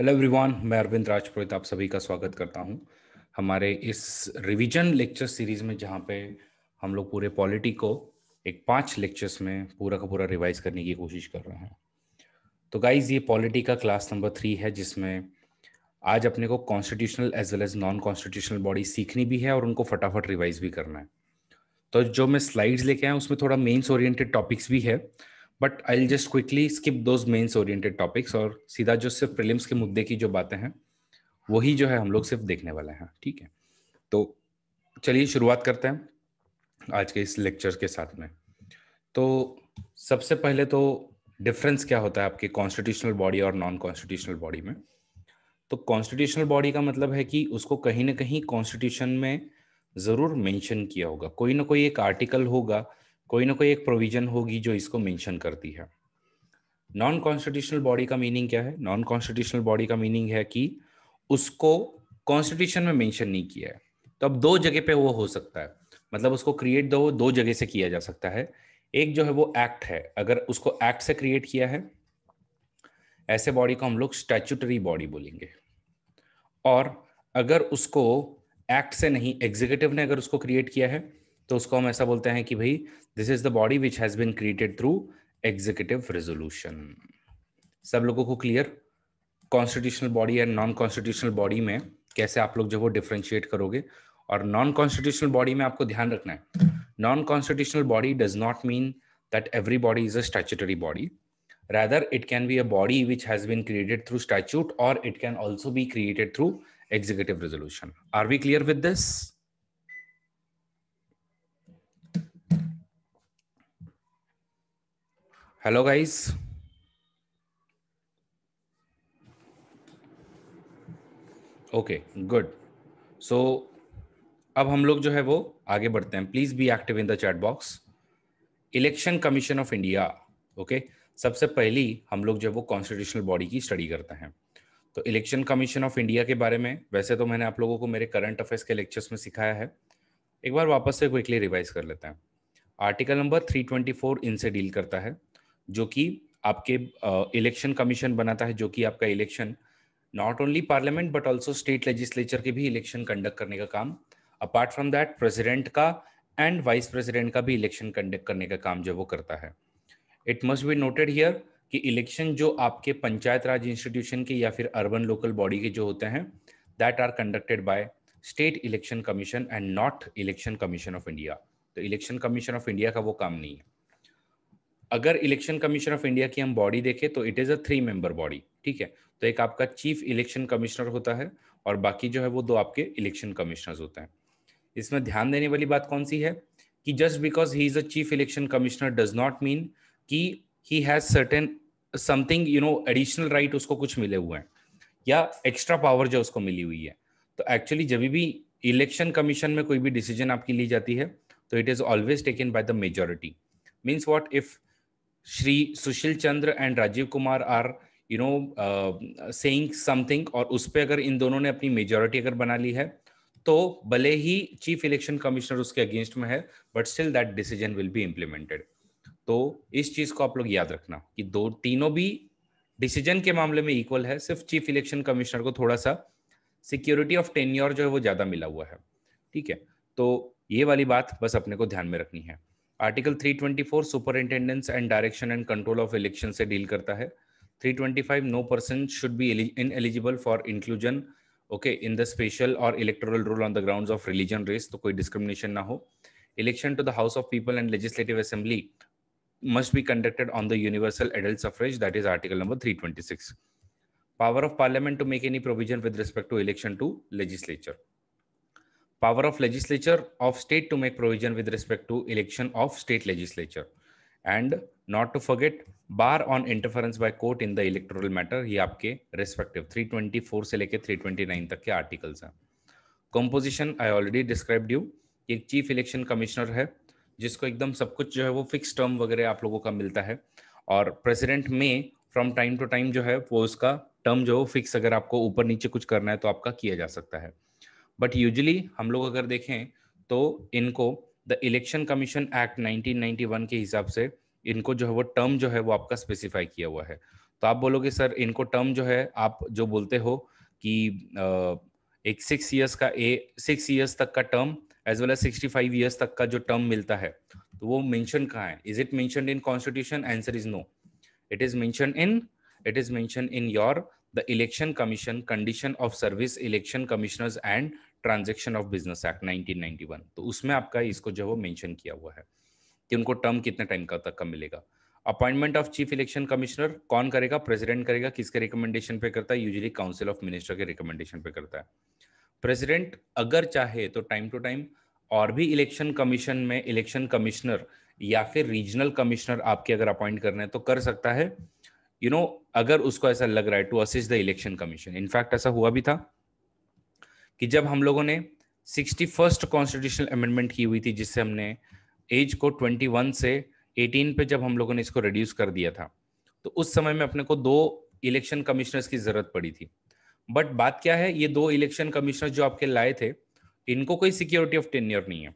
Hello everyone मैं अरविंद राजपुरोहित आप सभी का स्वागत करता हूं हमारे इस रिवीजन लेक्चर सीरीज में जहां पे हम लोग पूरे पॉलिटी को एक पांच लेक्चर्स में पूरा का पूरा रिवाइज करने की कोशिश कर रहे हैं तो गाइज ये पॉलिटी का क्लास नंबर थ्री है जिसमें आज अपने को constitutional as well as non constitutional body सीखनी भी है और उनको फटाफट रिवाइज भी करना है तो जो मैं स्लाइड्स लेके आया उसमें थोड़ा मेन्स ओरिएंटेड टॉपिक्स भी है but I just quickly skip those mains oriented topics और सीधा जो सिर्फ प्रिलिम्स के मुद्दे की जो बातें हैं वही जो है हम लोग सिर्फ देखने वाले हैं ठीक है तो चलिए शुरुआत करते हैं आज के इस लेक्चर के साथ में तो सबसे पहले तो डिफरेंस क्या होता है आपके कॉन्स्टिट्यूशनल बॉडी और नॉन कॉन्स्टिट्यूशनल बॉडी में तो कॉन्स्टिट्यूशनल बॉडी का मतलब है कि उसको कहीं ना कहीं कॉन्स्टिट्यूशन में ज़रूर मेंशन किया होगा कोई ना कोई एक आर्टिकल होगा कोई ना कोई एक प्रोविजन होगी जो इसको मेंशन करती है नॉन कॉन्स्टिट्यूशनल बॉडी का मीनिंग क्या है नॉन कॉन्स्टिट्यूशनल बॉडी का मीनिंग है कि उसको कॉन्स्टिट्यूशन में मेंशन नहीं किया है तो अब दो जगह पे वो हो सकता है मतलब उसको क्रिएट दो दो जगह से किया जा सकता है एक जो है वो एक्ट है अगर उसको एक्ट से क्रिएट किया है ऐसे बॉडी को हम लोग स्टैचूटरी बॉडी बोलेंगे और अगर उसको एक्ट से नहीं एग्जीक्यूटिव ने अगर उसको क्रिएट किया है तो उसको हम ऐसा बोलते हैं कि भाई this is the body which has been created through executive resolution सब लोगों को clear constitutional body and non constitutional body में कैसे आप लोग जो वो डिफ्रेंशिएट करोगे और नॉन कॉन्स्टिट्यूशनल बॉडी में आपको ध्यान रखना है non constitutional body does not mean that every body is a statutory body rather it can be a body which has been created through statute और it can also be created through executive resolution are we clear with this hello guys okay good so अब हम लोग जो है वो आगे बढ़ते हैं please be active in the chat box election commission of India okay सबसे पहली हम लोग जो है वो कॉन्स्टिट्यूशनल बॉडी की स्टडी करते हैं तो इलेक्शन कमीशन ऑफ इंडिया के बारे में वैसे तो मैंने आप लोगों को मेरे करंट अफेयर्स के लेक्चर्स में सिखाया है एक बार वापस से क्विकली रिवाइज कर लेते हैं आर्टिकल नंबर 324 इनसे डील करता है जो कि आपके इलेक्शन कमीशन बनाता है जो कि आपका election not only parliament but also state legislature के भी इलेक्शन कंडक्ट करने का काम अपार्ट फ्रॉम दैट प्रेसिडेंट का एंड वाइस प्रेसिडेंट का भी इलेक्शन कंडक्ट करने का काम जो वो करता है it must be noted here कि इलेक्शन जो आपके पंचायत राज इंस्टीट्यूशन के या फिर अर्बन लोकल बॉडी के जो होते हैं that are conducted by state election commission and not election commission of India तो इलेक्शन कमीशन ऑफ इंडिया का वो काम नहीं है अगर इलेक्शन कमीशन ऑफ इंडिया की हम बॉडी देखें तो it is a three member body ठीक है तो एक आपका चीफ इलेक्शन कमिश्नर होता है और बाकी जो है वो दो आपके इलेक्शन कमिश्नर्स होते हैं इसमें ध्यान देने वाली बात कौन सी है कि just because he is a chief election commissioner does not mean कि he has certain something you know additional right उसको कुछ मिले हुए हैं या एक्स्ट्रा पावर जो उसको मिली हुई है तो एक्चुअली जब भी इलेक्शन कमीशन में कोई भी डिसीजन आपकी ली जाती है तो it is always taken by the majority means what if Shri Sushil Chandra and Rajiv Kumar are you know saying something और उस पर अगर इन दोनों ने अपनी मेजोरिटी अगर बना ली है तो भले ही चीफ इलेक्शन कमिश्नर उसके अगेंस्ट में है but still that decision will be implemented तो इस चीज को आप लोग याद रखना कि दो तीनों भी डिसीजन के मामले में इक्वल है सिर्फ चीफ इलेक्शन कमिश्नर को थोड़ा सा सिक्योरिटी ऑफ टेन्योर जो है वो ज्यादा मिला हुआ है ठीक है तो ये वाली बात बस अपने को ध्यान में रखनी है article three twenty 324 superintendence and direction and control of election से डील करता है three twenty five no person should be ineligible for inclusion okay in the special और electoral roll on the ground of religion race तो कोई discrimination ना हो election to the house of people and legislative assembly must be conducted on the universal adult suffrage that is article number three twenty six power of parliament to make any provision with respect to election to legislature power of legislature of state to make provision with respect to election of state legislature and not to forget bar on interference by court in the electoral matter ये आपके respective 324 से लेके 329 तक के articles हैं composition I already describe you एक chief election commissioner है जिसको एकदम सब कुछ जो है वो फिक्स टर्म वगैरह आप लोगों का मिलता है और प्रेसिडेंट में फ्रॉम टाइम टू टाइम जो है वो उसका टर्म जो है फिक्स अगर आपको ऊपर नीचे कुछ करना है तो आपका किया जा सकता है बट यूजली हम लोग अगर देखें तो इनको द इलेक्शन कमीशन एक्ट 1991 के हिसाब से इनको जो है वो टर्म जो है वो आपका स्पेसिफाई किया हुआ है तो आप बोलोगे सर इनको टर्म जो है आप जो बोलते हो कि एक सिक्स ईयर्स का ए सिक्स ईयर्स तक का term as well as sixty five years तक का जो टर्म मिलता है तो वो मेंशन कहाँ है is it mention in constitution answer is no it is mention in it is mention in your the election commission condition of service election commissioners and transaction of business act 1991 तो उसमें आपका इसको जो है वो mention किया हुआ है कि उनको टर्म कितने टाइम का तक का मिलेगा appointment of chief election commissioner कौन करेगा प्रेसिडेंट करेगा किसके रिकमेंडेशन पे करता है यूजली काउंसिल ऑफ मिनिस्टर के रिकमेंडेशन पे करता है प्रेसिडेंट अगर चाहे तो टाइम टू टाइम और भी इलेक्शन कमीशन में इलेक्शन कमिश्नर या फिर रीजनल कमिश्नर आपके अगर अपॉइंट करने हैं तो कर सकता है यू you नो know, अगर उसको ऐसा लग रहा है to assist the election commission in fact ऐसा हुआ भी था कि जब हम लोगों ने सिक्सटी फर्स्ट कॉन्स्टिट्यूशनल अमेंडमेंट की हुई थी जिससे हमने एज को ट्वेंटी वन से एटीन पे जब हम लोगों ने इसको रिड्यूस कर दिया था तो उस समय में अपने को दो इलेक्शन कमिश्नर्स की जरूरत पड़ी थी बट बात क्या है ये दो इलेक्शन कमिश्नर जो आपके लाए थे इनको कोई सिक्योरिटी ऑफ टेन्योर नहीं है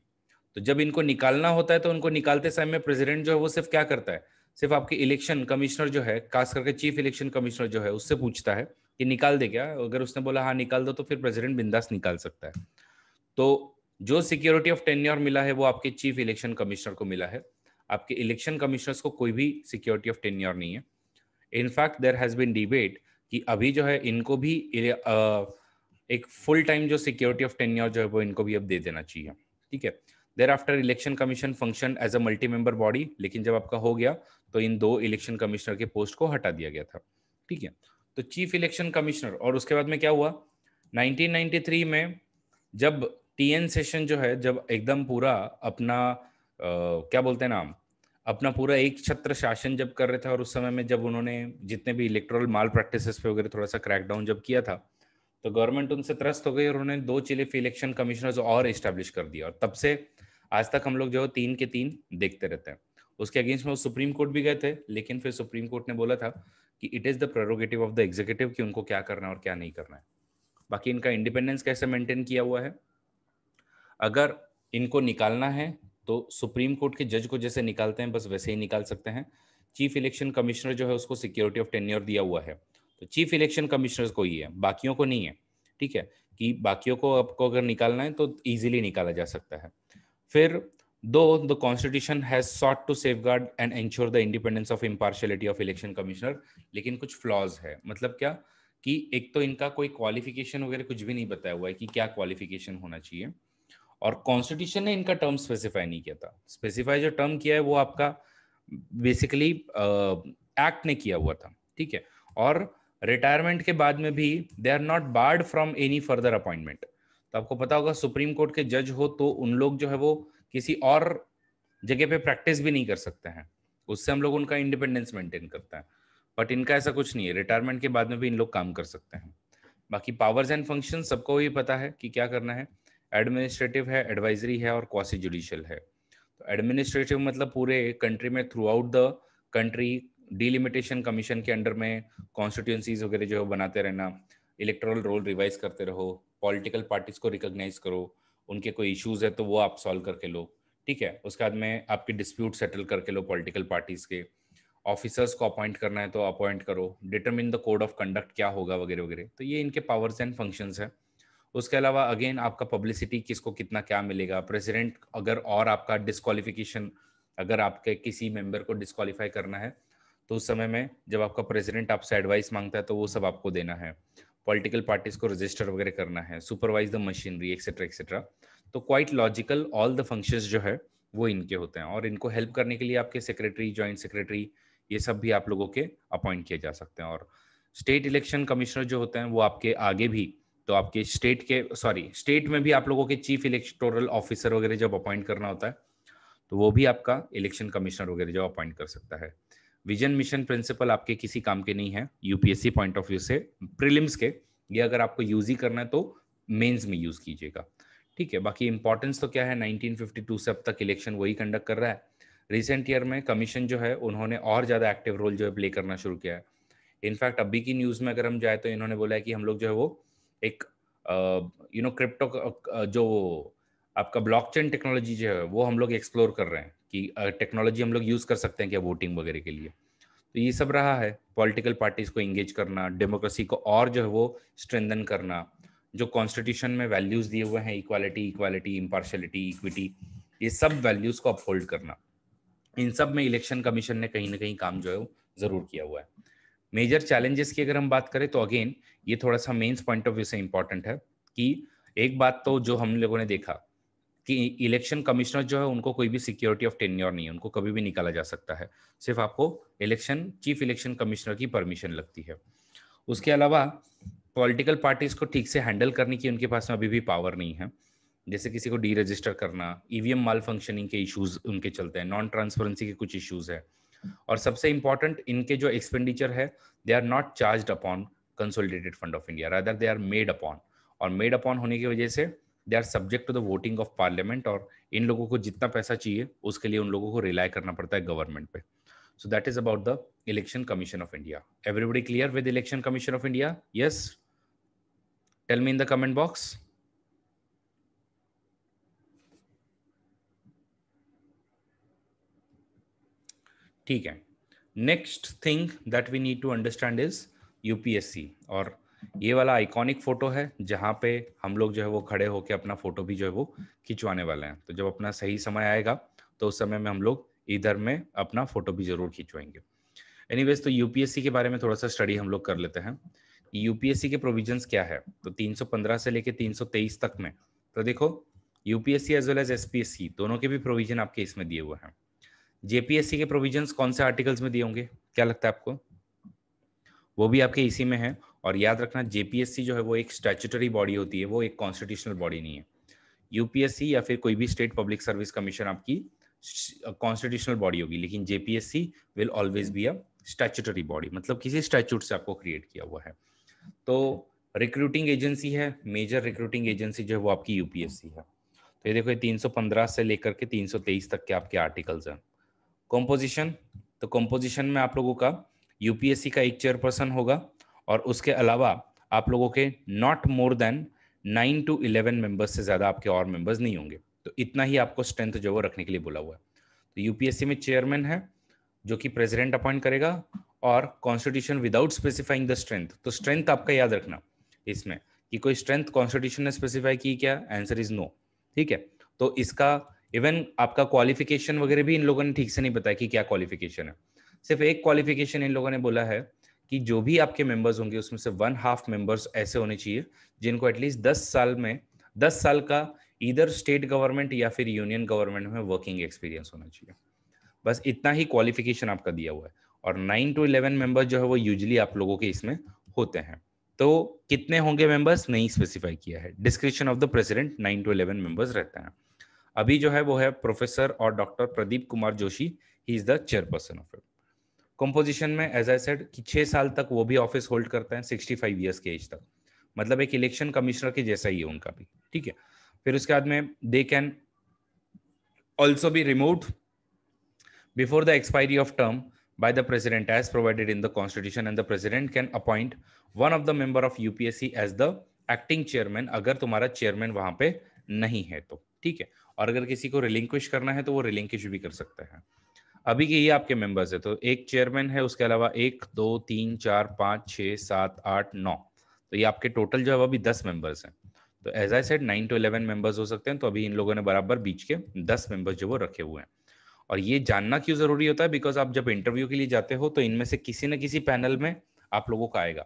तो जब इनको निकालना होता है तो उनको निकालते समय में प्रेसिडेंट जो है वो सिर्फ क्या करता है सिर्फ आपके इलेक्शन कमिश्नर जो है खास करके चीफ इलेक्शन कमिश्नर जो है उससे पूछता है कि निकाल दे क्या अगर उसने बोला हाँ निकाल दो तो फिर प्रेसिडेंट बिंदास निकाल सकता है तो जो सिक्योरिटी ऑफ टेन्योर मिला है वो आपके चीफ इलेक्शन कमिश्नर को मिला है आपके इलेक्शन कमिश्नर्स को कोई भी सिक्योरिटी ऑफ टेन्योर नहीं है in fact there has been debate कि अभी जो है इनको भी एक फुल टाइम जो सिक्योरिटी ऑफ टेन्योर जो है वो इनको भी अब दे देना चाहिए ठीक है thereafter election commission function as a multi member body लेकिन जब आपका हो गया तो इन दो इलेक्शन कमिश्नर के पोस्ट को हटा दिया गया था ठीक है तो चीफ इलेक्शन कमिश्नर और उसके बाद में क्या हुआ 1993 में जब टीएन सेशन जो है जब एकदम पूरा अपना आ, क्या बोलते हैं नाम अपना पूरा एक छत्र शासन जब कर रहे थे और उस समय में जब उन्होंने जितने भी इलेक्ट्रल माल प्रैक्टिस पे वगैरह थोड़ा सा क्रैकडाउन जब किया था तो गवर्नमेंट उनसे त्रस्त हो गई और उन्होंने दो चीफ इलेक्शन कमिश्नर और इस्टेब्लिश कर दिया और तब से आज तक हम लोग जो है तीन के तीन देखते रहते हैं उसके अगेंस्ट में वो सुप्रीम कोर्ट भी गए थे लेकिन फिर सुप्रीम कोर्ट ने बोला था कि it is the prerogative of the executive कि उनको क्या करना है और क्या नहीं करना है बाकी इनका इंडिपेंडेंस कैसे मेंटेन किया हुआ है अगर इनको निकालना है तो सुप्रीम कोर्ट के जज को जैसे निकालते हैं बस वैसे ही निकाल सकते हैं चीफ इलेक्शन कमिश्नर जो है उसको सिक्योरिटी ऑफ टेन्योर दिया हुआ है तो चीफ इलेक्शन कमिश्नर को ही है बाकियों को नहीं है ठीक है कि बाकियों को आपको अगर निकालना है तो ईजिली निकाला जा सकता है फिर though the constitution has sought to safeguard and ensure the independence of impartiality of election commissioner लेकिन कुछ flaws है मतलब क्या कि एक तो इनका कोई क्वालिफिकेशन वगैरह कुछ भी नहीं बताया हुआ है कि क्या क्वालिफिकेशन होना चाहिए और कॉन्स्टिट्यूशन ने इनका टर्म स्पेसिफाई नहीं किया था स्पेसिफाई जो टर्म किया है वो आपका बेसिकली एक्ट ने किया हुआ था ठीक है और रिटायरमेंट के बाद में भी they are not barred from any further appointment तो आपको पता होगा सुप्रीम कोर्ट के जज हो तो उन लोग जो है वो किसी और जगह पे प्रैक्टिस भी नहीं कर सकते हैं उससे हम लोग उनका इंडिपेंडेंस मेंटेन करते हैं बट इनका ऐसा कुछ नहीं है रिटायरमेंट के बाद में भी इन लोग काम कर सकते हैं बाकी पावर्स एंड फंक्शन सबको ही पता है कि क्या करना है एडमिनिस्ट्रेटिव है एडवाइजरी है और क्वासी जुडिशियल है तो एडमिनिस्ट्रेटिव मतलब पूरे कंट्री में throughout the country delimitation commission के अंडर में कॉन्स्टिट्यूंसीज वगैरह जो है बनाते रहना इलेक्ट्रल रोल रिवाइज करते रहो पॉलिटिकल पार्टीज को रिकोगनाइज करो उनके कोई इश्यूज है तो वो आप सॉल्व करके लो ठीक है उसके बाद में आपके डिस्प्यूट सेटल करके लो पॉलिटिकल पार्टीज के ऑफिसर्स को अपॉइंट करना है तो अपॉइंट करो determine the code of conduct क्या होगा वगैरह वगैरह तो ये इनके पावर्स एंड फंक्शन है उसके अलावा अगेन आपका पब्लिसिटी किसको कितना क्या मिलेगा प्रेसिडेंट अगर और आपका डिस्कालिफिकेशन अगर आपके किसी मेंबर को डिस्कालीफाई करना है तो उस समय में जब आपका प्रेसिडेंट आपसे एडवाइस मांगता है तो वो सब आपको देना है पॉलिटिकल पार्टीज को रजिस्टर वगैरह करना है supervise the machinery etcetera etcetera तो quite logical all the functions जो है वो इनके होते हैं और इनको हेल्प करने के लिए आपके सेक्रेटरी ज्वाइंट सेक्रेटरी ये सब भी आप लोगों के अपॉइंट किए जा सकते हैं और स्टेट इलेक्शन कमिश्नर जो होते हैं वो आपके आगे भी तो आपके स्टेट के सॉरी स्टेट में भी आप लोगों के चीफ इलेक्टोरल ऑफिसर वगैरह जब अपॉइंट करना होता है तो वो भी आपका इलेक्शन कमिश्नर वगैरह जब अपॉइंट कर सकता है विजन मिशन प्रिंसिपल आपके किसी काम के नहीं है यूपीएससी पॉइंट ऑफ व्यू से प्रिलिम्स के ये अगर आपको यूज ही करना है तो मेंस में यूज कीजिएगा ठीक है बाकी इंपॉर्टेंस तो क्या है 1952 से अब तक इलेक्शन वही कंडक्ट कर रहा है रिसेंट ईयर में कमीशन जो है उन्होंने और ज़्यादा एक्टिव रोल जो है प्ले करना शुरू किया है इनफैक्ट अभी की न्यूज़ में अगर हम जाए तो इन्होंने बोला है कि हम लोग जो है वो एक यू नो क्रिप्टो जो आपका ब्लॉकचेन टेक्नोलॉजी जो है वो हम लोग एक्सप्लोर कर रहे हैं कि टेक्नोलॉजी हम लोग यूज़ कर सकते हैं क्या वोटिंग वगैरह के लिए तो ये सब रहा है पॉलिटिकल पार्टीज को इंगेज करना डेमोक्रेसी को और जो है वो स्ट्रेंदन करना जो कॉन्स्टिट्यूशन में वैल्यूज़ दिए हुए हैं इक्वालिटी इक्वालिटी इम्पार्शलिटी इक्विटी ये सब वैल्यूज़ को अपहोल्ड करना इन सब में इलेक्शन कमीशन ने कहीं ना कहीं काम जो है वो ज़रूर किया हुआ है मेजर चैलेंजेस की अगर हम बात करें तो अगेन ये थोड़ा सा मेन्स पॉइंट ऑफ व्यू से इम्पॉर्टेंट है कि एक बात तो जो हम लोगों ने देखा कि इलेक्शन कमिश्नर जो है उनको कोई भी सिक्योरिटी ऑफ टेन्योर नहीं है उनको कभी भी निकाला जा सकता है सिर्फ आपको इलेक्शन चीफ इलेक्शन कमिश्नर की परमिशन लगती है उसके अलावा पॉलिटिकल पार्टीज को ठीक से हैंडल करने की उनके पास में अभी भी पावर नहीं है जैसे किसी को डी रजिस्टर करना ईवीएम माल फंक्शनिंग के इश्यूज उनके चलते हैं नॉन ट्रांसपेरेंसी के कुछ इश्यूज है और सबसे इंपॉर्टेंट इनके जो एक्सपेंडिचर है they are not charge upon consolidated fund of India rather they are made upon और मेड अपॉन होने की वजह से they are subject to the voting of parliament और इन लोगों को जितना पैसा चाहिए उसके लिए उन लोगों को रिलाय करना पड़ता है गवर्नमेंट पे so that is about the election commission of India everybody clear with election commission of India yes tell me in the comment box ठीक है next thing that we need to understand is UPSC और ये वाला iconic photo है जहाँ पे हम लोग जो है वो खड़े होके अपना फोटो भी जो है वो खिंचवाने वाले हैं तो जब अपना सही समय आएगा तो उस समय में हम लोग इधर में अपना फोटो भी जरूर खिंचवाएंगे एनीवेज तो यूपीएससी के बारे में थोड़ा सा स्टडी हम लोग कर लेते हैं यूपीएससी के प्रोविजंस क्या है तो 315 से लेके 323 तक में तो देखो UPSC as well as SPSC दोनों के भी प्रोविजन आपके इसमें दिए हुए हैं जेपीएससी के प्रोविजंस कौन से आर्टिकल्स में दिए होंगे क्या लगता है आपको वो भी आपके इसी में है और याद रखना जेपीएससी जो है वो एक स्टैचुटरी बॉडी होती है वो एक कॉन्स्टिट्यूशनल बॉडी नहीं है यूपीएससी या फिर कोई भी स्टेट पब्लिक सर्विस कमीशन आपकी कॉन्स्टिट्यूशनल बॉडी होगी लेकिन JPSC will always be a statutory body मतलब किसी स्टैचूट से आपको क्रिएट किया हुआ है तो रिक्रूटिंग एजेंसी है मेजर रिक्रूटिंग एजेंसी जो है वो आपकी यूपीएससी है तो ये देखो ये 315 से लेकर के 323 तक के आपके आर्टिकल्स हैं कॉम्पोजिशन तो कॉम्पोजिशन में आप लोगों का यूपीएससी का एक चेयरपर्सन होगा और उसके अलावा आप लोगों के not more than nine to eleven members से ज़्यादा आपके और मेंबर्स नहीं होंगे तो इतना ही आपको स्ट्रेंथ जो वो रखने के लिए बोला हुआ है तो यूपीएससी में चेयरमैन है जो कि प्रेसिडेंट अपॉइंट करेगा और constitution without specifying the strength तो स्ट्रेंथ आपका याद रखना इसमें कि कोई स्ट्रेंथ कॉन्स्टिट्यूशन ने स्पेसिफाई की क्या आंसर इज नो ठीक है तो इसका इवन आपका क्वालिफिकेशन वगैरह भी इन लोगों ने ठीक से नहीं बताया कि क्या क्वालिफिकेशन है सिर्फ एक क्वालिफिकेशन इन लोगों ने बोला है कि जो भी आपके मेंबर्स होंगे उसमें से वन हाफ मेंबर्स ऐसे होने चाहिए जिनको एटलीस्ट दस साल में दस साल का इधर स्टेट गवर्नमेंट या फिर यूनियन गवर्नमेंट में वर्किंग एक्सपीरियंस होना चाहिए बस इतना ही क्वालिफिकेशन आपका दिया हुआ है और नाइन टू इलेवन मेंबर्स जो है वो यूजली आप लोगों के इसमें होते हैं तो कितने होंगे मेंबर्स नहीं स्पेसिफाई किया है description of the president nine to eleven members रहते हैं अभी जो है वो है प्रोफेसर और doctor Pradeep Kumar Joshi he is the chairperson of it composition में एज आई सेड कि छः साल तक वो भी ऑफिस होल्ड करते हैं सिक्सटी फाइव ईयर्स के एज तक मतलब एक इलेक्शन कमिश्नर के जैसा ही है उनका भी ठीक है फिर उसके बाद में they can also be remove before the expiry of term by the president as provided in the constitution and the president can appoint one of the member of UPSC as the acting chairman अगर तुम्हारा chairman वहां पे नहीं है तो ठीक है और अगर किसी को रिलिंक्विश करना है तो वो रिलिंक्विश भी कर सकते हैं अभी के ये आपके मेंबर्स है तो एक चेयरमैन है उसके अलावा एक दो तीन चार पाँच छः सात आठ नौ तो ये आपके टोटल जो है अभी दस मेंबर्स हैं तो as I said nine to eleven members हो सकते हैं तो अभी इन लोगों ने बराबर बीच के दस मेंबर्स जो वो रखे हुए हैं और ये जानना क्यों जरूरी होता है बिकॉज आप जब इंटरव्यू के लिए जाते हो तो इनमें से किसी न किसी पैनल में आप लोगों का आएगा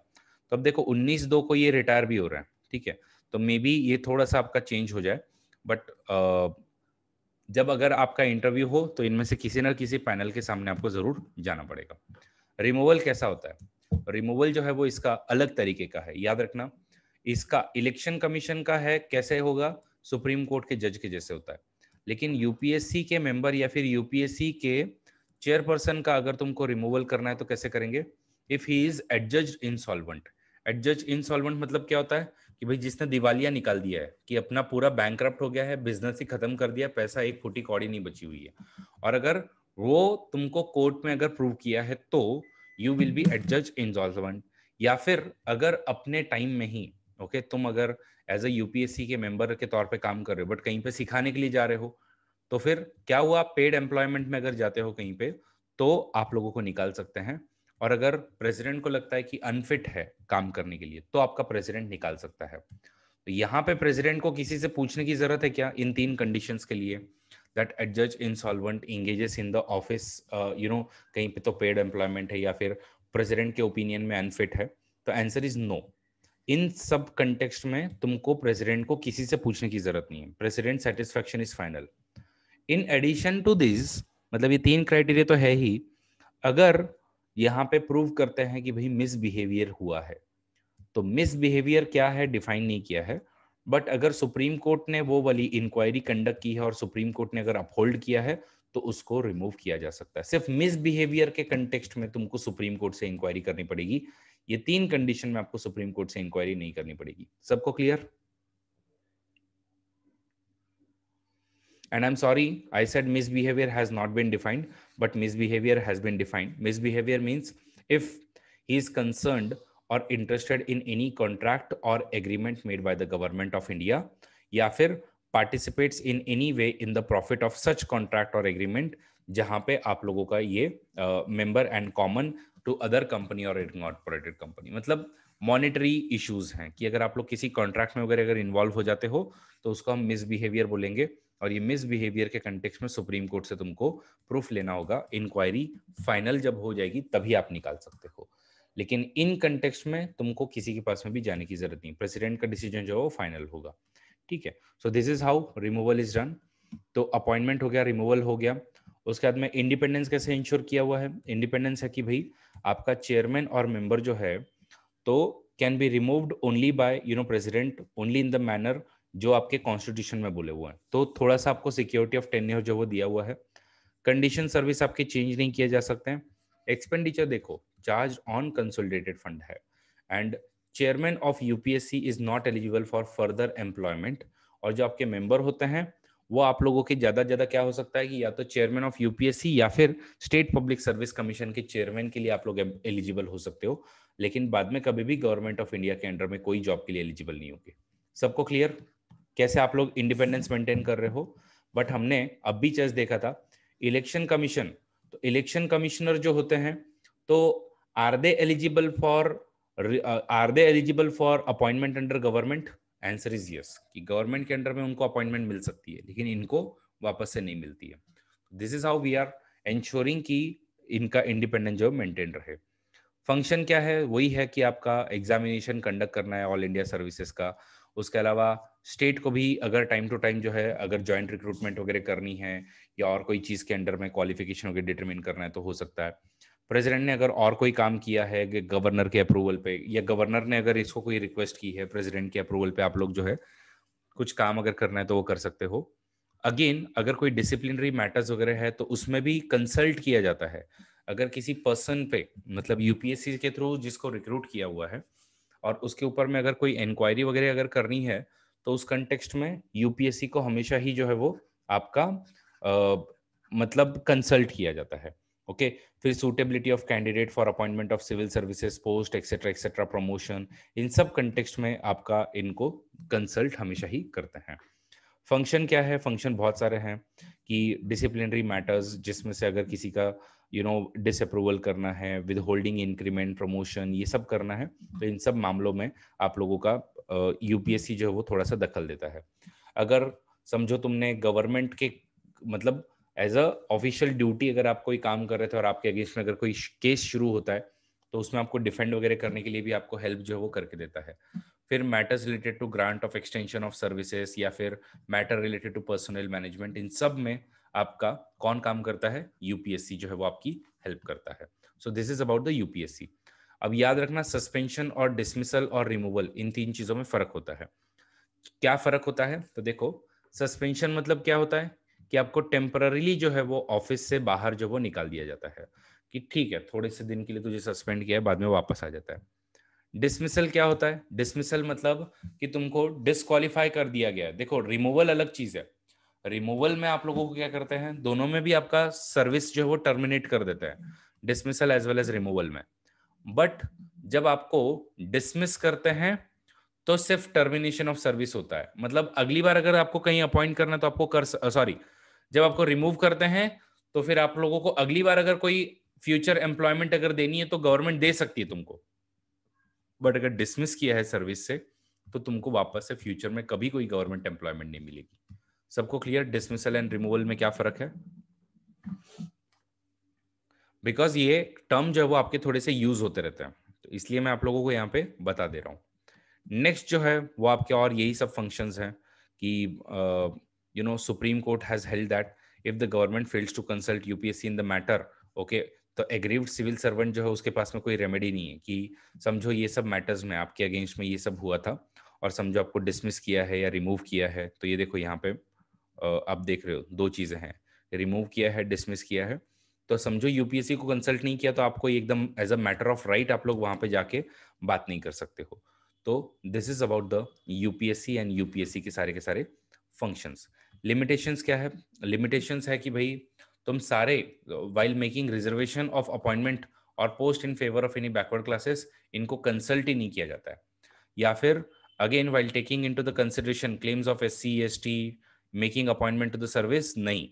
तो अब देखो उन्नीस दो को ये रिटायर भी हो रहा है ठीक है तो मे बी ये थोड़ा सा आपका चेंज हो जाए बट जब अगर आपका इंटरव्यू हो तो इनमें से किसी ना किसी पैनल के सामने आपको जरूर जाना पड़ेगा रिमूवल कैसा होता है रिमूवल जो है वो इसका अलग तरीके का है याद रखना इसका इलेक्शन कमीशन का है कैसे होगा सुप्रीम कोर्ट के जज के जैसे होता है लेकिन यूपीएससी के मेंबर या फिर यूपीएससी के चेयरपर्सन का अगर तुमको रिमूवल करना है तो कैसे करेंगे if he is एडज insolvent एडज insolvent मतलब क्या होता है कि भाई जिसने दिवालिया निकाल दिया है कि अपना पूरा बैंक हो गया है बिजनेस ही खत्म कर दिया पैसा एक फूटी कौड़ी नहीं बची हुई है और अगर वो तुमको कोर्ट में अगर प्रूव किया है तो यू विल बी जज इंसॉल्वेंट या फिर अगर अपने टाइम में ही ओके okay, तुम अगर एज ए यूपीएससी के मेंबर के तौर पे काम कर रहे हो बट कहीं पे सिखाने के लिए जा रहे हो तो फिर क्या हुआ पेड एम्प्लॉयमेंट में अगर जाते हो कहीं पे तो आप लोगों को निकाल सकते हैं और अगर प्रेसिडेंट को लगता है कि अनफिट है काम करने के लिए तो आपका प्रेसिडेंट निकाल सकता है तो यहाँ पे प्रेसिडेंट को किसी से पूछने की जरूरत है क्या इन तीन कंडीशंस के लिए दैट एट जज insolvent engages in the office you know कहीं पे तो पेड एम्प्लॉयमेंट है या फिर प्रेसिडेंट के ओपिनियन में अनफिट है तो आंसर इज नो इन सब कंटेक्सट में तुमको प्रेसिडेंट को किसी से पूछने की जरूरत नहीं है president satisfaction is final in addition to this मतलब ये तीन क्राइटेरिया तो है ही अगर यहाँ पे प्रूव करते हैं कि भाई मिसबिहेवियर हुआ है तो मिसबिहेवियर क्या है डिफाइन नहीं किया है बट अगर सुप्रीम कोर्ट ने वो वाली इंक्वायरी कंडक्ट की है और सुप्रीम कोर्ट ने अगर अपहोल्ड किया है तो उसको रिमूव किया जा सकता है सिर्फ मिसबिहेवियर के कंटेक्सट में तुमको सुप्रीम कोर्ट से इंक्वायरी करनी पड़ेगी ये तीन कंडीशन में आपको सुप्रीम कोर्ट से इंक्वायरी नहीं करनी पड़ेगी सबको clear and i'm sorry i said misbehavior has not been defined but misbehavior has been defined. Misbehavior means if he is concerned or interested in any contract or agreement made by the government of India, या फिर participates in any way in the profit of such contract और agreement जहां पे आप लोगों का ये member and common to other company और इनकॉर्पोरेटेड कंपनी मतलब मॉनिटरी इश्यूज हैं कि अगर आप लोग किसी कॉन्ट्रैक्ट में वगैरह अगर इन्वॉल्व हो जाते हो तो उसको हम मिसबिहेवियर बोलेंगे और ये मिसबिहेवियर के कंटेक्स में सुप्रीम कोर्ट से तुमको प्रूफ लेना होगा इंक्वायरी फाइनल जब हो जाएगी तभी आप निकाल सकते हो लेकिन इन कंटेक्स में तुमको किसी के पास में भी जाने की जरूरत नहीं प्रेसिडेंट का डिसीजन जो है वो फाइनल होगा ठीक है so this is how removal is done तो अपॉइंटमेंट हो गया रिमूवल हो गया उसके बाद में इंडिपेंडेंस कैसे इंश्योर किया हुआ है इंडिपेंडेंस है कि भाई आपका चेयरमैन और मेंबर जो है तो can be removed only by you know president only in the manner जो आपके कॉन्स्टिट्यूशन में बोले हुए हैं तो थोड़ा सा आपको सिक्योरिटी ऑफ टेन्योर जो वो दिया हुआ है कंडीशन सर्विस आपके चेंज नहीं किए जा सकते हैं एक्सपेंडिचर देखो चार्ज ऑन कंसोलिडेटेड फंड है and chairman of UPSC is not eligible for further employment और जो आपके मेंबर होते हैं वो आप लोगों के ज्यादा ज्यादा क्या हो सकता है कि या तो चेयरमैन ऑफ यूपीएससी या फिर स्टेट पब्लिक सर्विस कमीशन के चेयरमैन के लिए आप लोग एलिजिबल हो सकते हो लेकिन बाद में कभी भी गवर्नमेंट ऑफ इंडिया के अंडर में कोई जॉब के लिए एलिजिबल नहीं होगी सबको क्लियर कैसे आप लोग इंडिपेंडेंस मेंटेन कर रहे हो बट हमने अब भी चर्च देखा था इलेक्शन कमीशन तो इलेक्शन कमिश्नर जो होते हैं तो are they eligible for are they eligible for appointment under government answer is yes कि गवर्नमेंट के अंडर में उनको अपॉइंटमेंट मिल सकती है लेकिन इनको वापस से नहीं मिलती है this is how we are ensuring कि इनका इंडिपेंडेंट जो मेंटेन रहे फंक्शन क्या है वही है कि आपका एग्जामिनेशन कंडक्ट करना है ऑल इंडिया सर्विसेज का उसके अलावा स्टेट को भी अगर टाइम टू टाइम जो है अगर जॉइंट रिक्रूटमेंट वगैरह करनी है या और कोई चीज़ के अंडर में क्वालिफिकेशन वगैरह डिटरमिन करना है तो हो सकता है प्रेसिडेंट ने अगर और कोई काम किया है गवर्नर के अप्रूवल पे या गवर्नर ने अगर इसको कोई रिक्वेस्ट की है प्रेसिडेंट के अप्रूवल पे आप लोग जो है कुछ काम अगर करना है तो वो कर सकते हो अगेन अगर कोई डिसिप्लिनरी मैटर्स वगैरह है तो उसमें भी कंसल्ट किया जाता है अगर किसी पर्सन पे मतलब यूपीएससी के थ्रू जिसको रिक्रूट किया हुआ है और उसके ऊपर में अगर कोई इंक्वायरी वगैरह अगर करनी है तो उस कंटेक्सट में यूपीएससी को हमेशा ही जो है वो आपका आ, मतलब कंसल्ट किया जाता है ओके okay? फिर suitability of candidate for appointment of civil services post etcetera etcetera promotion इन सब कंटेक्स्ट में आपका इनको कंसल्ट हमेशा ही करते हैं फंक्शन क्या है फंक्शन बहुत सारे हैं कि डिसिप्लिनरी मैटर्स जिसमें से अगर किसी का यू नो डिसअप्रूवल करना है विद होल्डिंग इंक्रीमेंट प्रमोशन ये सब करना है तो इन सब मामलों में आप लोगों का यूपीएससी uh, जो है वो थोड़ा सा दखल देता है अगर समझो तुमने गवर्नमेंट के मतलब एज अ ऑफिशियल ड्यूटी अगर आप कोई काम कर रहे थे और आपके अगेंस्ट में अगर कोई केस शुरू होता है तो उसमें आपको डिफेंड वगैरह करने के लिए भी आपको हेल्प जो है वो करके देता है फिर matters related to grant of extension of services या फिर matter related to personal management इन सब में आपका कौन काम करता है यूपीएससी जो है वो आपकी हेल्प करता है so this is about the UPSC अब याद रखना सस्पेंशन और डिसमिसल और रिमूवल इन तीन चीजों में फर्क होता है क्या फर्क होता है तो देखो सस्पेंशन मतलब क्या होता है कि आपको टेम्पररीली जो है वो ऑफिस से बाहर जो वो निकाल दिया जाता है कि ठीक है थोड़े से दिन के लिए तुझे सस्पेंड किया है बाद में वापस आ जाता है डिसमिसल क्या होता है डिसमिसल मतलब कि तुमको डिसक्वालीफाई कर दिया गया है देखो रिमूवल अलग चीज है रिमूवल में आप लोगों को क्या करते हैं दोनों में भी आपका सर्विस जो है वो टर्मिनेट कर देते हैं dismissal as well as removal में बट जब आपको डिसमिस करते हैं तो सिर्फ टर्मिनेशन ऑफ सर्विस होता है मतलब अगली बार अगर आपको कहीं अपॉइंट करना तो आपको कर सॉरी जब आपको रिमूव करते हैं तो फिर आप लोगों को अगली बार अगर कोई फ्यूचर एम्प्लॉयमेंट अगर देनी है तो गवर्नमेंट दे सकती है तुमको बट अगर डिसमिस किया है सर्विस से तो तुमको वापस से फ्यूचर में कभी कोई गवर्नमेंट एम्प्लॉयमेंट नहीं मिलेगी सबको क्लियर डिसमिसल एंड रिमूवल में क्या फर्क है बिकॉज ये टर्म जो है वो आपके थोड़े से यूज होते रहते हैं तो इसलिए मैं आप लोगों को यहाँ पे बता दे रहा हूँ नेक्स्ट जो है वो आपके और यही सब फंक्शन है कि you know supreme court has held that if the government fails to consult UPSC in the matter okay तो एग्रीव्ड सिविल सर्वेंट जो है उसके पास में कोई रेमेडी नहीं है कि समझो ये सब मैटर्स में आपके अगेंस्ट में ये सब हुआ था और समझो आपको डिसमिस किया है या रिमूव किया है तो ये देखो यहाँ पे आप देख रहे हो दो चीजें हैं रिमूव किया है डिसमिस किया है तो समझो यूपीएससी को कंसल्ट नहीं किया तो आपको एकदम as a matter of right आप लोग वहां पे जाके बात नहीं कर सकते हो तो this is about the UPSC and UPSC के सारे के सारे फंक्शंस लिमिटेशंस क्या है लिमिटेशंस है कि भाई तुम सारे while making reservation of appointment और post in favour of any backward classes इनको कंसल्ट ही नहीं किया जाता है या फिर again while taking into the consideration claims of S C S T making appointment to the service नहीं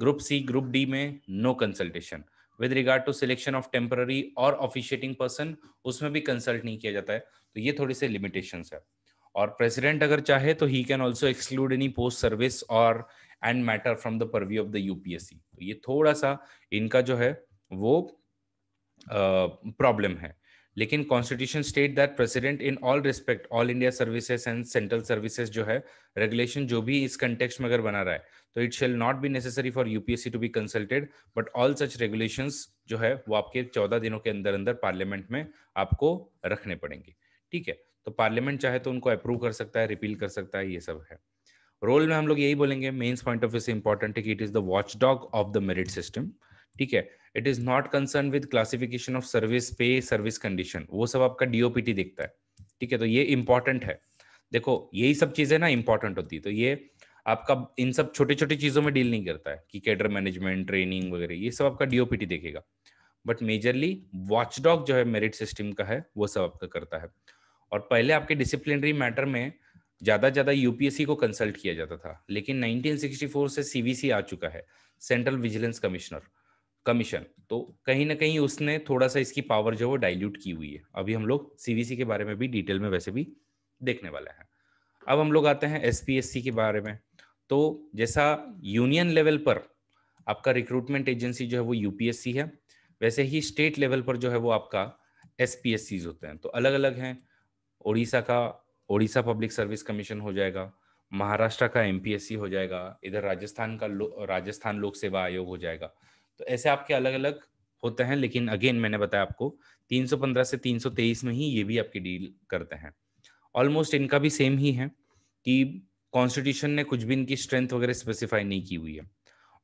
ग्रुप सी ग्रुप डी में no consultation with regard to selection of temporary और ऑफिशिएटिंग पर्सन उसमें भी consult नहीं किया जाता है तो ये थोड़ी से लिमिटेशन है और प्रेसिडेंट अगर चाहे तो he can also exclude any post service और and matter from the purview of the UPSC तो ये थोड़ा सा इनका जो है वो प्रॉब्लम है लेकिन constitution state that president in all respect all India services and central services जो है रेगुलेशन जो भी इस कंटेक्स्ट में अगर बना रहा है तो it shall not be necessary for UPSC to be consulted but all such regulation जो है वो आपके चौदह दिनों के अंदर अंदर पार्लियामेंट में आपको रखने पड़ेंगे ठीक है तो पार्लियामेंट चाहे तो उनको अप्रूव कर सकता है रिपील कर सकता है ये सब है रोल में हम लोग यही बोलेंगे मेन्स पॉइंट ऑफ व्यू से इंपॉर्टेंट है कि it is the watch dog of the merit system ठीक है it is not concern with classification of service pay service condition वो सब आपका डीओपीटी देखता है ठीक है तो ये इंपॉर्टेंट है देखो यही सब चीजें ना इंपॉर्टेंट होती है तो ये आपका इन सब छोटी छोटी चीजों में डील नहीं करता है कि कैडर मैनेजमेंट ट्रेनिंग वगैरह ये सब आपका डीओपीटी देखेगा बट मेजरली वॉचडॉग जो है मेरिट सिस्टम का है वो सब आपका करता है और पहले आपके डिसिप्लिनरी मैटर में ज्यादा ज्यादा यूपीएससी को कंसल्ट किया जाता था लेकिन 1964 से सीवीसी आ चुका है सेंट्रल विजिलेंस कमिश्नर कमीशन तो कहीं ना कहीं उसने थोड़ा सा इसकी पावर जो वो डाइल्यूट की हुई है अभी हम लोग सीवीसी के बारे में भी डिटेल में वैसे भी देखने वाले हैं अब हम लोग आते हैं एसपीएससी के बारे में तो जैसा यूनियन लेवल पर आपका रिक्रूटमेंट एजेंसी जो है वो यूपीएससी है वैसे ही स्टेट लेवल पर जो है वो आपका एस होते हैं तो अलग अलग हैं उड़ीसा का उड़ीसा पब्लिक सर्विस कमीशन हो जाएगा महाराष्ट्र का एम हो जाएगा इधर राजस्थान का लो, राजस्थान लोक सेवा आयोग हो जाएगा तो ऐसे आपके अलग अलग होते हैं लेकिन अगेन मैंने बताया आपको 315 से 323 में ही ये भी आपकी डील करते हैं ऑलमोस्ट इनका भी सेम ही है कि कॉन्स्टिट्यूशन ने कुछ भी इनकी स्ट्रेंथ वगैरह स्पेसिफाई नहीं की हुई है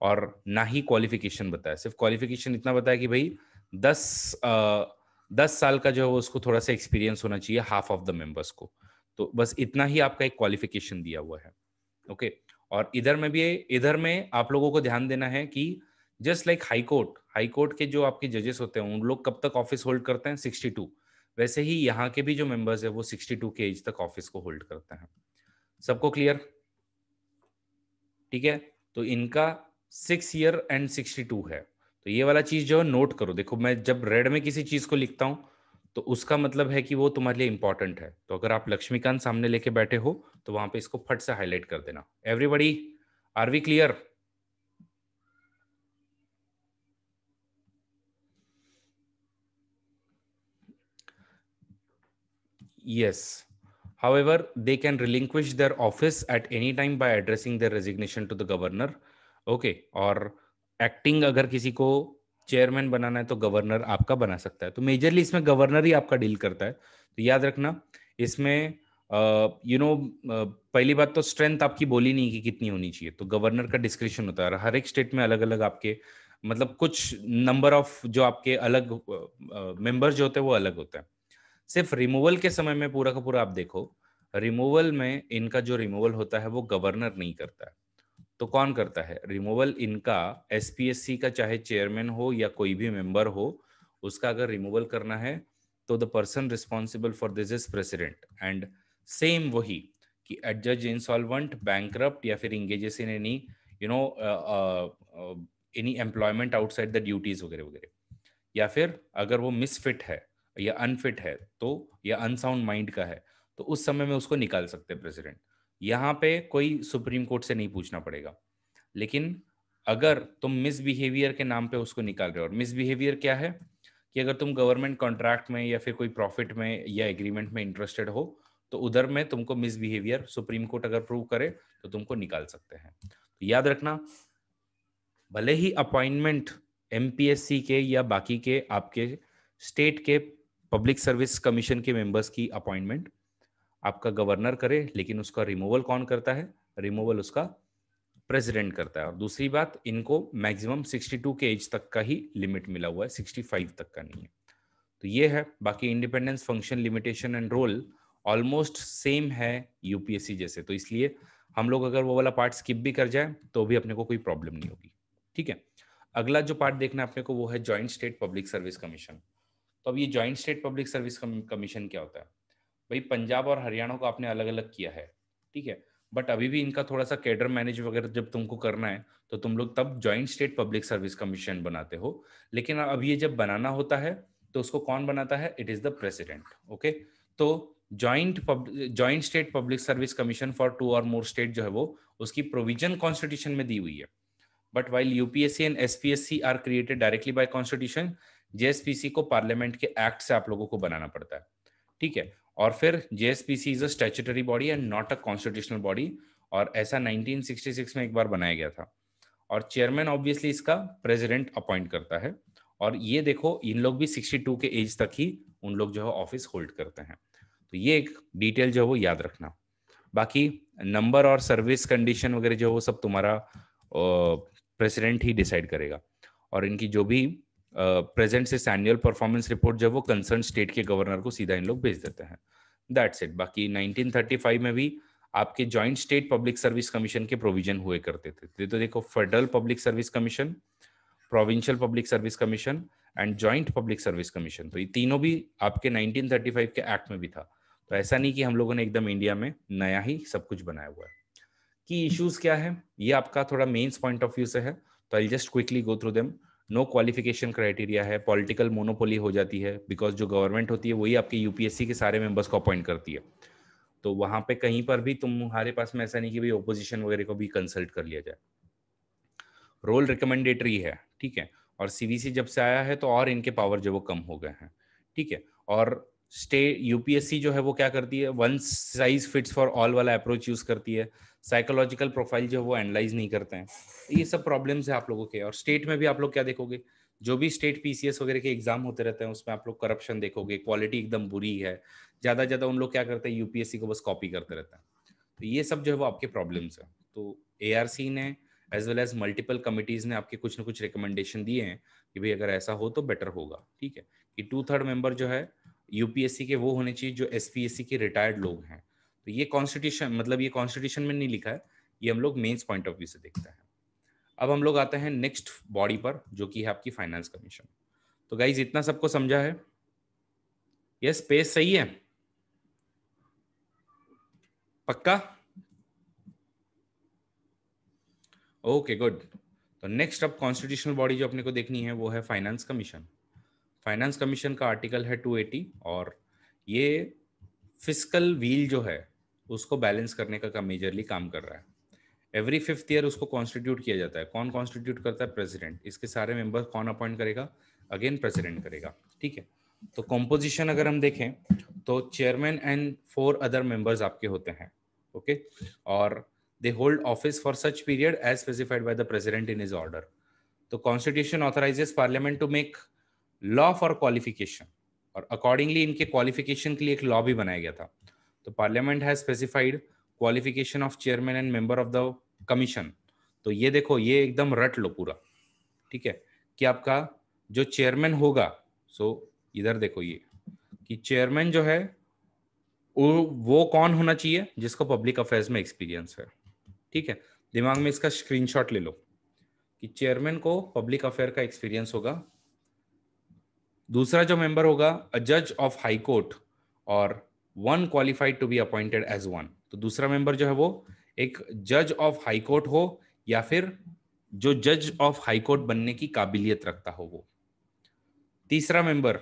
और ना ही क्वालिफिकेशन बताया सिर्फ क्वालिफिकेशन इतना बताया कि भाई दस आ, दस साल का जो है उसको थोड़ा सा एक्सपीरियंस होना चाहिए हाफ ऑफ द मेंबर्स को तो बस इतना ही आपका एक क्वालिफिकेशन दिया हुआ है ओके और इधर में भी इधर में आप लोगों को ध्यान देना है कि just like high court high court के जो आपके जजेस होते हैं उन लोग कब तक ऑफिस होल्ड करते हैं सिक्सटी टू वैसे ही यहाँ के भी जो मेंबर्स है वो सिक्सटी टू के एज तक ऑफिस को होल्ड करते हैं सबको क्लियर ठीक है तो इनका six year and sixty two है तो ये वाला चीज जो है नोट करो देखो मैं जब रेड में किसी चीज को लिखता हूँ तो उसका मतलब है कि वो तुम्हारे लिए इंपॉर्टेंट है तो अगर आप लक्ष्मीकांत सामने लेके बैठे हो तो वहां पे इसको फट से हाईलाइट कर देना everybody are we clear Yes. However, they can relinquish their office at any time by addressing their resignation to the governor. Okay. or acting agar kisi ko chairman बनाना है तो गवर्नर आपका बना सकता है तो मेजरली इसमें गवर्नर ही आपका डील करता है तो याद रखना इसमें यू नो you know, पहली बात तो स्ट्रेंथ आपकी बोली नहीं कि कितनी होनी चाहिए तो गवर्नर का डिस्क्रिप्शन होता है हर एक स्टेट में अलग अलग आपके मतलब कुछ नंबर ऑफ जो आपके अलग मेंबर uh, जो होते हैं वो अलग होते हैं सिर्फ रिमूवल के समय में पूरा का पूरा आप देखो रिमूवल में इनका जो रिमूवल होता है वो गवर्नर नहीं करता है तो कौन करता है रिमूवल इनका एसपीएससी का चाहे चेयरमैन हो या कोई भी मेंबर हो उसका अगर रिमूवल करना है तो the person responsible for this is president and same वही कि एडजज इंसॉल्वेंट बैंक या फिर engages in any you know any employment outside the duties वगैरह वगैरह या फिर अगर वो मिसफिट है या अनफिट है तो या अनसाउंड माइंड का है तो उस समय में उसको निकाल सकते हैं प्रेसिडेंट यहाँ पे कोई सुप्रीम कोर्ट से नहीं पूछना पड़ेगा लेकिन अगर तुम मिसबिहेवियर के नाम पे उसको निकाल रहे हो और मिसबिहेवियर क्या है कि अगर तुम गवर्नमेंट कॉन्ट्रैक्ट में या फिर कोई प्रॉफिट में या एग्रीमेंट में इंटरेस्टेड हो तो उधर में तुमको मिसबिहेवियर सुप्रीम कोर्ट अगर प्रूव करे तो तुमको निकाल सकते हैं तो याद रखना भले ही अपॉइंटमेंट एमपीएससी के या बाकी के आपके स्टेट के पब्लिक सर्विस कमीशन के मेंबर्स की अपॉइंटमेंट आपका गवर्नर करे लेकिन उसका रिमूवल कौन करता है रिमूवल उसका प्रेसिडेंट करता है और दूसरी बात इनको मैक्सिमम 62 के एज तक का ही लिमिट मिला हुआ है 65 तक का नहीं है तो ये है बाकी independence function limitation and role almost same है यूपीएससी जैसे तो इसलिए हम लोग अगर वो वाला पार्ट स्किप भी कर जाए तो भी अपने को कोई प्रॉब्लम नहीं होगी ठीक है अगला जो पार्ट देखना अपने को वो है joint state public service commission तो अब ये joint state public service commission क्या होता है भाई पंजाब और हरियाणा को आपने अलग अलग किया है ठीक है बट अभी भी इनका थोड़ा सा कैडर मैनेज वगैरह जब तुमको करना है तो तुम लोग तब joint state public service commission बनाते हो लेकिन अब ये जब बनाना होता है तो उसको कौन बनाता है it is the president okay तो joint joint state public service commission for two और मोर स्टेट जो है वो उसकी प्रोविजन कॉन्स्टिट्यूशन में दी हुई है but while UPSC and SPSC are created directly by constitution JSPC को पार्लियामेंट के एक्ट से आप लोगों को बनाना पड़ता है ठीक है और फिर JSPC is a statutory body and not a constitutional body और ऐसा 1966 में एक बार बनाया गया था और चेयरमैन ऑब्वियसली इसका प्रेसिडेंट अपॉइंट करता है और ये देखो इन लोग भी 62 के एज तक ही उन लोग जो है ऑफिस होल्ड करते हैं तो ये एक डिटेल जो है वो याद रखना बाकी नंबर और सर्विस कंडीशन वगैरह जो है वो सब तुम्हारा प्रेसिडेंट ही डिसाइड करेगा और इनकी जो भी प्रेजेंट इस एनुअल परफॉर्मेंस रिपोर्ट जब वो कंसर्न स्टेट के गवर्नर को सीधा इन लोग भेज देते हैं दैट्स इट बाकी 1935 में भी आपके joint state public service commission के प्रोविजन हुए करते थे तो देखो federal public service commission provincial public service commission and joint public service commission तो ये तीनों भी आपके 1935 के एक्ट में भी था तो ऐसा नहीं कि हम लोगों ने एकदम इंडिया में नया ही सब कुछ बनाया हुआ है की इश्यूज क्या है ये आपका थोड़ा मेन्स पॉइंट ऑफ व्यू से है तो I just quickly go through them no qualification criteria है पॉलिटिकल मोनोपोली हो जाती है बिकॉज जो गवर्नमेंट होती है वही आपके यूपीएससी के सारे मेंबर्स को अपॉइंट करती है तो वहां पे कहीं पर भी तुम्हारे पास में ऐसा नहीं कि भाई ओपोजिशन वगैरह को भी कंसल्ट कर लिया जाए रोल रिकमेंडेटरी है ठीक है और सी जब से आया है तो और इनके पावर जो वो कम हो गए हैं ठीक है और स्टे यूपीएससी जो है वो क्या करती है one size fits for all वाला अप्रोच यूज करती है साइकोलॉजिकल प्रोफाइल जो है वो एनालाइज नहीं करते हैं ये सब प्रॉब्लम्स है आप लोगों के और स्टेट में भी आप लोग क्या देखोगे जो भी स्टेट पीसीएस वगैरह के एग्जाम होते रहते हैं उसमें आप लोग करप्शन देखोगे क्वालिटी एकदम बुरी है ज्यादा ज्यादा उन लोग क्या करते हैं यूपीएससी को बस कॉपी करते रहते हैं तो ये सब जो है वो आपके प्रॉब्लम्स है तो ए ने as well as multiple committees ने आपके कुछ ना कुछ रिकमेंडेशन दिए हैं कि भाई अगर ऐसा हो तो बेटर होगा ठीक है कि टू थर्ड मेंबर जो है यूपीएससी के वो होने चाहिए जो एस के रिटायर्ड लोग हैं तो ये कॉन्स्टिट्यूशन मतलब ये कॉन्स्टिट्यूशन में नहीं लिखा है ये हम लोग मेन्स पॉइंट ऑफ व्यू से देखते हैं अब हम लोग आते हैं नेक्स्ट बॉडी पर जो कि है आपकी फाइनेंस कमीशन तो गाइज इतना सबको समझा है यस स्पेस सही है पक्का ओके गुड तो नेक्स्ट अब कॉन्स्टिट्यूशनल बॉडी जो अपने को देखनी है वो है फाइनेंस कमीशन फाइनेंस कमीशन का आर्टिकल है 280 और ये फिजिकल व्हील जो है उसको बैलेंस करने का, का मेजरली काम कर रहा है एवरी फिफ्थ ईयर उसको कॉन्स्टिट्यूट किया जाता है कौन कॉन्स्टिट्यूट करता है प्रेसिडेंट इसके सारे मेंबर कौन अपॉइंट करेगा अगेन प्रेसिडेंट करेगा ठीक है तो कॉम्पोजिशन अगर हम देखें तो chairman and four other members आपके होते हैं ओके okay? और they hold office for such period as specified by the president in his order तो constitution authorises parliament to make law for qualification और अकॉर्डिंगली इनके क्वालिफिकेशन के लिए एक लॉ भी बनाया गया था तो parliament has specified qualification of chairman and member of the commission तो ये देखो ये एकदम रट लो पूरा ठीक है कि आपका जो चेयरमैन होगा सो so इधर देखो ये कि चेयरमैन जो है वो वो कौन होना चाहिए जिसको पब्लिक अफेयर्स में एक्सपीरियंस है ठीक है दिमाग में इसका स्क्रीनशॉट ले लो कि चेयरमैन को पब्लिक अफेयर का एक्सपीरियंस होगा दूसरा जो मेंबर होगा अ जज ऑफ हाई कोर्ट और one qualified to be appointed as one तो दूसरा मेंबर जो है वो एक जज ऑफ हाई कोर्ट हो या फिर जो जज ऑफ हाई कोर्ट बनने की काबिलियत रखता हो वो तीसरा member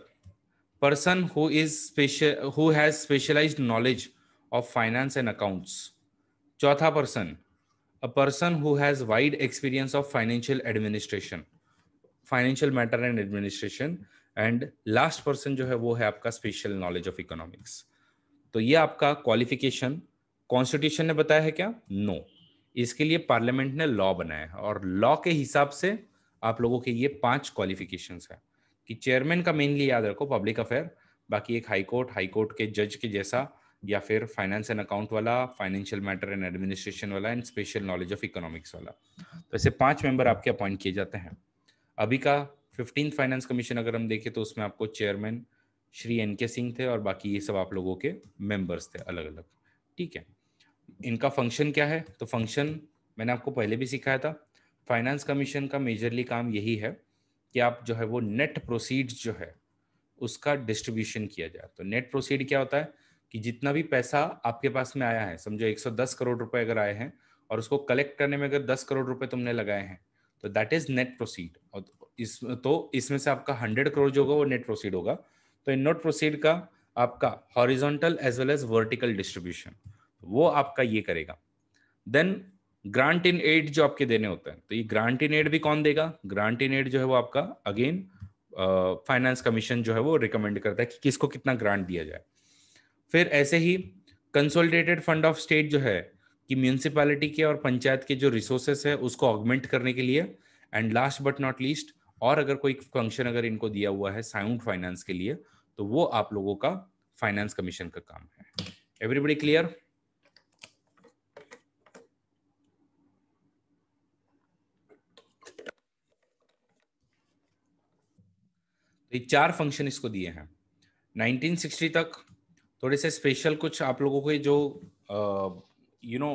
person who is special who has specialised knowledge of finance and accounts चौथा person a person who has wide experience of financial administration financial matter and administration and last person जो है वो है आपका स्पेशल नॉलेज ऑफ इकोनॉमिक्स तो ये आपका qualification constitution ने बताया है क्या नो no. इसके लिए पार्लियामेंट ने लॉ बनाया है और लॉ के हिसाब से आप लोगों के ये पांच क्वालिफिकेशन है कि चेयरमैन का मेनली याद रखो पब्लिक अफेयर बाकी एक हाई कोर्ट हाई कोर्ट के जज के जैसा या फिर फाइनेंस एंड अकाउंट वाला फाइनेंशियल मैटर एंड एडमिनिस्ट्रेशन वाला and special knowledge of economics वाला तो ऐसे पांच मेंबर आपके अपॉइंट किए जाते हैं अभी का फिफ्टीन फाइनेंस कमीशन अगर हम देखें तो उसमें आपको चेयरमैन श्री एन के सिंह थे और बाकी ये सब आप लोगों के मेंबर्स थे अलग अलग ठीक है इनका फंक्शन क्या है तो फंक्शन मैंने आपको पहले भी सिखाया था फाइनेंस कमीशन का मेजरली काम यही है कि आप जो है वो नेट प्रोसीड जो है उसका डिस्ट्रीब्यूशन किया जाए तो नेट प्रोसीड क्या होता है कि जितना भी पैसा आपके पास में आया है समझो 110 करोड़ रुपए अगर आए हैं और उसको कलेक्ट करने में अगर 10 करोड़ रुपए तुमने लगाए हैं तो दैट इज नेट प्रोसीड और इस तो इसमें से आपका 100 करोड़ जो होगा वो नेट प्रोसीड होगा तो इन नोट प्रोसीड का आपका horizontal as well as vertical distribution वो आपका ये करेगा देन ग्रांट इन एड जो आपके देने होते हैं तो ये ग्रांट इन एड भी कौन देगा ग्रांट इन एड जो है वो आपका अगेन फाइनेंस कमीशन जो है वो रिकमेंड करता है कि किसको कितना ग्रांट दिया जाए फिर ऐसे ही कंसोलिडेटेड फंड ऑफ स्टेट जो है कि म्यूनसिपैलिटी के और पंचायत के जो रिसोर्सेस है उसको ऑगमेंट करने के लिए and last but not least और अगर कोई फंक्शन अगर इनको दिया हुआ है साउंड फाइनेंस के लिए तो वो आप लोगों का फाइनेंस कमीशन का काम है एवरीबडी क्लियर तो ये चार फंक्शन इसको दिए हैं 1960 तक थोड़े से स्पेशल कुछ आप लोगों को जो यू नो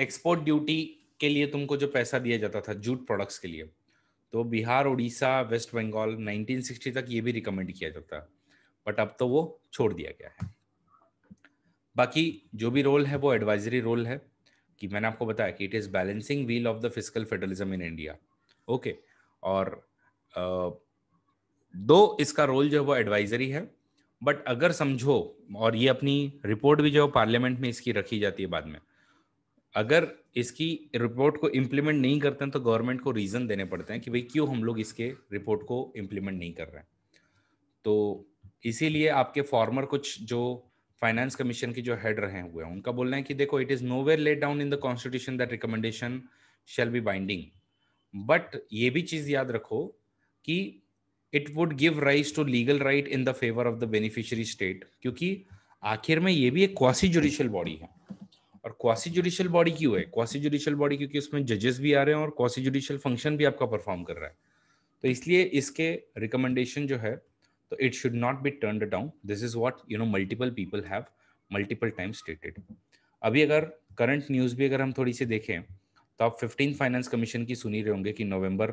एक्सपोर्ट ड्यूटी के लिए तुमको जो पैसा दिया जाता था जूट प्रोडक्ट्स के लिए तो बिहार उड़ीसा वेस्ट बंगाल 1960 तक ये भी रिकमेंड किया जाता बट अब तो वो छोड़ दिया गया है बाकी जो भी रोल है वो एडवाइजरी रोल है कि मैंने आपको बताया कि it is balancing wheel of the physical federalism in India okay और आ, दो इसका रोल जो है वो एडवाइजरी है बट अगर समझो और ये अपनी रिपोर्ट भी जो पार्लियामेंट में इसकी रखी जाती है बाद में अगर इसकी रिपोर्ट को इम्प्लीमेंट नहीं करते हैं तो गवर्नमेंट को रीज़न देने पड़ते हैं कि भाई क्यों हम लोग इसके रिपोर्ट को इम्प्लीमेंट नहीं कर रहे हैं तो इसीलिए आपके फॉर्मर कुछ जो फाइनेंस कमीशन के जो हेड रहे हुए हैं उनका बोलना है कि देखो it is nowhere laid down in the constitution that recommendation shall be binding but ये भी चीज़ याद रखो कि it would give rise to legal right in the favour of the beneficiary state क्योंकि आखिर में ये भी एक क्वासी जुडिशियल बॉडी है और क्वासी जुडिशियल बॉडी क्यों है क्वासी जुडिशियल बॉडी क्योंकि उसमें जजेस भी आ रहे हैं और क्वासी जुडिशियल फंक्शन भी आपका परफॉर्म कर रहा है तो इसलिए इसके रिकमेंडेशन जो है तो it should not be turn down this is what you know multiple people have multiple time stated अभी अगर करंट न्यूज़ भी अगर हम थोड़ी सी देखें तो आप फिफ्टीन फाइनेंस कमीशन की सुनी रहे होंगे कि नवंबर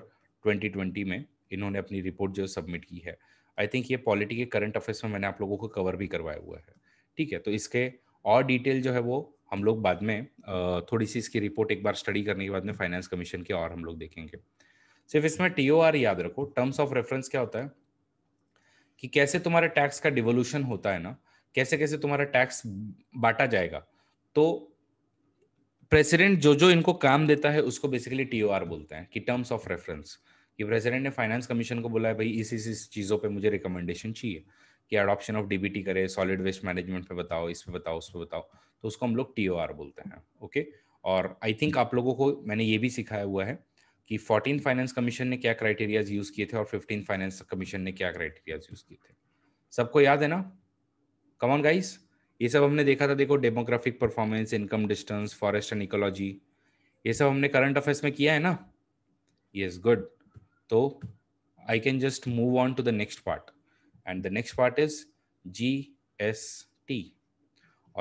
2020 में इन्होंने अपनी रिपोर्ट जो सबमिट की है आई थिंक ये पॉलिटी के करंट अफेयर्स में मैंने आप लोगों को कवर भी करवाया हुआ है ठीक है तो इसके और डिटेल जो है वो हम लोग बाद में थोड़ी सी इसकी रिपोर्ट एक बार स्टडी करने के बाद में फाइनेंस कमीशन के और हम लोग देखेंगे सिर्फ इसमें टी याद रखो टर्म्स ऑफ रेफरेंस क्या होता है कि कैसे तुम्हारे टैक्स का डिवोल्यूशन होता है ना कैसे कैसे तुम्हारा टैक्स बांटा जाएगा तो प्रेसिडेंट जो जो इनको काम देता है उसको बेसिकली टी बोलते हैं कि टर्म्स ऑफ रेफरेंस कि प्रेसिडेंट ने फाइनेंस कमीशन को बोला है भाई इस इस इस चीज़ों पे मुझे रिकमेंडेशन चाहिए कि अडॉप्शन ऑफ डीबीटी करे सॉलिड वेस्ट मैनेजमेंट पे बताओ इस पे बताओ उस पे बताओ तो उसको हम लोग टी बोलते हैं ओके और आई थिंक आप लोगों को मैंने ये भी सिखाया हुआ है कि फोर्टीन फाइनेंस कमीशन ने क्या क्राइटेरियाज यूज किए थे और फिफ्टीन फाइनेंस कमीशन ने क्या क्राइटेरियाज यूज किए थे सबको याद है ना कमॉन गाइस ये सब हमने देखा था देखो demographic performance income distance forest and ecology ये सब हमने करंट अफेयर्स में किया है ना यस गुड तो I can just move on to the next part and the next part is T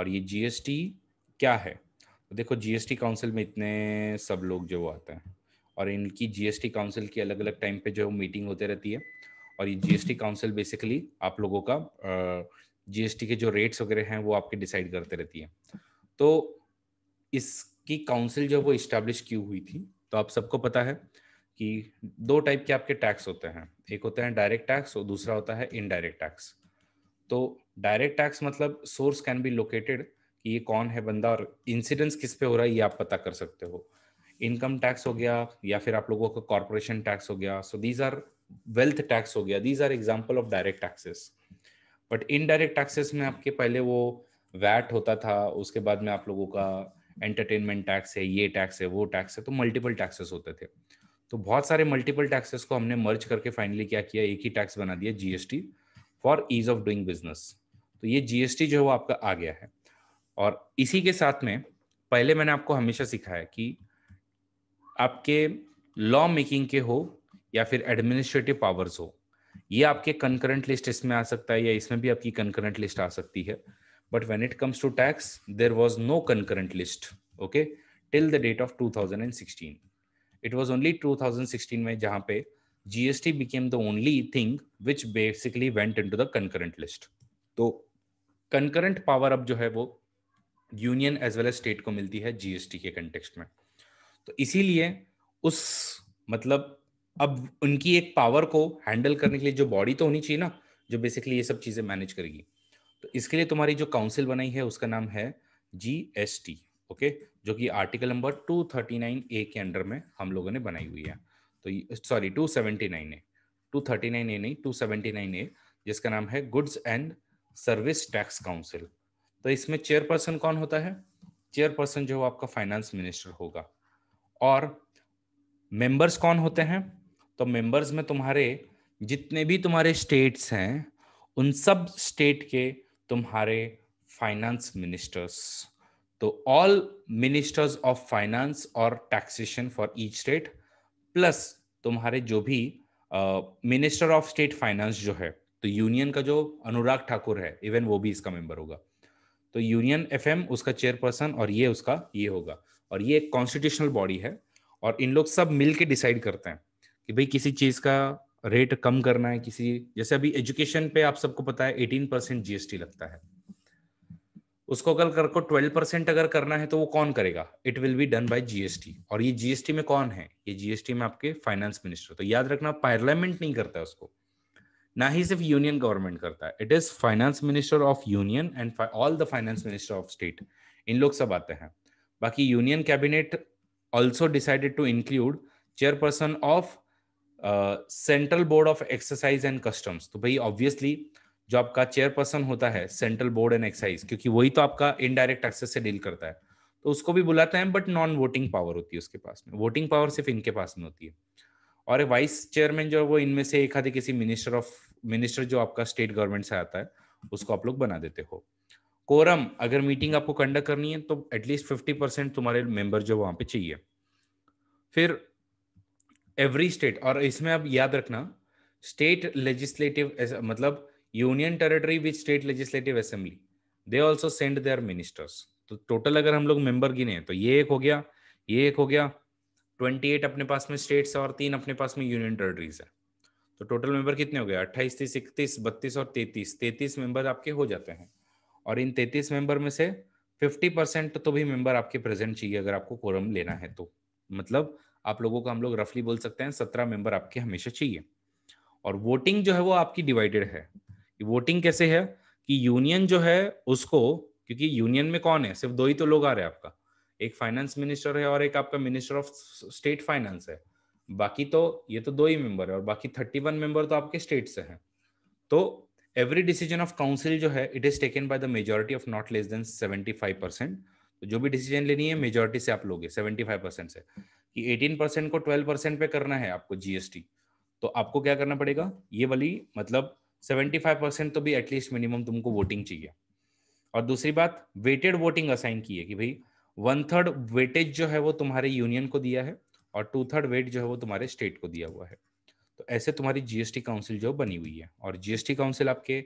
और ये टी क्या है तो देखो टी काउंसिल में इतने सब लोग जो आते हैं और इनकी जी एस टी काउंसिल की अलग अलग टाइम पे जो मीटिंग होते रहती है और ये G S T council basically आप लोगों का जी एस टी के जो रेट्स वगैरह हैं वो आपके डिसाइड करते रहती है तो इसकी काउंसिल जो वो इस्टेब्लिश की हुई थी तो आप सबको पता है कि दो टाइप के आपके टैक्स होते हैं एक होते हैं डायरेक्ट टैक्स और दूसरा होता है इनडायरेक्ट टैक्स तो डायरेक्ट टैक्स मतलब सोर्स कैन बी लोकेटेड कि ये कौन है बंदा और इंसिडेंस किस पे हो रहा है ये आप पता कर सकते हो इनकम टैक्स हो गया या फिर आप लोगों का कॉरपोरेशन टैक्स हो गया so these are wealth tax हो गया these are example of direct taxes but indirect taxes में आपके पहले वो वैट होता था उसके बाद में आप लोगों का एंटरटेनमेंट टैक्स है ये टैक्स है वो टैक्स है तो मल्टीपल टैक्सेस होते थे तो बहुत सारे मल्टीपल टैक्सेस को हमने मर्ज करके फाइनली क्या किया एक ही टैक्स बना दिया GST for ease of doing business तो ये जीएसटी जो है वो आपका आ गया है और इसी के साथ में पहले मैंने आपको हमेशा सिखाया कि आपके लॉ मेकिंग के हो या फिर एडमिनिस्ट्रेटिव पावर्स हो ये आपके कंकरेंट लिस्ट इसमें आ सकता है या इसमें भी आपकी कंकरेंट लिस्ट आ सकती है but when it comes to tax there was no concurrent list okay till the date of sixteen only two thousand sixteen में जहां पे GST became the only thing which basically went to the concurrent list तो concurrent power अब जो है वो union as well as state को मिलती है जीएसटी के कंटेक्सट में तो इसीलिए उस मतलब अब उनकी एक पावर को हैंडल करने के लिए जो बॉडी तो होनी चाहिए ना जो बेसिकली ये सब चीजें मैनेज करेगी तो इसके लिए तुम्हारी जो काउंसिल बनाई है उसका नाम है जी एस टी ओके जो कि आर्टिकल नंबर 239 ए के अंडर में हम लोगों ने बनाई हुई है तो सॉरी 279 ए 239 ए नहीं 279 ए जिसका नाम है goods and service tax council तो इसमें चेयरपर्सन कौन होता है चेयरपर्सन जो आपका फाइनेंस मिनिस्टर होगा और मेंबर्स कौन होते हैं तो मेंबर्स में तुम्हारे जितने भी तुम्हारे स्टेट्स हैं उन सब स्टेट के तुम्हारे फाइनेंस मिनिस्टर्स तो ऑल मिनिस्टर्स ऑफ फाइनेंस और taxation for each state plus तुम्हारे जो भी मिनिस्टर ऑफ स्टेट फाइनेंस जो है तो यूनियन का जो अनुराग ठाकुर है इवन वो भी इसका मेंबर होगा तो यूनियन एफएम उसका चेयरपर्सन और ये उसका ये होगा और ये एक कॉन्स्टिट्यूशनल बॉडी है और इन लोग सब मिल डिसाइड करते हैं कि भाई किसी चीज़ का रेट कम करना है किसी जैसे अभी एजुकेशन पे आप सबको पता है एटीन परसेंट जीएसटी लगता है उसको कल कर को ट्वेल्व परसेंट अगर करना है तो वो कौन करेगा it will be done by GST और ये जीएसटी में कौन है ये जीएसटी में आपके फाइनेंस मिनिस्टर तो याद रखना पार्लियामेंट नहीं करता उसको ना ही सिर्फ यूनियन गवर्नमेंट करता है it is finance minister of union and all the finance minister of state इन लोग सब आते हैं बाकी union cabinet also decided to include chairperson of central board of exercise and customs तो भाई ऑब्वियसली जो आपका चेयरपर्सन होता है सेंट्रल बोर्ड एंड एक्साइज क्योंकि वही तो आपका इनडायरेक्ट एक्सेस से डील करता है तो उसको भी बुलाते हैं बट नॉन वोटिंग पावर होती है उसके पास में वोटिंग पावर सिर्फ इनके पास में होती है और वाइस चेयरमैन जो है वो इनमें से एक आधे किसी मिनिस्टर ऑफ मिनिस्टर जो आपका स्टेट गवर्नमेंट से आता है उसको आप लोग बना देते हो कोरम अगर मीटिंग आपको कंडक्ट करनी है तो एटलीस्ट फिफ्टी परसेंट तुम्हारे मेंबर जो वहां पे चाहिए फिर एवरी स्टेट और इसमें अब याद रखना स्टेट लेजिस्लेटिव मतलब union territory with state legislative assembly they also send their ministers तो टोटल अगर हम लोग मेंबर गिने तो ये एक हो गया ये एक हो गया 28 अपने पास में स्टेट्स और तीन अपने पास में यूनियन टेरिटरीज है तो टोटल मेंबर कितने हो गए अट्ठाईस तीस इकतीस बत्तीस और तैतीस तैतीस मेंबर आपके हो जाते हैं और इन तैतीस मेंबर में से फिफ्टी परसेंट तो भी मेंबर आपके प्रेजेंट चाहिए अगर आपको कोरम लेना है तो मतलब आप लोगों को हम लोग रफली बोल सकते हैं सत्रह मेंबर आपके हमेशा चाहिए और वोटिंग जो है वो आपकी डिवाइडेड है वोटिंग कैसे है कि यूनियन जो है उसको क्योंकि यूनियन में कौन है सिर्फ दो ही तो लोग आ रहे हैं आपका एक फाइनेंस मिनिस्टर है और एक आपका मिनिस्टर ऑफ स्टेट फाइनेंस है बाकी तो ये तो दो ही मेंबर है और बाकी थर्टी वन मेंबर तो आपके स्टेट से हैं तो एवरी डिसीजन ऑफ काउंसिल जो है it is taken by the majority of not less than seventy five percent तो जो भी डिसीजन लेनी है मेजोरिटी से आप लोगे सेवेंटी फाइव परसेंट से कि एटीन परसेंट को ट्वेल्व परसेंट पे करना है आपको जीएसटी तो आपको क्या करना पड़ेगा ये वाली मतलब सेवेंटी फाइव परसेंट तो भी एटलीस्ट मिनिमम तुमको वोटिंग चाहिए और दूसरी बात वेटेड वोटिंग असाइन की है कि भाई वन थर्ड वेटेज जो है वो तुम्हारे यूनियन को दिया है और टू थर्ड वेट जो है वो तुम्हारे स्टेट को दिया हुआ है तो ऐसे तुम्हारी जीएसटी काउंसिल जो बनी हुई है और जीएसटी काउंसिल आपके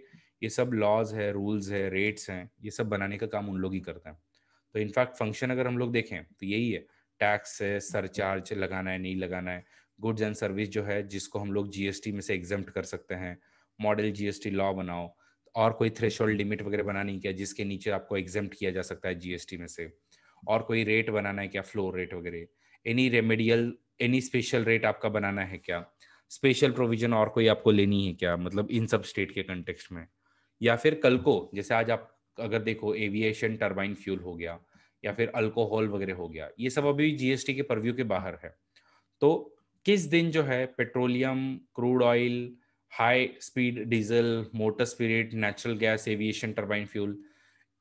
ये सब लॉज है रूल्स है रेट्स हैं ये सब बनाने का काम उन लोग ही करते हैं तो इनफैक्ट फंक्शन अगर हम लोग देखें तो यही है टैक्स है सरचार्ज लगाना है नहीं लगाना है गुड्स एंड सर्विस जो है जिसको हम लोग जीएसटी में से एग्जाम कर सकते हैं मॉडल जीएसटी लॉ बनाओ और कोई थ्रेश लिमिट वगैरह बनानी क्या जिसके नीचे आपको एग्जाम किया जा सकता है जीएसटी में से और कोई रेट बनाना है क्या फ्लोर रेट वगैरह any remedial any special rate आपका बनाना है क्या स्पेशल प्रोविजन और कोई आपको लेनी है क्या मतलब इन सब स्टेट के कंटेक्सट में या फिर कल को जैसे आज आप अगर देखो एविएशन टर्बाइन फ्यूल हो गया या फिर अल्कोहल वगैरह हो गया ये सब अभी जीएसटी के परव्यू के बाहर है तो किस दिन जो है petroleum crude oil high speed diesel motor spirit natural gas aviation turbine fuel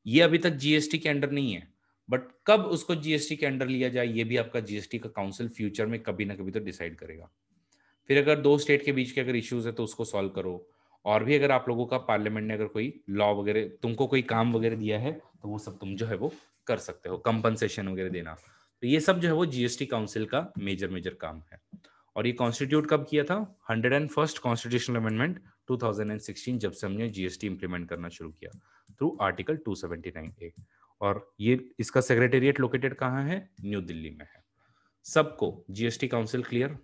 ये अभी तक जीएसटी के अंडर नहीं है बट कब उसको जीएसटी के अंडर लिया जाए ये भी आपका जीएसटी का काउंसिल फ्यूचर में कभी ना कभी तो डिसाइड करेगा फिर अगर दो स्टेट के बीच के अगर इश्यूज है तो उसको सॉल्व करो और भी अगर आप लोगों का पार्लियामेंट ने अगर कोई लॉ वगैरह तुमको कोई काम वगैरह दिया है तो वो सब तुम जो है वो कर सकते हो कंपनसेशन वगैरह देना तो ये सब जो है वो जीएसटी काउंसिल का मेजर मेजर काम है और ये कॉन्स्टिट्यूट कब किया था hundred and first constitutional amendment 2016 जब से हमने जीएसटी इंप्लीमेंट करना शुरू किया थ्रू आर्टिकल 279 ए और ये इसका सेक्रेटेरिएट लोकेटेड कहाँ है न्यू दिल्ली में है सबको GST council clear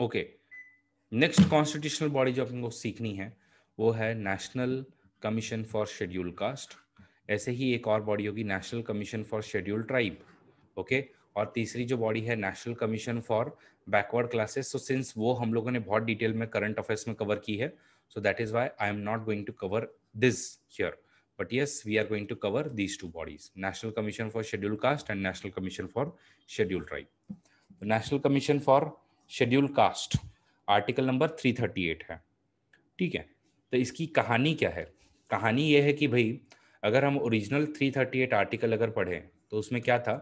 okay next constitutional body जो अपन को सीखनी है वो है national commission for schedule caste ऐसे ही एक और बॉडी होगी national commission for schedule tribe okay और तीसरी जो बॉडी है national commission for backward classes since वो हम लोगों ने बहुत डिटेल में करंट अफेयर्स में कवर की है so that is why I am not going to cover this here but yes we are going to cover these two bodies national commission for schedule caste and national commission for schedule tribe national commission for schedule caste article number three thirty eight है ठीक है तो इसकी कहानी क्या है कहानी यह है कि भाई अगर हम ओरिजिनल 338 आर्टिकल अगर पढ़ें तो उसमें क्या था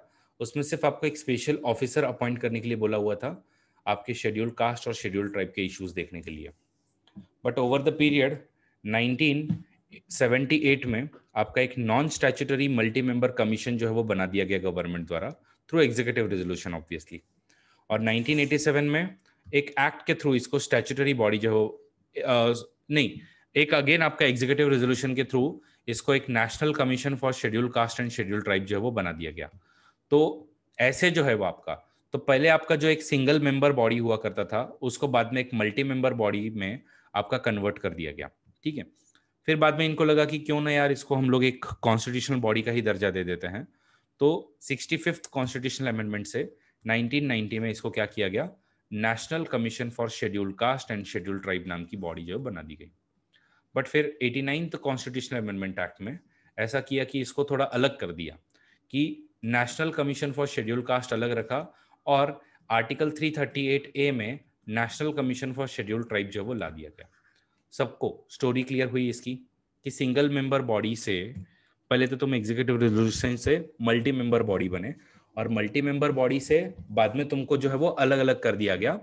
उसमें सिर्फ आपको एक स्पेशल ऑफिसर अपॉइंट करने के लिए बोला हुआ था आपके शेड्यूल कास्ट और शेड्यूल ट्राइब के इश्यूज देखने के लिए बट ओवर द पीरियड 1978 में आपका एक non statutory multi member commission जो है वो बना दिया गया गवर्नमेंट द्वारा थ्रू एग्जीक्यूटिव रेजोल्यूशन ऑब्वियसली और 1987 में एक एक्ट के थ्रू इसको स्टैचुटरी बॉडी जो है नहीं एक अगेन आपका एग्जीक्यूटिव रेजोल्यूशन के थ्रू इसको एक national commission for schedule caste and schedule tribe जो है वो बना दिया गया तो ऐसे जो है वो आपका तो पहले आपका जो एक सिंगल मेंबर बॉडी हुआ करता था उसको बाद में एक मल्टी मेंबर बॉडी में आपका कन्वर्ट कर दिया गया ठीक है फिर बाद में इनको लगा कि क्यों ना यार इसको हम लोग एक कॉन्स्टिट्यूशनल बॉडी का ही दर्जा दे देते हैं तो सिक्सटी फिफ्थ कॉन्स्टिट्यूशनल अमेंडमेंट से 1990 में इसको क्या किया गया national commission for schedule caste and schedule tribe नाम की बॉडी जो बना दी गई बट फिर eighty ninth constitutional amendment act में ऐसा किया कि इसको थोड़ा अलग कर दिया कि national commission for schedule caste अलग रखा और article three thirty eight A में national commission for schedule tribe जो है वो ला दिया गया सबको स्टोरी क्लियर हुई इसकी कि सिंगल मेंबर बॉडी से पहले तो तुम एग्जीक्यूटिव रेजोल्यूशन से मल्टी मेंबर बॉडी बने और मल्टी मेंबर बॉडी से बाद में तुमको जो है वो अलग अलग कर दिया गया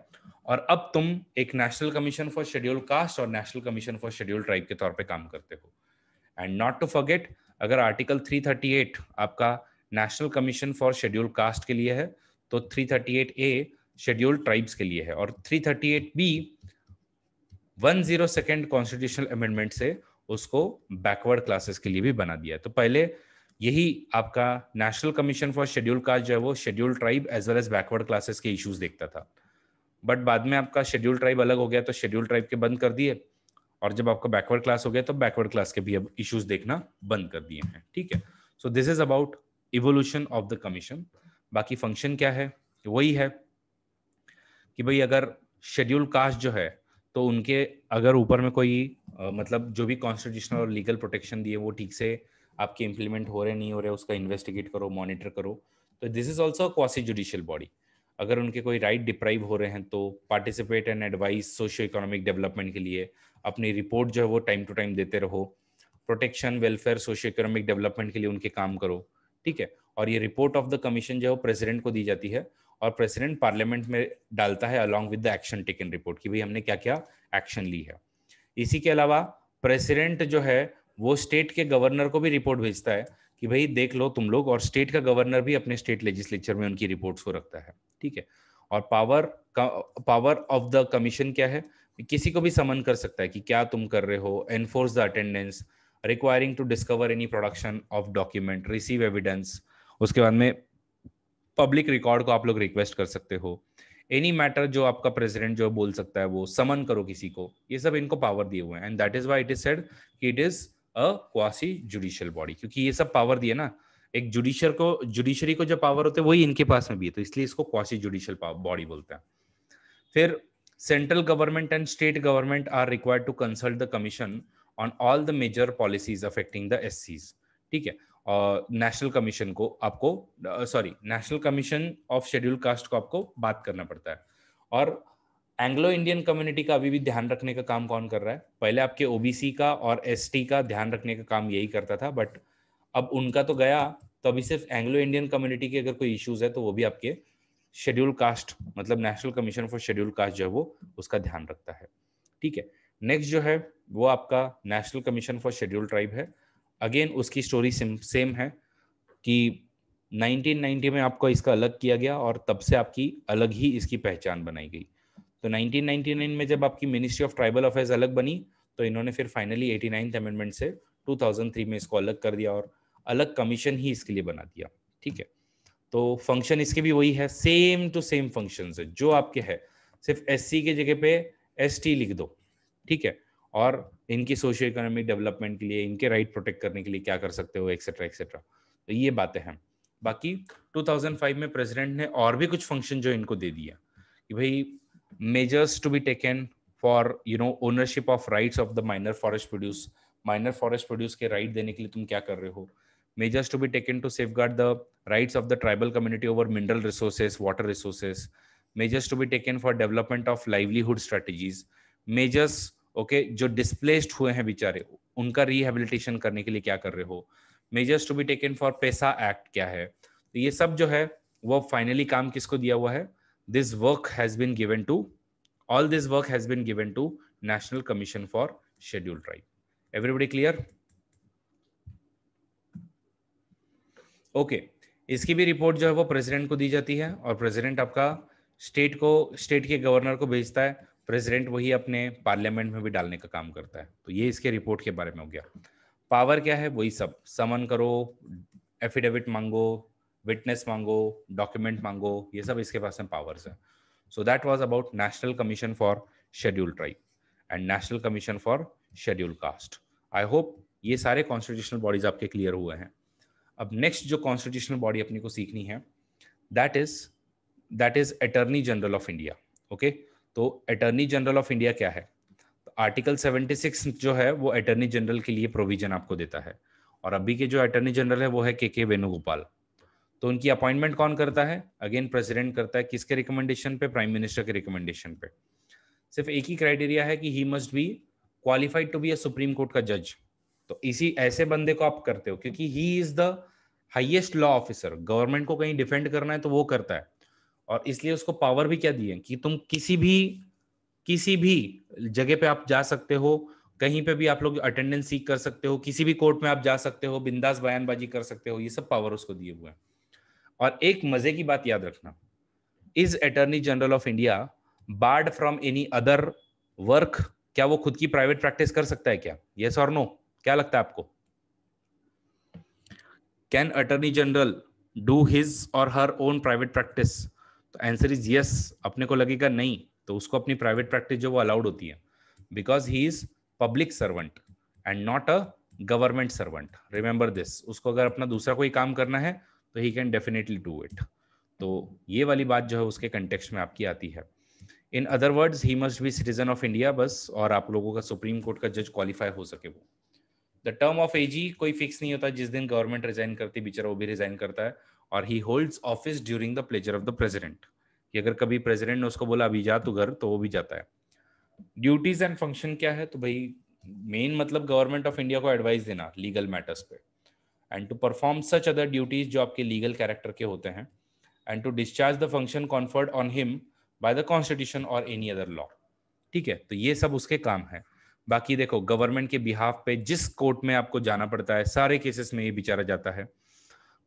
और अब तुम एक national commission for schedule caste और national commission for schedule tribe के तौर पे काम करते हो एंड नॉट टू फॉरगेट अगर आर्टिकल 338 आपका national commission for schedule caste के लिए है तो 338 ए शेड्यूल ट्राइब्स के लिए है और 338 B zero second constitutional amendment से उसको बैकवर्ड क्लासेस के लिए भी बना दिया तो पहले यही आपका national commission for schedule caste जो है वो schedule tribe as well as backward classes के इश्यूज देखता था बट बाद में आपका शेड्यूल ट्राइब अलग हो गया तो शेड्यूल ट्राइब के बंद कर दिए और जब आपका बैकवर्ड क्लास हो गया तो बैकवर्ड क्लास के भी अब इश्यूज देखना बंद कर दिए हैं ठीक है so this is about evolution of the commission बाकी फंक्शन क्या है वही है कि भाई अगर शेड्यूल कास्ट जो है तो उनके अगर ऊपर में कोई आ, मतलब जो भी कॉन्स्टिट्यूशनल और लीगल प्रोटेक्शन दिए वो ठीक से आपके इम्प्लीमेंट हो रहे नहीं हो रहे उसका इन्वेस्टिगेट करो मॉनिटर करो तो this is also quasi judicial body अगर उनके कोई राइट डिप्राइव हो रहे हैं तो participate and advise socio economic development के लिए अपनी रिपोर्ट जो है वो टाइम टू टाइम देते रहो protection welfare socio economic development के लिए उनके काम करो ठीक है और ये रिपोर्ट ऑफ द कमीशन जो है वो प्रेसिडेंट को दी जाती है और प्रेसिडेंट पार्लियामेंट में डालता है along with the action taken report कि भाई हमने क्या क्या एक्शन ली है इसी के अलावा प्रेसिडेंट जो है वो स्टेट के गवर्नर को भी रिपोर्ट भेजता है कि भाई देख लो तुम लोग और स्टेट का गवर्नर भी अपने स्टेट लेजिस्लेचर में उनकी रिपोर्ट्स को रखता है ठीक है और power power of the commission क्या है किसी को भी समन कर सकता है कि क्या तुम कर रहे हो enforce the attendance requiring to discover any production of document receive evidence उसके बाद में पब्लिक रिकॉर्ड को आप लोग रिक्वेस्ट कर सकते हो एनी मैटर जो आपका प्रेसिडेंट जो बोल सकता है वो समन करो किसी को ये सब इनको पावर दिए हुए हैं and that is why it is said कि it is quasi judicial body क्योंकि ये सब पावर दिए ना एक जुडिशियर को जुडिशरी को जो पावर होते हैं वही इनके पास में भी है तो इसलिए इसको क्वासी जुडिशियल बॉडी बोलते हैं फिर central government and state government are required to consult the commission on all the major policies affecting the S ठीक है और नेशनल कमीशन को आपको sorry national commission of schedule caste को आपको बात करना पड़ता है और एंग्लो इंडियन कम्युनिटी का अभी भी ध्यान रखने का काम कौन कर रहा है पहले आपके ओबीसी का और एसटी का ध्यान रखने का काम यही करता था बट अब उनका तो गया तो अभी सिर्फ एंग्लो इंडियन कम्युनिटी के अगर कोई इश्यूज है तो वो भी आपके शेड्यूल कास्ट मतलब national commission for schedule caste जो है वो उसका ध्यान रखता है ठीक है नेक्स्ट जो है वो आपका national commission for schedule tribe है अगेन उसकी स्टोरी सेम है कि 1990 में आपको इसका अलग किया गया और तब से आपकी अलग ही इसकी पहचान बनाई गई तो 1999 में जब आपकी मिनिस्ट्री ऑफ ट्राइबल अफेयर्स अलग बनी तो इन्होंने फिर फाइनली एटी अमेंडमेंट से 2003 में इसको अलग कर दिया और अलग कमीशन ही इसके लिए बना दिया ठीक है तो फंक्शन इसके भी वही है सेम टू सेम फंक्शन है जो आपके है सिर्फ एस के जगह पे एस लिख दो ठीक है और इनकी सोशियो इकोनॉमिक डेवलपमेंट के लिए इनके राइट प्रोटेक्ट करने के लिए क्या कर सकते हो एक्सेट्रा एक्सेट्रा तो ये बातें हैं बाकी 2005 में प्रेसिडेंट ने और भी कुछ फंक्शन जो इनको दे दिया कि भाई measures to be taken for you know ownership of rights of the minor forest produce minor forest produce ke right dene ke liye tum kya kar rahe ho measures to be taken to safeguard the rights of the tribal community over mineral resources water resources measures to be taken for development of livelihood strategies measures okay, jo displaced hue hain bichare unka rehabilitation karne ke liye kya kar rahe ho measures to be taken for pesa act kya hai to ye sab jo hai वो finally काम किसको दिया हुआ है this work has been given to all this work has been given to national commission for scheduled tribe everybody clear okay इसकी भी report जो है वो प्रेसिडेंट को दी जाती है और प्रेसिडेंट आपका स्टेट को स्टेट के गवर्नर को भेजता है प्रेसिडेंट वही अपने पार्लियामेंट में भी डालने का काम करता है तो ये इसके रिपोर्ट के बारे में हो गया पावर क्या है वही सब समन करो एफिडेविट मांगो विटनेस मांगो डॉक्यूमेंट मांगो ये सब इसके पास में पावर्स है so that was about national commission for schedule tribe and national commission for schedule caste I hope ये सारे कॉन्स्टिट्यूशनल बॉडीज आपके क्लियर हुए हैं अब नेक्स्ट जो कॉन्स्टिट्यूशनल बॉडी अपने को सीखनी है that is that is attorney general of India okay तो अटर्नी जनरल ऑफ इंडिया क्या है आर्टिकल 76 जो है वो अटर्नी जनरल के लिए प्रोविजन आपको देता है और अभी के जो अटर्नी जनरल है वो है के के वेणुगोपाल तो उनकी अपॉइंटमेंट कौन करता है अगेन प्रेसिडेंट करता है किसके रिकमेंडेशन पे प्राइम मिनिस्टर के रिकमेंडेशन पे सिर्फ एक ही क्राइटेरिया है कि he must be qualified to be a supreme court का जज तो इसी ऐसे बंदे को आप करते हो क्योंकि he is the highest law officer government को कहीं डिफेंड करना है तो वो करता है और इसलिए उसको पावर भी क्या दिए कि तुम किसी भी किसी भी जगह पे आप जा सकते हो कहीं पे भी आप लोग अटेंडेंस सीख कर सकते हो किसी भी कोर्ट में आप जा सकते हो बिंदास बयानबाजी कर सकते हो ये सब पावर उसको दिए हुए हैं और एक मजे की बात याद रखना is attorney general of India barred from any other work क्या वो खुद की प्राइवेट प्रैक्टिस कर सकता है क्या यस और नो क्या लगता है आपको can attorney general do his or her own private practice तो आंसर इज यस अपने को लगेगा नहीं तो उसको अपनी प्राइवेट प्रैक्टिस जो वो अलाउड होती है because he is public servant and not a government servant remember this उसको अगर अपना दूसरा कोई काम करना है तो he can definitely do it तो ये वाली बात जो है उसके कंटेक्स में आपकी आती है in other words he must be citizen of India बस और आप लोगों का सुप्रीम कोर्ट का जज क्वालिफाई हो सके वो द टर्म ऑफ एजी कोई फिक्स नहीं होता जिस दिन गवर्नमेंट रिजाइन करती बिचारा वो भी रिजाइन करता है और he holds office during the pleasure of the president कि अगर कभी प्रेजिडेंट ने उसको बोला अभी जा तू घर तो वो भी जाता है ड्यूटीज एंड फंक्शन क्या है तो भाई मेन मतलब गवर्नमेंट ऑफ इंडिया को एडवाइस देना लीगल मैटर्स पे and to perform such other duties जो आपके लीगल कैरेक्टर के होते हैं and to discharge the function conferred on him by the constitution or any other law ठीक है तो ये सब उसके काम है बाकी देखो गवर्नमेंट के बिहाफ पे जिस कोर्ट में आपको जाना पड़ता है सारे केसेस में ये बिचारा जाता है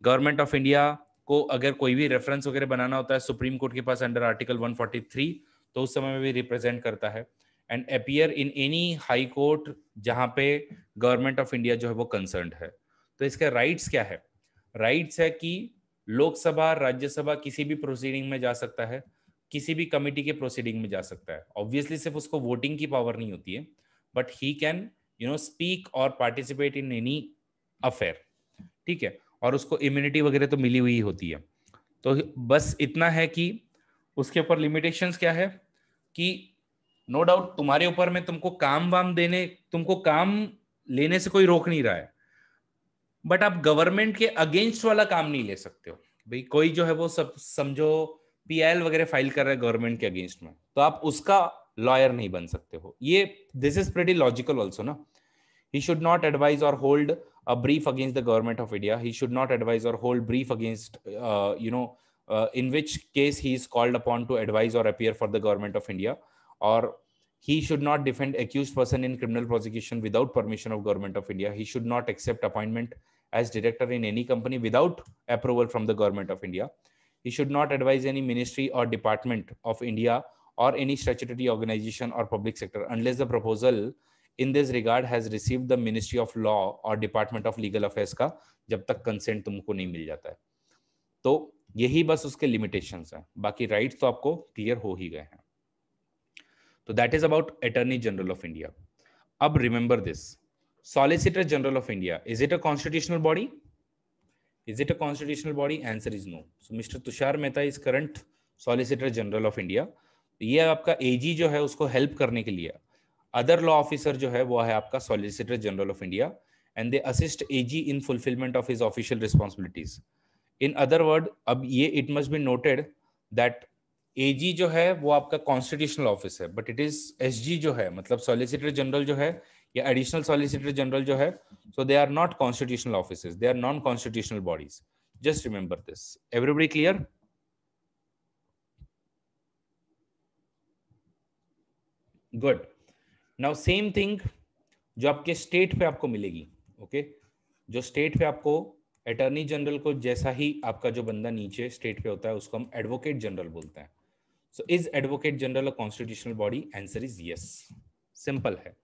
गवर्नमेंट ऑफ इंडिया को अगर कोई भी रेफरेंस वगैरह बनाना होता है सुप्रीम कोर्ट के पास अंडर आर्टिकल 143 तो उस समय में भी रिप्रेजेंट करता है and appear in any high court जहाँ पे गवर्नमेंट ऑफ इंडिया जो है वो कंसर्न है तो इसका राइट्स क्या है राइट्स है कि लोकसभा राज्यसभा किसी भी प्रोसीडिंग में जा सकता है किसी भी कमिटी के प्रोसीडिंग में जा सकता है ऑब्वियसली सिर्फ उसको वोटिंग की पावर नहीं होती है but he can you know speak or participate in any affair ठीक है और उसको इम्यूनिटी वगैरह तो मिली हुई होती है तो बस इतना है कि उसके ऊपर लिमिटेशन क्या है कि नो no डाउट तुम्हारे ऊपर में तुमको काम वाम देने तुमको काम लेने से कोई रोक नहीं रहा है बट आप गवर्नमेंट के अगेंस्ट वाला काम नहीं ले सकते हो भाई कोई जो है वो सब समझो पीएल वगैरह फाइल कर रहा है गवर्नमेंट के अगेंस्ट में तो आप उसका लॉयर नहीं बन सकते हो ये this is pretty logical also ना he should not advise or hold a brief against the government of India he should not advise or hold brief against you know in which case he is called upon to advise or appear for the government of India or he should not defend accuse person in criminal prosecution without permission of government of India he should not accept appointment as director in any company without approval from the government of India. He should not advise any ministry or department of India or any statutory organization or public sector unless the proposal in this regard has received the Ministry of Law or Department of Legal Affairs ka jab tak consent tumko nahi mil jata hai to yahi bas uske limitations hai baki rights to aapko clear ho hi gaye hain so that is about attorney general of india ab remember this Solicitor General of India, is it a constitutional body? Is it a constitutional body? Answer is no. So Mr. Tushar Mehta is current Solicitor General of India. ये आपका एजी जो है उसको help करने के लिए other law officer जो है वो है आपका solicitor general of India and they assist AG in fulfilment of his official responsibilities in other word अब ये it must be noted that AG जो है वो आपका कॉन्स्टिट्यूशनल ऑफिस है बट इट इज एसजी जो है मतलब सॉलिसिटर जनरल जो है या एडिशनल सॉलिसिटर जनरल जो है so they are not constitutional office they are non constitutional bodies just remember this everybody clear good now same thing जो आपके स्टेट पे आपको मिलेगी ओके okay? जो स्टेट पे आपको अटर्नी जनरल को जैसा ही आपका जो बंदा नीचे स्टेट पे होता है उसको हम एडवोकेट जनरल बोलते हैं so is advocate general a constitutional body answer is yes simple है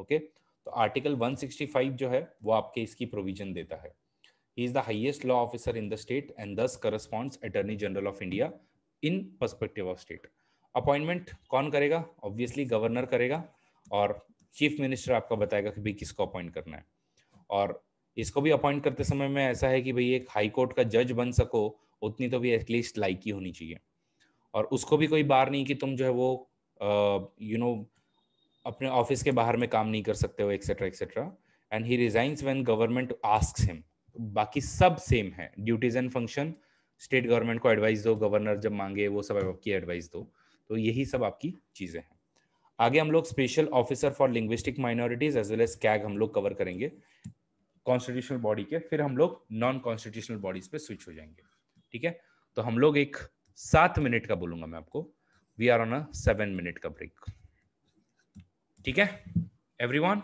ओके तो आर्टिकल 165 जो है वो आपके इसकी प्रोविजन देता है he is the highest law officer in the state and this corresponds attorney general of India in perspective of state appointment कौन करेगा ऑब्वियसली गवर्नर करेगा और चीफ मिनिस्टर आपका बताएगा कि भाई किसको अपॉइंट करना है और इसको भी अपॉइंट करते समय में ऐसा है कि भाई एक हाई कोर्ट का जज बन सको उतनी तो भी एटलीस्ट लाइक ही होनी चाहिए और उसको भी कोई बार नहीं कि तुम जो है वो यू नो अपने ऑफिस के बाहर में काम नहीं कर सकते हो etcetera etcetera and he resigns when government ask him बाकी सब सेम है duties and function state government को एडवाइस दो गवर्नर जब मांगे वो सब आपकी एडवाइस दो तो यही सब आपकी चीज़ें हैं आगे हम लोग special officer for linguistic minorities as well as CAG हम लोग कवर करेंगे कॉन्स्टिट्यूशनल बॉडी के फिर हम लोग नॉन कॉन्स्टिट्यूशनल बॉडीज पे स्विच हो जाएंगे ठीक है तो हम लोग एक सात मिनट का बोलूंगा मैं आपको we are on a seven minute का ब्रेक ठीक है everyone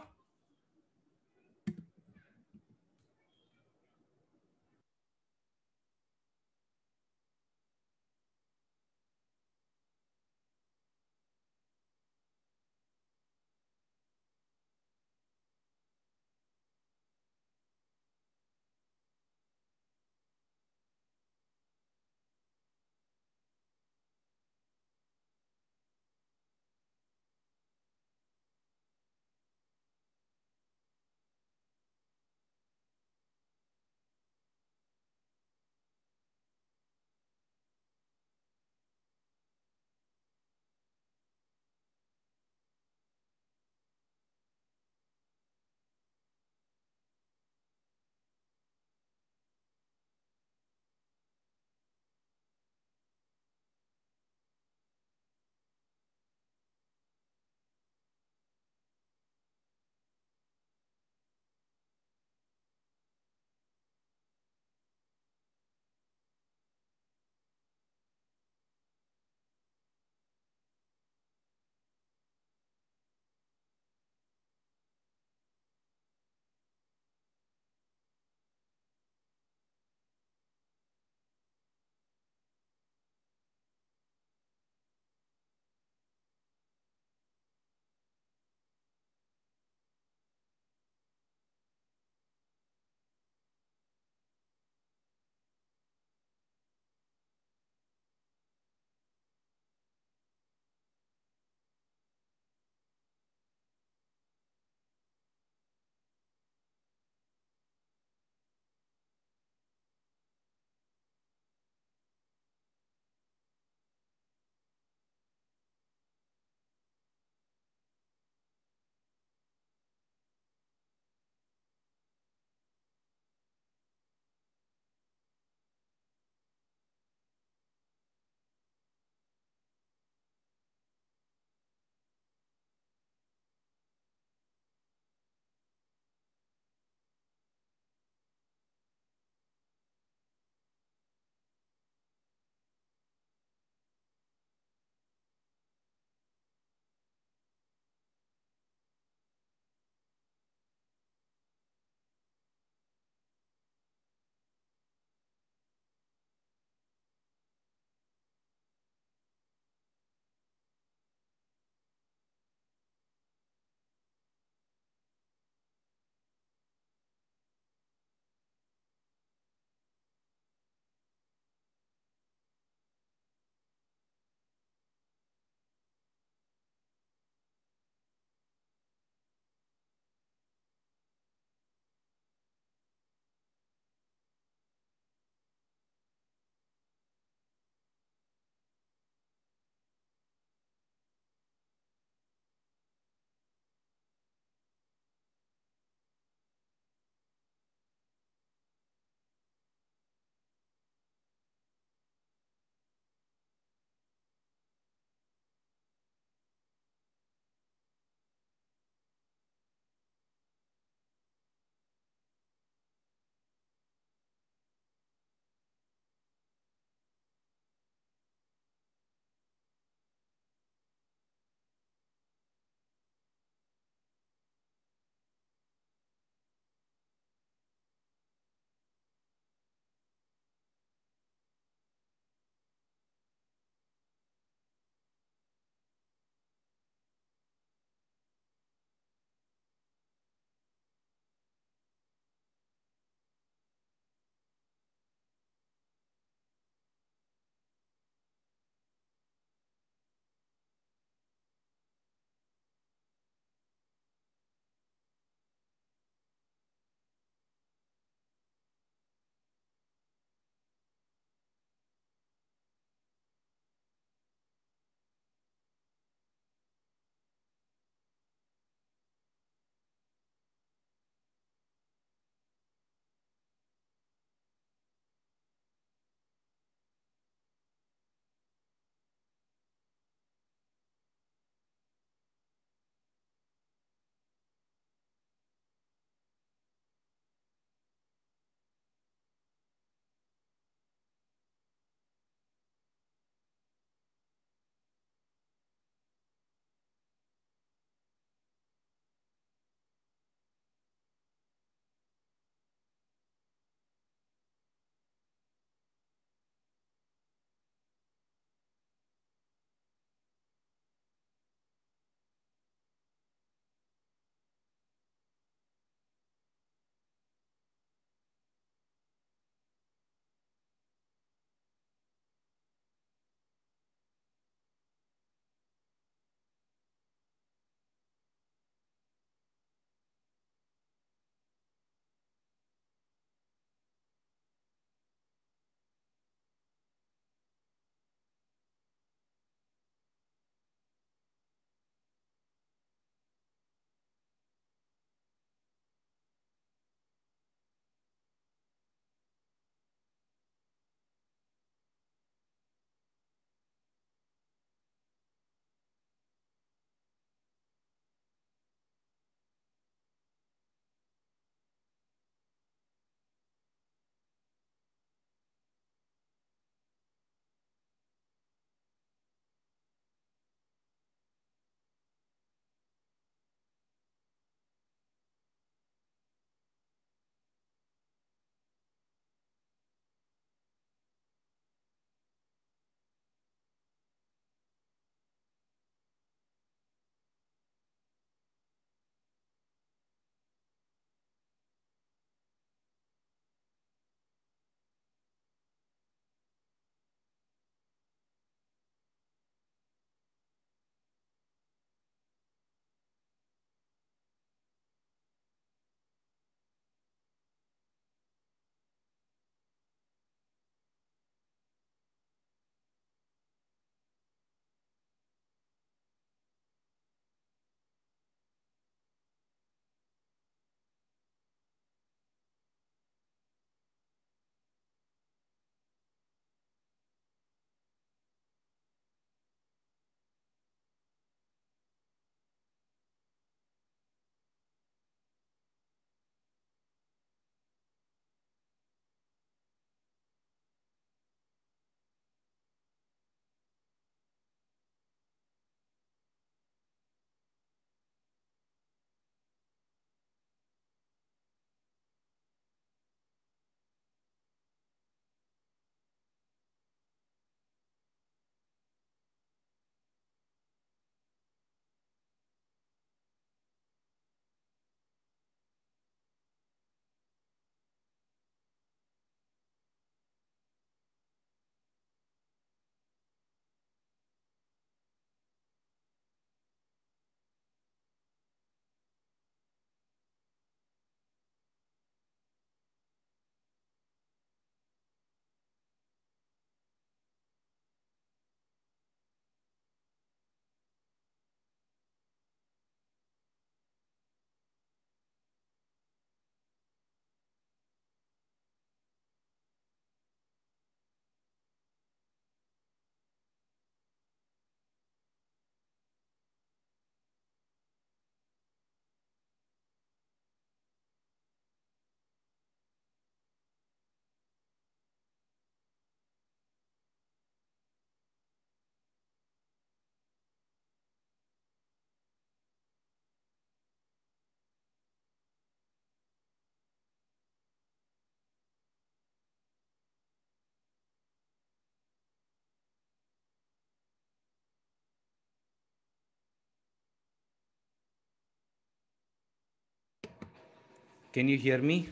Can you hear me?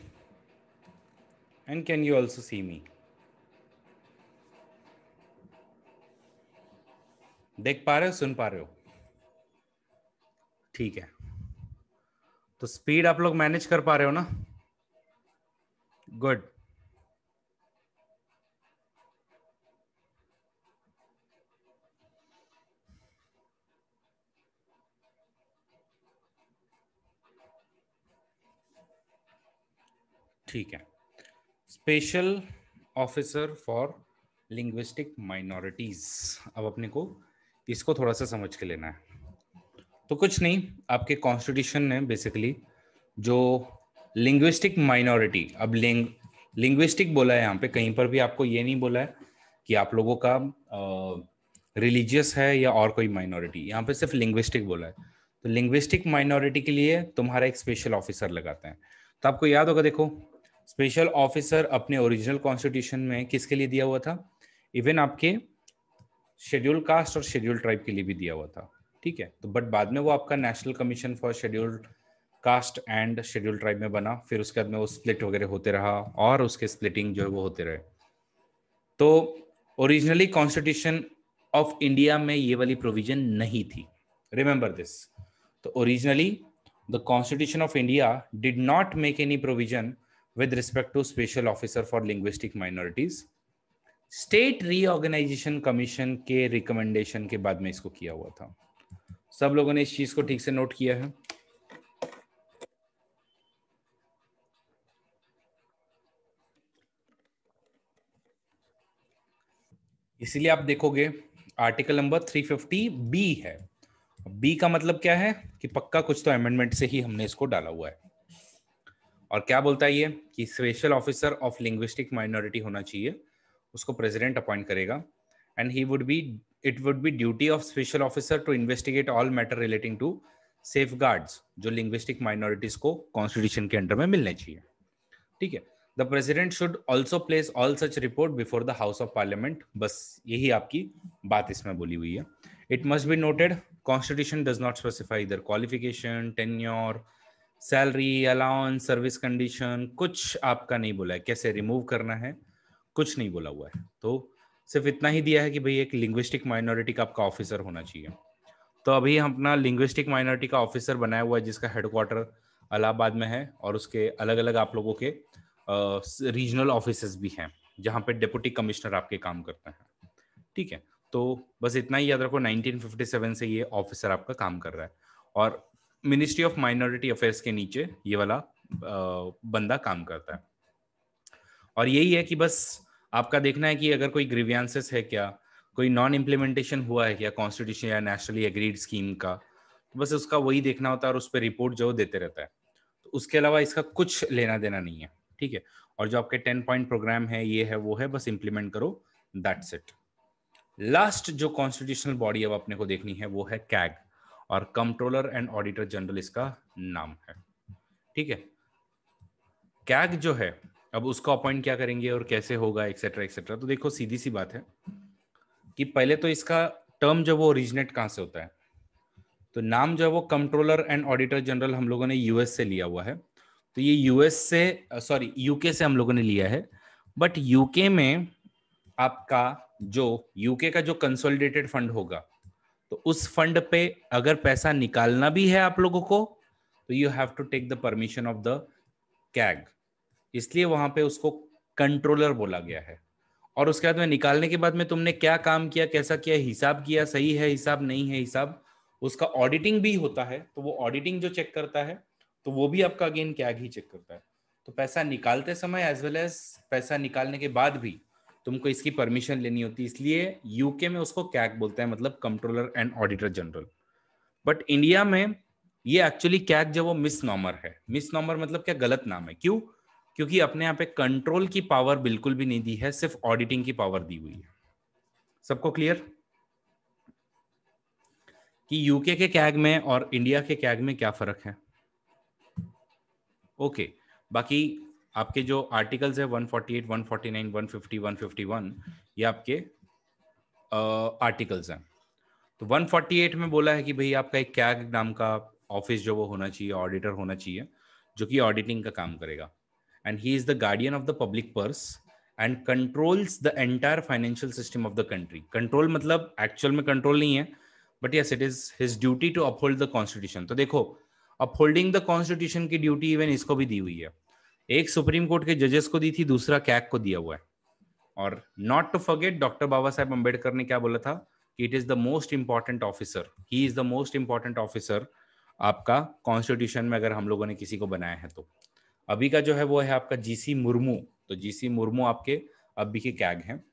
And can you also see me? देख पा रहे हो सुन पा रहे हो ठीक है तो स्पीड आप लोग मैनेज कर पा रहे हो ना गुड ठीक है special officer for linguistic minorities अब अपने को इसको थोड़ा सा समझ के लेना है तो कुछ नहीं आपके कॉन्स्टिट्यूशन ने बेसिकली जो लिंग्विस्टिक माइनॉरिटी अब लिंग लिंग्विस्टिक बोला है यहाँ पे कहीं पर भी आपको ये नहीं बोला है कि आप लोगों का रिलीजियस है या और कोई माइनॉरिटी यहाँ पे सिर्फ लिंग्विस्टिक बोला है तो लिंग्विस्टिक माइनॉरिटी के लिए तुम्हारा एक स्पेशल ऑफिसर लगाते हैं तो आपको याद होगा देखो स्पेशल ऑफिसर अपने ओरिजिनल कॉन्स्टिट्यूशन में किसके लिए दिया हुआ था इवन आपके शेड्यूल कास्ट और शेड्यूल ट्राइब के लिए भी दिया हुआ था ठीक है तो बट बाद में वो आपका national commission for schedule caste and schedule tribe में बना फिर उसके बाद में वो स्प्लिट वगैरह होते रहा और उसके स्प्लिटिंग जो है वो होते रहे तो ओरिजिनली कॉन्स्टिट्यूशन ऑफ इंडिया में ये वाली प्रोविजन नहीं थी रिमेंबर दिस तो originally the constitution of India did not make any provision with respect to special officer for linguistic minorities state reorganisation commission के रिकमेंडेशन के बाद में इसको किया हुआ था सब लोगों ने इस चीज को ठीक से नोट किया है इसीलिए आप देखोगे आर्टिकल नंबर 350 बी है बी का मतलब क्या है कि पक्का कुछ तो अमेंडमेंट से ही हमने इसको डाला हुआ है और क्या बोलता है ये कि special officer of linguistic minority होना चाहिए उसको प्रेसिडेंट अपॉइंट करेगा and he would be it would be duty of special officer to investigate all matter relating to safe जो लिंग्विस्टिक माइनॉरिटीज को कॉन्स्टिट्यूशन के अंडर में मिलने चाहिए ठीक है the president should also place all such report before the house of parliament बस यही आपकी बात इसमें बोली हुई है it must be noted constitution does not specify इधर qualification tenure salary allowance service condition कुछ आपका नहीं बोला है कैसे रिमूव करना है कुछ नहीं बोला हुआ है तो सिर्फ इतना ही दिया है कि भाई एक लिंग्विस्टिक माइनॉरिटी का आपका ऑफिसर होना चाहिए तो अभी हम अपना लिंग्विस्टिक माइनॉरिटी का ऑफिसर बनाया हुआ है जिसका हेडक्वार्टर अलाहाबाद में है और उसके अलग अलग आप लोगों के रीजनल ऑफिस भी हैं जहाँ पे डिप्टी कमिश्नर आपके काम करते हैं ठीक है तो बस इतना ही याद रखो 1957 से ये ऑफिसर आपका काम कर रहा है और मिनिस्ट्री ऑफ माइनॉरिटी अफेयर्स के नीचे ये वाला बंदा काम करता है और यही है कि बस आपका देखना है कि अगर कोई ग्रीवियंसेस है क्या कोई नॉन इम्प्लीमेंटेशन हुआ है क्या कॉन्स्टिट्यूशन या नेशनली एग्रीड स्कीम का तो बस उसका वही देखना होता है और उस पर रिपोर्ट जो देते रहता है तो उसके अलावा इसका कुछ लेना देना नहीं है ठीक है और जो आपके टेन पॉइंट प्रोग्राम है ये है वो है बस इम्प्लीमेंट करो दैट्स इट लास्ट जो कॉन्स्टिट्यूशनल बॉडी अब अपने को देखनी है वो है कैग और कंट्रोलर एंड ऑडिटर जनरल इसका नाम है ठीक है कैग जो है अब उसको अपॉइंट क्या करेंगे और कैसे होगा एक्सेट्रा एक्सेट्रा तो देखो सीधी सी बात है कि पहले तो इसका टर्म जो वो ओरिजिनेट कहां से होता है तो नाम जो है वो कंट्रोलर एंड ऑडिटर जनरल हम लोगों ने यूएस से लिया हुआ है तो ये यूएस से सॉरी यूके से हम लोगों ने लिया है बट यूके में आपका जो यूके का जो कंसोलिडेटेड फंड होगा तो उस फंड पे अगर पैसा निकालना भी है आप लोगों को तो you have to take the permission of the CAG इसलिए वहां पे उसको कंट्रोलर बोला गया है और उसके बाद में निकालने के बाद में तुमने क्या काम किया कैसा किया हिसाब किया सही है हिसाब नहीं है हिसाब उसका ऑडिटिंग भी होता है तो वो ऑडिटिंग जो चेक करता है तो वो भी आपका अगेन कैग ही चेक करता है तो पैसा निकालते समय एज वेल एज पैसा निकालने के बाद भी तुमको इसकी परमिशन लेनी होती है इसलिए यूके में उसको कैक बोलते हैं मतलब controller and auditor general but India में ये एक्चुअली कैक जो वो मिस नॉमर है मिस नॉमर मतलब क्या गलत नाम है क्यों क्योंकि अपने यहाँ पे कंट्रोल की पावर बिल्कुल भी नहीं दी है सिर्फ ऑडिटिंग की पावर दी हुई है सबको क्लियर कि यूके के कैग में और इंडिया के कैग में क्या फर्क है ओके okay, बाकी आपके जो आर्टिकल्स है 148, 149, 150, 151 ये आपके आर्टिकल्स हैं तो 148 में बोला है कि भाई आपका एक कैग नाम का ऑफिस जो वो होना चाहिए ऑडिटर होना चाहिए जो कि ऑडिटिंग का काम करेगा and he is the guardian of the public purse and controls the entire financial system of the country control मतलब एक्चुअल में कंट्रोल नहीं है but yes it is his duty to uphold the constitution तो देखो upholding the constitution की duty even इसको भी दी हुई है एक सुप्रीम कोर्ट के जजेस को दी थी दूसरा कैक को दिया हुआ है और not to forget doctor Baba Saheb Ambedkar ने क्या बोला था कि it is the most important officer he is the most important officer आपका कॉन्स्टिट्यूशन में अगर हम लोगों ने किसी को बनाया है तो अभी का जो है वो है आपका जीसी मुर्मू तो जीसी मुर्मू आपके अभी के कैग हैं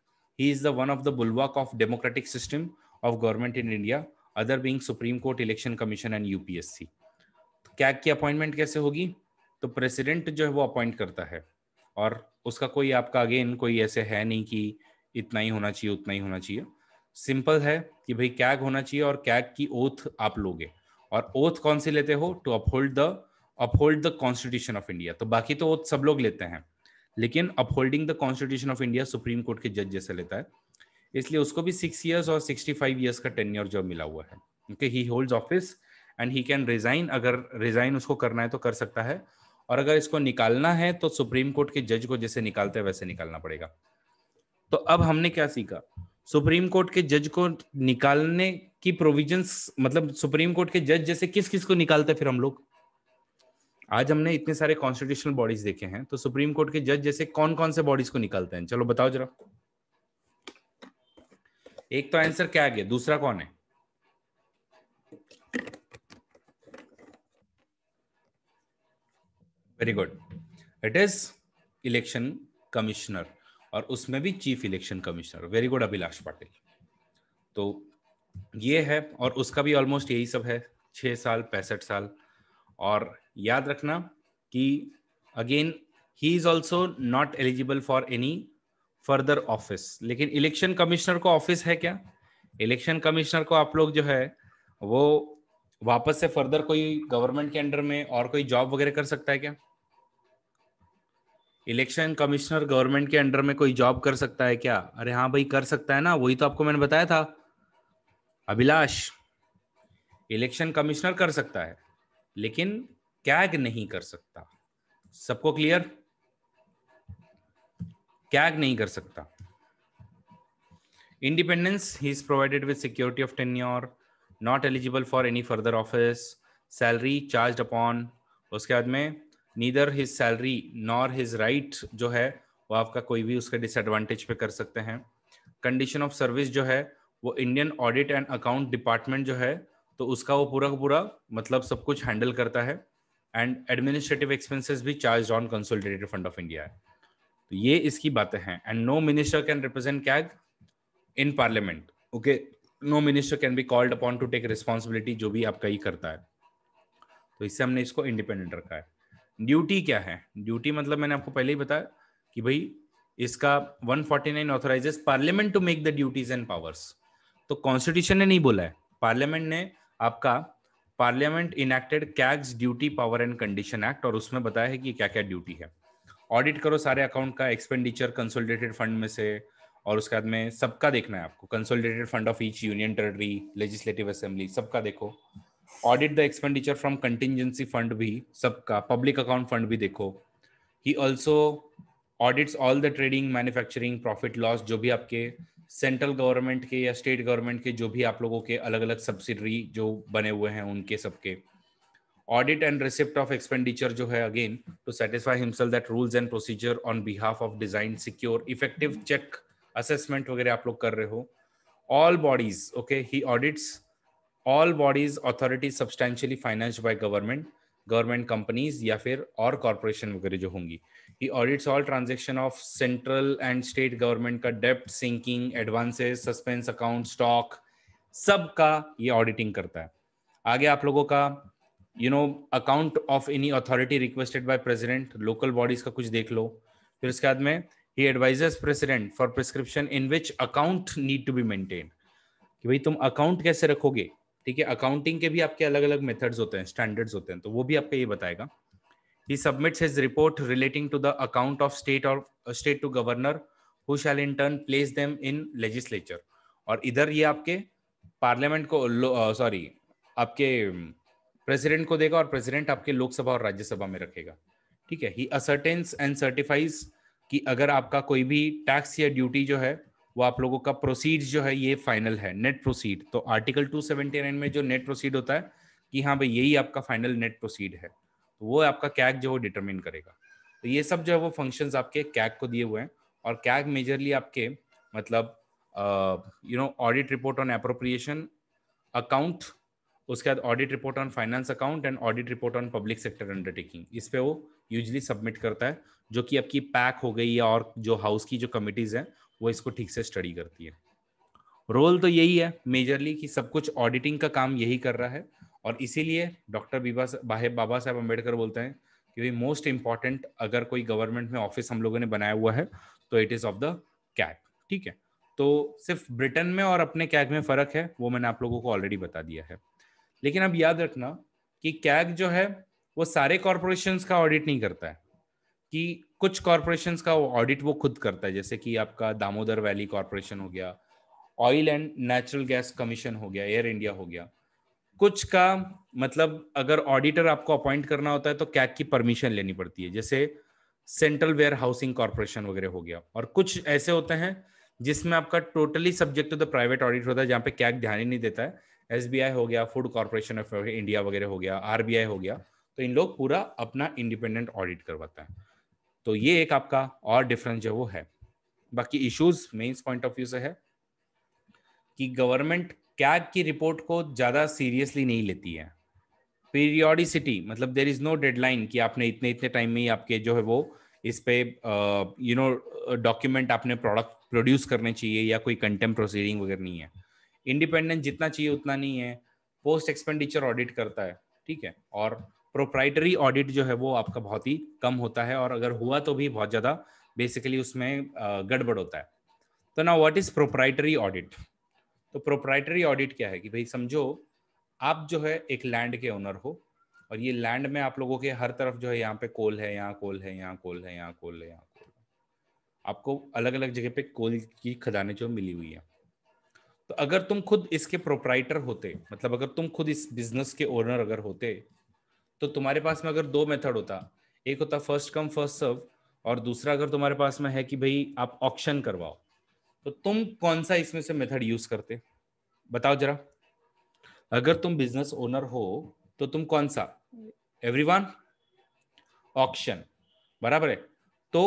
he is the one of the bulwark of democratic system of government in India other being supreme court election commission and UPSC CAG की अपॉइंटमेंट कैसे होगी तो प्रेसिडेंट जो है वो अपॉइंट करता है और उसका कोई आपका अगेन कोई ऐसे है नहीं कि इतना ही होना चाहिए उतना ही होना चाहिए सिंपल है कि भाई कैग होना चाहिए और कैग की ओथ आप लोगे और ओथ कौन सी लेते हो to uphold the uphold the constitution of India तो बाकी तो ओथ सब लोग लेते हैं लेकिन upholding the constitution of India supreme court के जज जैसे लेता है इसलिए उसको भी six years or sixty five years का टेन्योर जॉब मिला हुआ है okay he hold office and he can resign अगर रिजाइन उसको करना है तो कर सकता है और अगर इसको निकालना है तो सुप्रीम कोर्ट के जज को जैसे निकालते हैं वैसे निकालना पड़ेगा तो अब हमने क्या सीखा सुप्रीम कोर्ट के जज को निकालने की प्रोविजंस मतलब सुप्रीम कोर्ट के जज जैसे किस किस को निकालते फिर हम लोग आज हमने इतने सारे कॉन्स्टिट्यूशनल बॉडीज देखे हैं तो सुप्रीम कोर्ट के जज जैसे कौन कौन से बॉडीज को निकालते हैं चलो बताओ जरा एक तो आंसर क्या आ गया दूसरा कौन है very good it is election commissioner और उसमें भी chief election commissioner very good Abhilash Patil तो ये है और उसका भी ऑलमोस्ट यही सब है छः साल पैंसठ साल और याद रखना कि again he is also not eligible for any further office लेकिन इलेक्शन कमिश्नर को ऑफिस है क्या इलेक्शन कमिश्नर को आप लोग जो है वो वापस से फर्दर कोई गवर्नमेंट के अंडर में और कोई जॉब वगैरह कर सकता है क्या इलेक्शन कमिश्नर गवर्नमेंट के अंडर में कोई जॉब कर सकता है क्या अरे हाँ भाई कर सकता है ना वही तो आपको मैंने बताया था अभिलाष इलेक्शन कमिश्नर कर सकता है लेकिन कैग नहीं कर सकता सबको क्लियर कैग नहीं कर सकता independence he is provided with security of tenure not eligible for any further office salary charge upon उसके बाद में neither his salary nor his right जो है वो आपका कोई भी उसके डिसएडवांटेज पे कर सकते हैं कंडीशन ऑफ सर्विस जो है वो Indian audit and account department जो है तो उसका वो पूरा का पूरा मतलब सब कुछ हैंडल करता है एंड एडमिनिस्ट्रेटिव एक्सपेंसेस भी charge on consolidated fund of India है तो ये इसकी बातें हैं and no minister can represent CAG in parliament okay no minister can be called upon to take responsibility जो भी आपका ही करता है तो इससे हमने इसको इंडिपेंडेंट रखा है ड्यूटी क्या है ड्यूटी मतलब मैंने आपको पहले ही बताया कि भाई इसका 149 forty nine authorises parliament to make the duties and powers तो कॉन्स्टिट्यूशन ने नहीं बोला है पार्लियामेंट ने आपका parliament enacted CAG's duty power and condition act और उसमें बताया है कि क्या क्या ड्यूटी है ऑडिट करो सारे अकाउंट का एक्सपेंडिचर कंसोलिडेटेड फंड में से और उसके बाद में सबका देखना है आपको consolidated fund of each union territory legislative assembly सबका देखो audit the expenditure from contingency fund भी सबका पब्लिक अकाउंट फंड भी देखो he also audits all the trading manufacturing profit loss जो भी आपके सेंट्रल गवर्नमेंट के या स्टेट गवर्नमेंट के जो भी आप लोगों के अलग अलग सब्सिडरी जो बने हुए हैं उनके सबके audit and receipt of expenditure जो है again to satisfy himself that rules and procedure on behalf of design secure effective check assessment वगैरह आप लोग कर रहे हो all bodies okay he audits all bodies authority substantially finance by government government companies या फिर और कॉरपोरेशन वगैरह जो होंगी he audits all transaction of central and state government का डेप्ट sinking advances suspense account stock सब का ये ऑडिटिंग करता है आगे आप लोगों का you know account of any authority requested by president local bodies का कुछ देख लो फिर उसके बाद में he advises president for prescription in which account need to be maintain कि भाई तुम अकाउंट कैसे रखोगे ठीक है अकाउंटिंग के भी आपके अलग अलग मेथड्स होते हैं स्टैंडर्ड्स होते हैं तो वो भी आपको ये बताएगा ही submits his report relating to the account of state और state to governor who shall in turn place them in legislature और इधर ये आपके पार्लियामेंट को सॉरी uh, आपके प्रेसिडेंट um, को देगा और प्रेसिडेंट आपके लोकसभा और राज्यसभा में रखेगा ठीक है ही असर्टेंस एंड सर्टिफाइज कि अगर आपका कोई भी टैक्स या ड्यूटी जो है वो आप लोगों का प्रोसीड जो है ये फाइनल है नेट प्रोसीड तो आर्टिकल 279 में जो नेट प्रोसीड होता है कि हाँ भाई यही आपका फाइनल नेट प्रोसीड है तो वो आपका कैग जो है डिटरमिन करेगा तो ये सब जो है वो फंक्शन आपके कैग को दिए हुए हैं और कैग मेजरली आपके मतलब you know audit report on appropriation account उसके बाद audit report on finance account and audit report on public sector undertaking इस पर वो यूजली सबमिट करता है जो कि आपकी पैक हो गई या और जो हाउस की जो कमिटीज हैं वो इसको ठीक से स्टडी करती है रोल तो यही है मेजरली कि सब कुछ ऑडिटिंग का काम यही कर रहा है और इसीलिए डॉक्टर बाबा साहेब अम्बेडकर बोलते हैं कि भाई मोस्ट इम्पॉर्टेंट अगर कोई गवर्नमेंट में ऑफिस हम लोगों ने बनाया हुआ है तो it is of the CAG ठीक है तो सिर्फ ब्रिटेन में और अपने कैग में फ़र्क है वो मैंने आप लोगों को ऑलरेडी बता दिया है लेकिन अब याद रखना कि कैग जो है वो सारे कॉरपोरेशन का ऑडिट नहीं करता है कि कुछ कॉरपोरेशन का ऑडिट वो खुद करता है जैसे कि आपका दामोदर वैली कॉरपोरेशन हो गया oil and natural gas commission हो गया एयर इंडिया हो गया कुछ का मतलब अगर ऑडिटर आपको अपॉइंट करना होता है तो कैक की परमिशन लेनी पड़ती है जैसे सेंट्रल वेयर हाउसिंग कॉरपोरेशन वगैरह हो गया और कुछ ऐसे होते हैं जिसमें आपका totally subject to the private audit होता है जहाँ पे कैक ध्यान ही नहीं देता है एस हो गया फूड कॉरपोरेशन ऑफ इंडिया वगैरह हो गया आर हो गया तो इन लोग पूरा अपना इंडिपेंडेंट ऑडिट करवाता है तो ये एक आपका और डिफरेंस जो वो है बाकी issues mains point of view से है कि गवर्नमेंट कैग की रिपोर्ट को ज़्यादा सीरियसली नहीं लेती है पीरियोडिसिटी मतलब देर इज़ नो डेडलाइन कि आपने इतने इतने टाइम में ही आपके जो है वो इस पे यू नो डॉक्यूमेंट आपने प्रोडक्ट प्रोड्यूस करने चाहिए या कोई कंटेम्प प्रोसीडिंग वगैरह नहीं है इंडिपेंडेंट जितना चाहिए उतना नहीं है पोस्ट एक्सपेंडिचर ऑडिट करता है ठीक है और प्रोप्राइटरी ऑडिट जो है वो आपका बहुत ही कम होता है और अगर हुआ तो भी बहुत ज़्यादा बेसिकली उसमें गड़बड़ होता है तो ना व्हाट इज़ प्रोप्राइटरी ऑडिट तो प्रोप्राइटरी ऑडिट क्या है कि भाई समझो आप जो है एक लैंड के ओनर हो और ये लैंड में आप लोगों के हर तरफ जो है यहाँ पे कोल है यहाँ कोल है यहाँ कोल है यहाँ कोल है यहाँ कोल आपको अलग अलग जगह पे कोल की खदानें जो मिली हुई है तो अगर तुम खुद इसके प्रोप्राइटर होते मतलब अगर तुम खुद इस बिजनेस के ओनर अगर होते तो तुम्हारे पास में अगर दो मेथड होता एक होता फर्स्ट कम फर्स्ट सर्व और दूसरा अगर तुम्हारे पास में है कि भाई आप ऑप्शन करवाओ तो तुम कौन सा इसमें से मेथड यूज करते बताओ जरा अगर तुम बिजनेस ओनर हो तो तुम कौन सा एवरीवन ऑक्शन बराबर है तो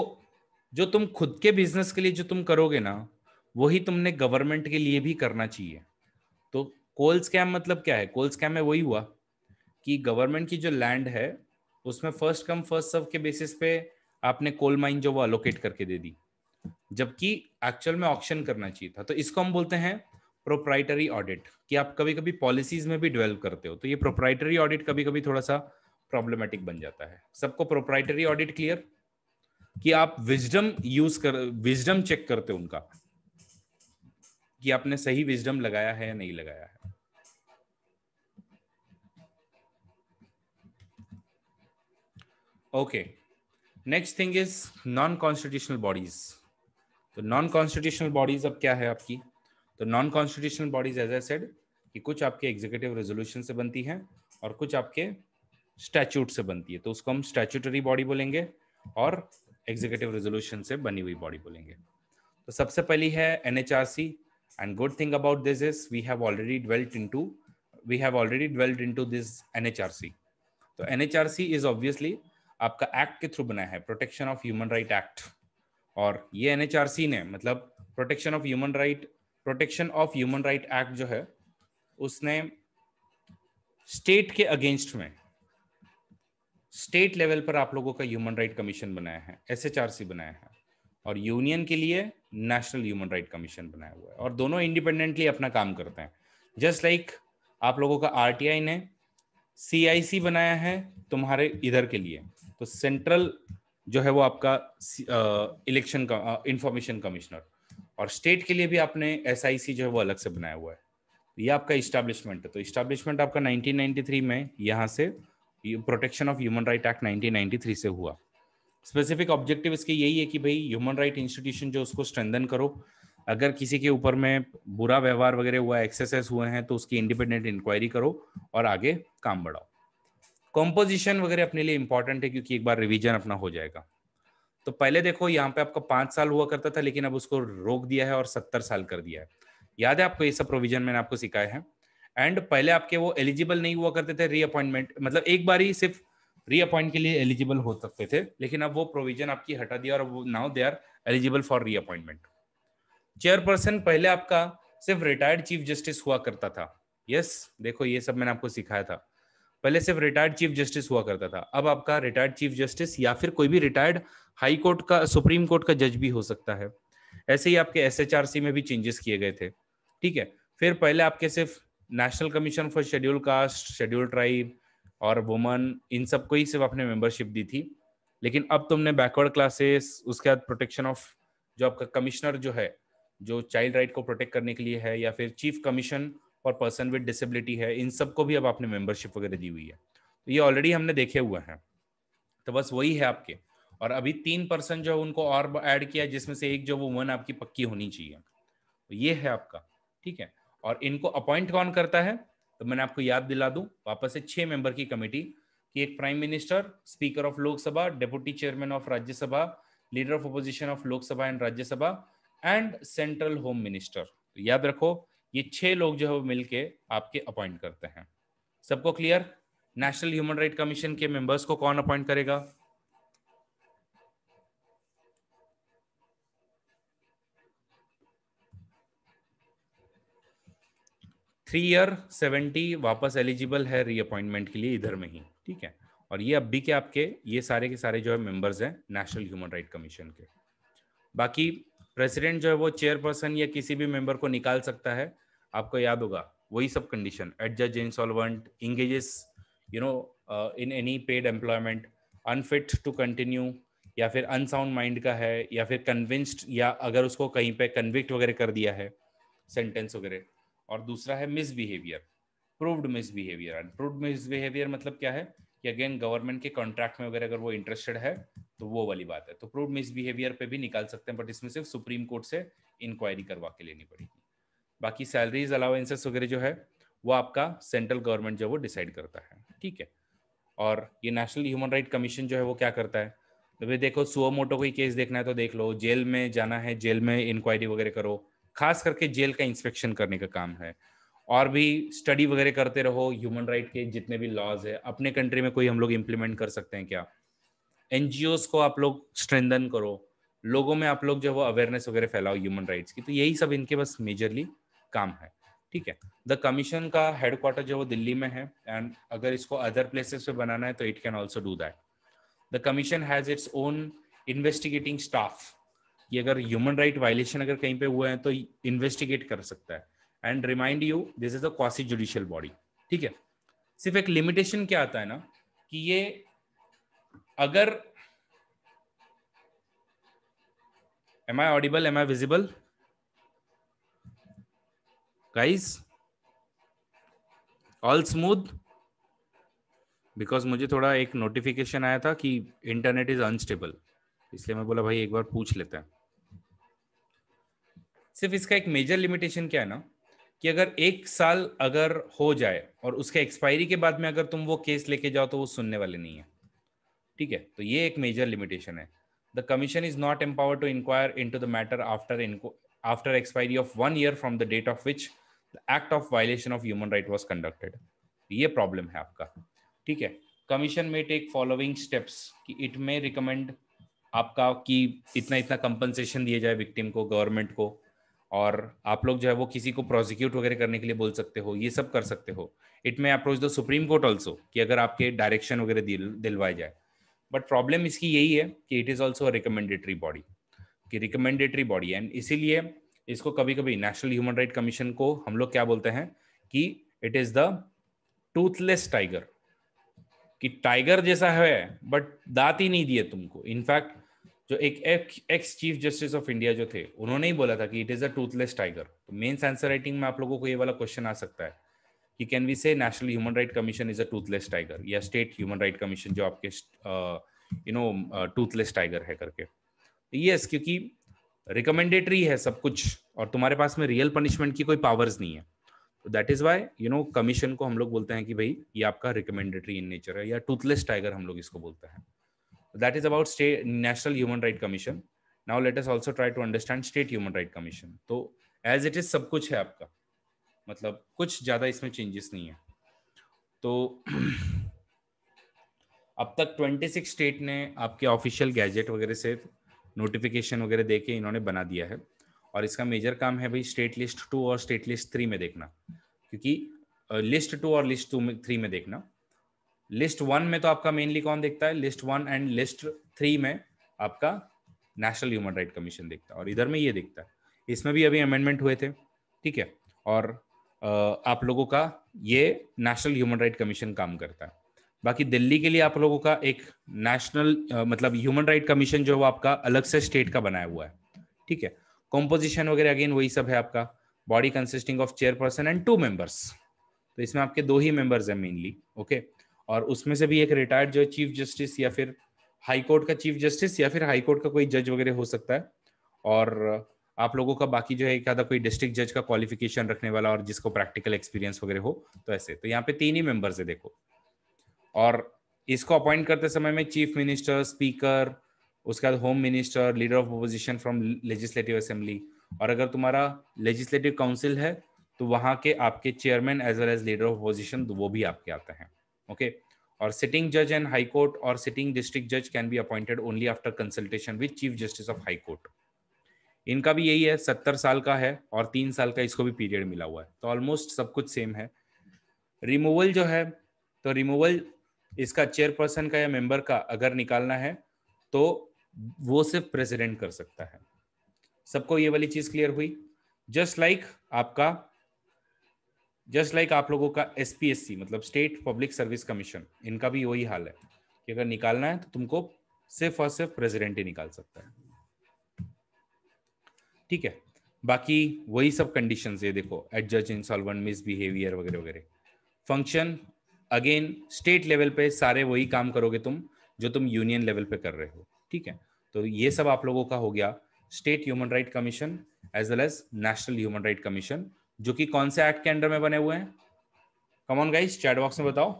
जो तुम खुद के बिजनेस के लिए जो तुम करोगे ना वही तुमने गवर्नमेंट के लिए भी करना चाहिए तो कोल स्कैम मतलब क्या है कोल स्कैम में वही हुआ कि गवर्नमेंट की जो लैंड है उसमें फर्स्ट कम फर्स्ट सर्व के बेसिस पे आपने कोल माइन जो वो अलोकेट करके दे दी जबकि एक्चुअल में ऑप्शन करना चाहिए था तो इसको हम बोलते हैं प्रोप्राइटरी ऑडिट कि आप कभी कभी पॉलिसीज में भी डेवलप करते हो तो ये प्रोप्राइटरी ऑडिट कभी कभी थोड़ा सा प्रॉब्लमेटिक बन जाता है सबको प्रोप्राइटरी ऑडिट क्लियर कि आप विजडम यूज कर विजडम चेक करते हो उनका कि आपने सही विजडम लगाया है या नहीं लगाया है Okay. Next thing is non constitutional bodies तो नॉन कॉन्स्टिट्यूशनल बॉडीज अब क्या है आपकी तो नॉन कॉन्स्टिट्यूशनल बॉडीज एज ए सेड कि कुछ आपके एग्जीक्यूटिव रेजोल्यूशन से बनती हैं और कुछ आपके स्टैच्यूट से बनती है तो उसको हम स्टैचूटरी बॉडी बोलेंगे और एग्जीक्यूटिव रेजोल्यूशन से बनी हुई बॉडी बोलेंगे तो सबसे पहली है N H R C and good thing about this is we have already dealt into we have already dealt into this N H R C तो N H R C is obviously आपका act के through बना है protection of human right act और ये NHRC ने मतलब protection of human right protection of human right act जो है उसने स्टेट के अगेंस्ट में स्टेट लेवल पर आप लोगों का ह्यूमन राइट कमीशन बनाया है एसएचआरसी बनाया है और यूनियन के लिए नेशनल ह्यूमन राइट कमीशन बनाया हुआ है और दोनों इंडिपेंडेंटली अपना काम करते हैं जस्ट लाइक like आप लोगों का आरटीआई ने सीआईसी बनाया है तुम्हारे इधर के लिए तो सेंट्रल जो है वो आपका इलेक्शन का इंफॉर्मेशन कमिश्नर और स्टेट के लिए भी आपने एस जो है वो अलग से बनाया हुआ है ये आपका इस्टेब्लिशमेंट है तो इस्टेब्लिशमेंट आपका 1993 में यहाँ से protection of human right act 1993 से हुआ स्पेसिफिक ऑब्जेक्टिव इसके यही है कि भाई ह्यूमन राइट इंस्टीट्यूशन जो उसको स्ट्रेंदन करो अगर किसी के ऊपर में बुरा व्यवहार वगैरह हुआ एक्सेसेस हुए हैं तो उसकी इंडिपेंडेंट इंक्वायरी करो और आगे काम बढ़ाओ कॉम्पोजिशन वगैरह अपने लिए इंपॉर्टेंट है क्योंकि एक बार रिविजन अपना हो जाएगा तो पहले देखो यहाँ पे आपका पांच साल हुआ करता था लेकिन अब उसको रोक दिया है और सत्तर साल कर दिया है याद है आपको ये सब प्रोविजन मैंने आपको सिखाया है एंड पहले आपके वो एलिजिबल नहीं हुआ करते थे रीअपॉइंटमेंट मतलब एक बार ही सिर्फ रीअपॉइंट के लिए एलिजिबल हो सकते थे लेकिन अब वो प्रोविजन आपकी हटा दिया और now they are eligible for reappointment chairperson पहले आपका सिर्फ रिटायर्ड चीफ जस्टिस हुआ करता था यस yes, देखो ये सब मैंने आपको सिखाया था पहले सिर्फ रिटायर्ड चीफ जस्टिस हुआ करता था अब आपका रिटायर्ड चीफ जस्टिस या फिर कोई भी रिटायर्ड हाई कोर्ट का सुप्रीम कोर्ट का जज भी हो सकता है ऐसे ही आपके एस में भी चेंजेस किए गए थे ठीक है फिर पहले आपके सिर्फ national commission for schedule caste schedule tribe और वुमन इन सब को ही सिर्फ आपने मेंबरशिप दी थी लेकिन अब तुमने बैकवर्ड क्लासेस उसके बाद प्रोटेक्शन ऑफ जो आपका कमिश्नर जो है जो चाइल्ड राइट को प्रोटेक्ट करने के लिए है या फिर चीफ कमीशन और पर्सन विद डिसेबिलिटी है इन सबको भी अब आपने मेंबरशिप वगैरह दी हुई है तो ये ऑलरेडी हमने देखे हुए हैं तो बस वही है आपके और अभी तीन पर्सन जो उनको और ऐड किया जिसमें से एक जो वो वन आपकी पक्की होनी चाहिए तो ये है आपका ठीक है और इनको अपॉइंट कौन करता है तो मैंने आपको याद दिला दूं वापस से छह मेंबर की कमेटी कि एक prime minister speaker of Lok Sabha deputy chairman of Rajya Sabha leader of opposition of Lok Sabha and Rajya Sabha and central home minister याद रखो ये छह लोग जो है वो मिलके आपके अपॉइंट करते हैं सबको clear national human right commission के मेंबर्स को कौन अपॉइंट करेगा थ्री ईयर सेवेंटी वापस एलिजिबल है रीअपॉइंटमेंट के लिए इधर में ही ठीक है और ये अब भी के आपके ये सारे के सारे जो है मेंबर्स हैं नेशनल ह्यूमन राइट कमीशन के बाकी प्रेसिडेंट जो है वो चेयरपर्सन या किसी भी मेंबर को निकाल सकता है आपको याद होगा वही सब condition adjudged insolvent engages you know in any paid employment unfit to continue या फिर अनसाउंड माइंड का है या फिर कन्विंस्ड या अगर उसको कहीं पे कन्विक्ट वगैरह कर दिया है सेंटेंस वगैरह और दूसरा है misbehaviour proved misbehaviour proved misbehaviour मतलब क्या है कि अगेन गवर्नमेंट के कॉन्ट्रैक्ट में वगैरह अगर वो इंटरेस्टेड है तो वो वाली बात है तो प्रूव्ड मिसबिहेवियर पे भी निकाल सकते हैं बट इसमें सिर्फ सुप्रीम कोर्ट से इंक्वायरी करवा के लेनी पड़ेगी बाकी सैलरीज अलावेंसेस वगैरह जो है वो आपका सेंट्रल गवर्नमेंट जो है वो डिसाइड करता है ठीक है और ये नेशनल ह्यूमन राइट कमीशन जो है वो क्या करता है तो भाई देखो सुओ मोटो कोई केस देखना है तो देख लो जेल में जाना है जेल में इंक्वायरी वगैरह करो खास करके जेल का इंस्पेक्शन करने का काम है और भी स्टडी वगैरह करते रहो ह्यूमन राइट के जितने भी लॉज है अपने कंट्री में कोई हम लोग इम्प्लीमेंट कर सकते हैं क्या एन को आप लोग स्ट्रेंदन करो लोगों में आप लोग जो है वो अवेयरनेस वगैरह फैलाओ ह्यूमन राइट्स की तो यही सब इनके बस मेजरली काम है ठीक है द कमीशन का हेडक्वार्टर जो वो दिल्ली में है एंड अगर इसको अदर प्लेसेस पे बनाना है तो it can also do that the commission has its own investigating staff ये अगर ह्यूमन राइट वायलेशन अगर कहीं पे हुए हैं तो इन्वेस्टिगेट कर सकता है and remind you this is a quasi judicial body ठीक है सिर्फ एक लिमिटेशन क्या आता है ना कि ये अगर am I audible am I visible guys all smooth because मुझे थोड़ा एक नोटिफिकेशन आया था कि इंटरनेट इज अनस्टेबल इसलिए मैं बोला भाई एक बार पूछ लेते हैं सिर्फ इसका एक मेजर लिमिटेशन क्या है ना कि अगर एक साल अगर हो जाए और उसके एक्सपायरी के बाद में अगर तुम वो केस लेके जाओ तो वो सुनने वाले नहीं है ठीक है तो ये एक मेजर लिमिटेशन है the commission is not empower to inquire into the matter after after expiry of one year from the date of which act of violation of human right was conducted ये problem है आपका ठीक है commission may take following steps कि it may recommend आपका कि इतना इतना कंपनसेशन दिया जाए विक्टिम को गवर्नमेंट को और आप लोग जो है वो किसी को प्रोसिक्यूट वगैरह करने के लिए बोल सकते हो ये सब कर सकते हो it may approach the supreme court also कि अगर आपके डायरेक्शन वगैरह दिल, दिलवाए जाए बट प्रॉब्लम इसकी यही है कि it is also recommendatory body कि रिकमेंडेटरी बॉडी एंड इसीलिए इसको कभी कभी नेशनल ह्यूमन राइट कमीशन को हम लोग क्या बोलते हैं कि it is the toothless tiger कि टाइगर जैसा है बट दांत ही नहीं दिए तुमको इनफैक्ट जो एक ex chief justice of India जो थे उन्होंने ही बोला था कि it is a toothless tiger तो मेन्स आंसर राइटिंग में आप लोगों को ये वाला क्वेश्चन आ सकता है कि can we say national human right commission is a toothless tiger या स्टेट ह्यूमन राइट कमीशन जो आपके यू नो टूथलेस टाइगर है करके यस yes, क्योंकि रिकमेंडेटरी है सब कुछ और तुम्हारे पास में रियल पनिशमेंट की कोई पावर्स नहीं है तो that is why you know commission को हम लोग बोलते हैं कि भाई ये आपका रिकमेंडेटरी इन नेचर है या टूथलेस टाइगर हम लोग इसको बोलते हैं that is about state national human right commission now let us also try to understand state human right commission तो एज इट इज सब कुछ है आपका मतलब कुछ ज्यादा इसमें चेंजेस नहीं है तो अब तक 26 स्टेट ने आपके ऑफिशियल गैजेट वगैरह से नोटिफिकेशन वगैरह दे के इन्होंने बना दिया है और इसका मेजर काम है भाई स्टेट लिस्ट टू और स्टेट लिस्ट थ्री में देखना क्योंकि लिस्ट टू और लिस्ट टू में थ्री में देखना लिस्ट वन में तो आपका मेनली कौन देखता है list one and list three में आपका नेशनल ह्यूमन राइट कमीशन देखता है और इधर में ये देखता है इसमें भी अभी अमेंडमेंट हुए थे ठीक है और आप लोगों का ये नेशनल ह्यूमन राइट कमीशन काम करता है बाकी दिल्ली के लिए आप लोगों का एक नेशनल मतलब ह्यूमन राइट कमीशन जो है आपका अलग से स्टेट का बनाया हुआ है ठीक है कॉम्पोजिशन वगैरह अगेन वही सब है आपका body consisting of chairperson and two members तो इसमें आपके दो ही मेंबर्स हैं मेनली ओके और उसमें से भी एक रिटायर्ड जो है चीफ जस्टिस या फिर हाई कोर्ट का चीफ जस्टिस या फिर हाई कोर्ट का कोई जज वगैरह हो सकता है और आप लोगों का बाकी जो है एक आधा कोई डिस्ट्रिक्ट जज का क्वालिफिकेशन रखने वाला और जिसको प्रैक्टिकल एक्सपीरियंस वगैरह हो तो ऐसे तो यहाँ पे तीन ही मेंबर्स है देखो और इसको अपॉइंट करते समय में चीफ मिनिस्टर स्पीकर उसके बाद home minister leader of opposition from legislative assembly और अगर तुम्हारा लेजिस्लेटिव काउंसिल है तो वहां के आपके chairman as well as leader of opposition वो भी आपके आते हैं ओके और सिटिंग जज एंड हाई कोर्ट और सिटिंग डिस्ट्रिक्ट जज can be appointed only after consultation with chief justice of high court इनका भी यही है सत्तर साल का है और तीन साल का इसको भी पीरियड मिला हुआ है तो ऑलमोस्ट सब कुछ सेम है रिमूवल जो है तो रिमूवल इसका चेयरपर्सन का या मेंबर का अगर निकालना है तो वो सिर्फ प्रेसिडेंट कर सकता है सबको ये वाली चीज क्लियर हुई जस्ट लाइक like आपका जस्ट लाइक like आप लोगों का एसपीएससी मतलब स्टेट पब्लिक सर्विस कमीशन इनका भी वही हाल है कि अगर निकालना है तो तुमको सिर्फ और सिर्फ प्रेसिडेंट ही निकाल सकता है ठीक है बाकी वही सब कंडीशंस ये देखो एडजस्ट इन इंसॉल्वेंट मिसबिहेवियर वगैरह वगैरह फंक्शन अगेन स्टेट लेवल पे सारे वही काम करोगे तुम जो तुम यूनियन लेवल पे कर रहे हो ठीक है तो ये सब आप लोगों का हो गया state human right commission as well as national human right commission जो कि कौन से एक्ट के अंडर में बने हुए हैं कमॉन गाइस चैट बॉक्स में बताओ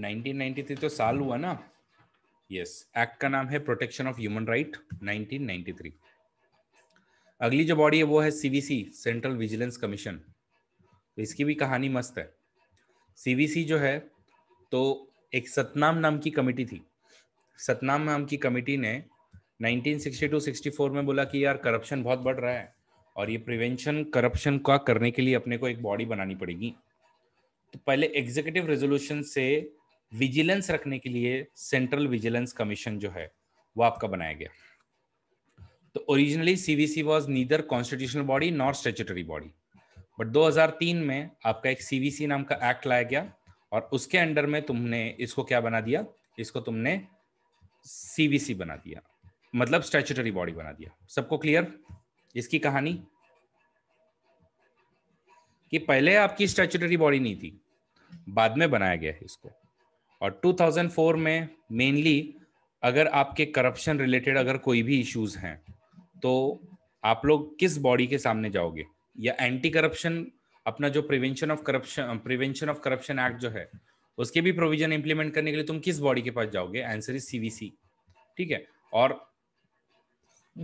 1993 तो साल हुआ ना यस एक्ट का नाम है प्रोटेक्शन ऑफ ह्यूमन राइट 1993 अगली जो बॉडी है वो है सीवीसी सेंट्रल विजिलेंस कमीशन तो इसकी भी कहानी मस्त है सीवीसी जो है तो एक सतनाम नाम की कमेटी थी सतनाम नाम की कमेटी ने 1962-64 में बोला कि यार करप्शन बहुत बढ़ रहा है और ये प्रिवेंशन करप्शन का करने के लिए अपने को एक बॉडी बनानी पड़ेगी तो पहले एग्जीक्यूटिव रेजोल्यूशन से विजिलेंस रखने के लिए सेंट्रल विजिलेंस कमीशन जो है वो आपका बनाया गया तो originally CVC was neither constitutional body nor statutory body but 2003 में आपका एक सीवीसी नाम का एक्ट लाया गया और उसके अंडर में तुमने इसको क्या बना दिया इसको तुमने सीवीसी बना दिया मतलब स्टेचुटरी बॉडी बना दिया सबको क्लियर इसकी कहानी कि पहले आपकी स्टेचुटरी बॉडी नहीं थी बाद में बनाया गया है इसको और 2004 में मेनली अगर आपके करप्शन रिलेटेड अगर कोई भी इश्यूज हैं तो आप लोग किस बॉडी के सामने जाओगे या एंटी करप्शन अपना जो prevention of corruption prevention of corruption act जो है उसके भी प्रोविजन इंप्लीमेंट करने के लिए तुम किस बॉडी के पास जाओगे आंसर इज सीवीसी ठीक है और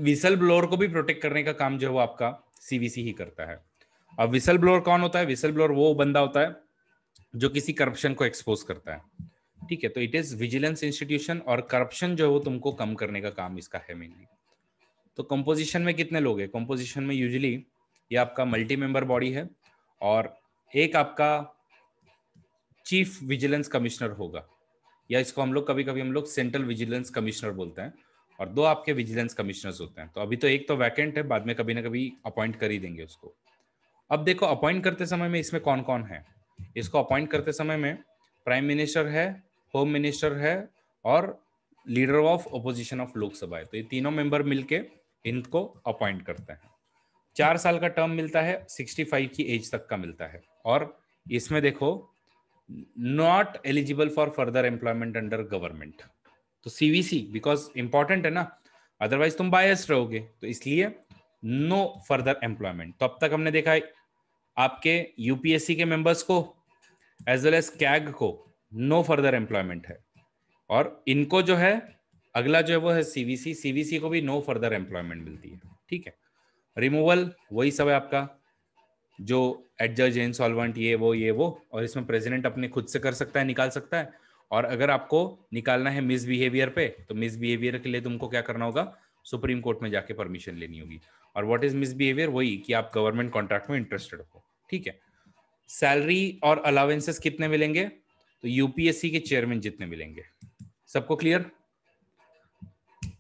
विसल ब्लोअर को भी प्रोटेक्ट करने का काम जो है वो आपका सीवीसी ही करता है अब विसल ब्लोअर कौन होता है विसल ब्लोअर वो बंदा होता है जो किसी करप्शन को एक्सपोज करता है ठीक है तो इट इज विजिलेंस इंस्टीट्यूशन और करप्शन जो है वो तुमको कम करने का काम इसका है मेनली तो कंपोजिशन में कितने लोग हैं कंपोजिशन में यूजली ये आपका मल्टी मेंबर बॉडी है और एक आपका चीफ विजिलेंस कमिश्नर होगा या इसको हम लोग कभी कभी हम लोग सेंट्रल विजिलेंस कमिश्नर बोलते हैं और दो आपके विजिलेंस कमिश्नर्स होते हैं तो अभी तो एक तो वैकेंट है बाद में कभी ना कभी अपॉइंट कर ही देंगे उसको अब देखो अपॉइंट करते समय में इसमें कौन कौन है इसको अपॉइंट करते समय में प्राइम मिनिस्टर है होम मिनिस्टर है और leader of opposition of Lok Sabha है तो ये तीनों मेंबर मिलके इनको अपॉइंट करते हैं चार साल का टर्म मिलता है 65 की एज तक का मिलता है और इसमें देखो not eligible for further employment under government तो सीवीसी बिकॉज इंपॉर्टेंट है ना अदरवाइज तुम बायस रहोगे तो इसलिए नो फर्दर एम्प्लॉयमेंट तो अब तक हमने देखा है आपके यूपीएससी के मेंबर्स को एज वेल एज कैग को नो फर्दर एम्प्लॉयमेंट है और इनको जो है अगला जो है वो है सीवीसी सीवीसी को भी नो फर्दर एम्प्लॉयमेंट मिलती है ठीक है रिमूवल वही सब है आपका जो एडजर्ज इनसॉल्वेंट ये वो ये वो और इसमें प्रेसिडेंट अपने खुद से कर सकता है निकाल सकता है और अगर आपको निकालना है मिसबिहेवियर पे तो मिसबिहेवियर के लिए तुमको क्या करना होगा सुप्रीम कोर्ट में जाके परमिशन लेनी होगी और व्हाट इज मिसबिहेवियर वही कि आप गवर्नमेंट कॉन्ट्रैक्ट में इंटरेस्टेड हो ठीक है सैलरी और अलावेंसेस कितने मिलेंगे तो यूपीएससी के चेयरमैन जितने मिलेंगे सबको क्लियर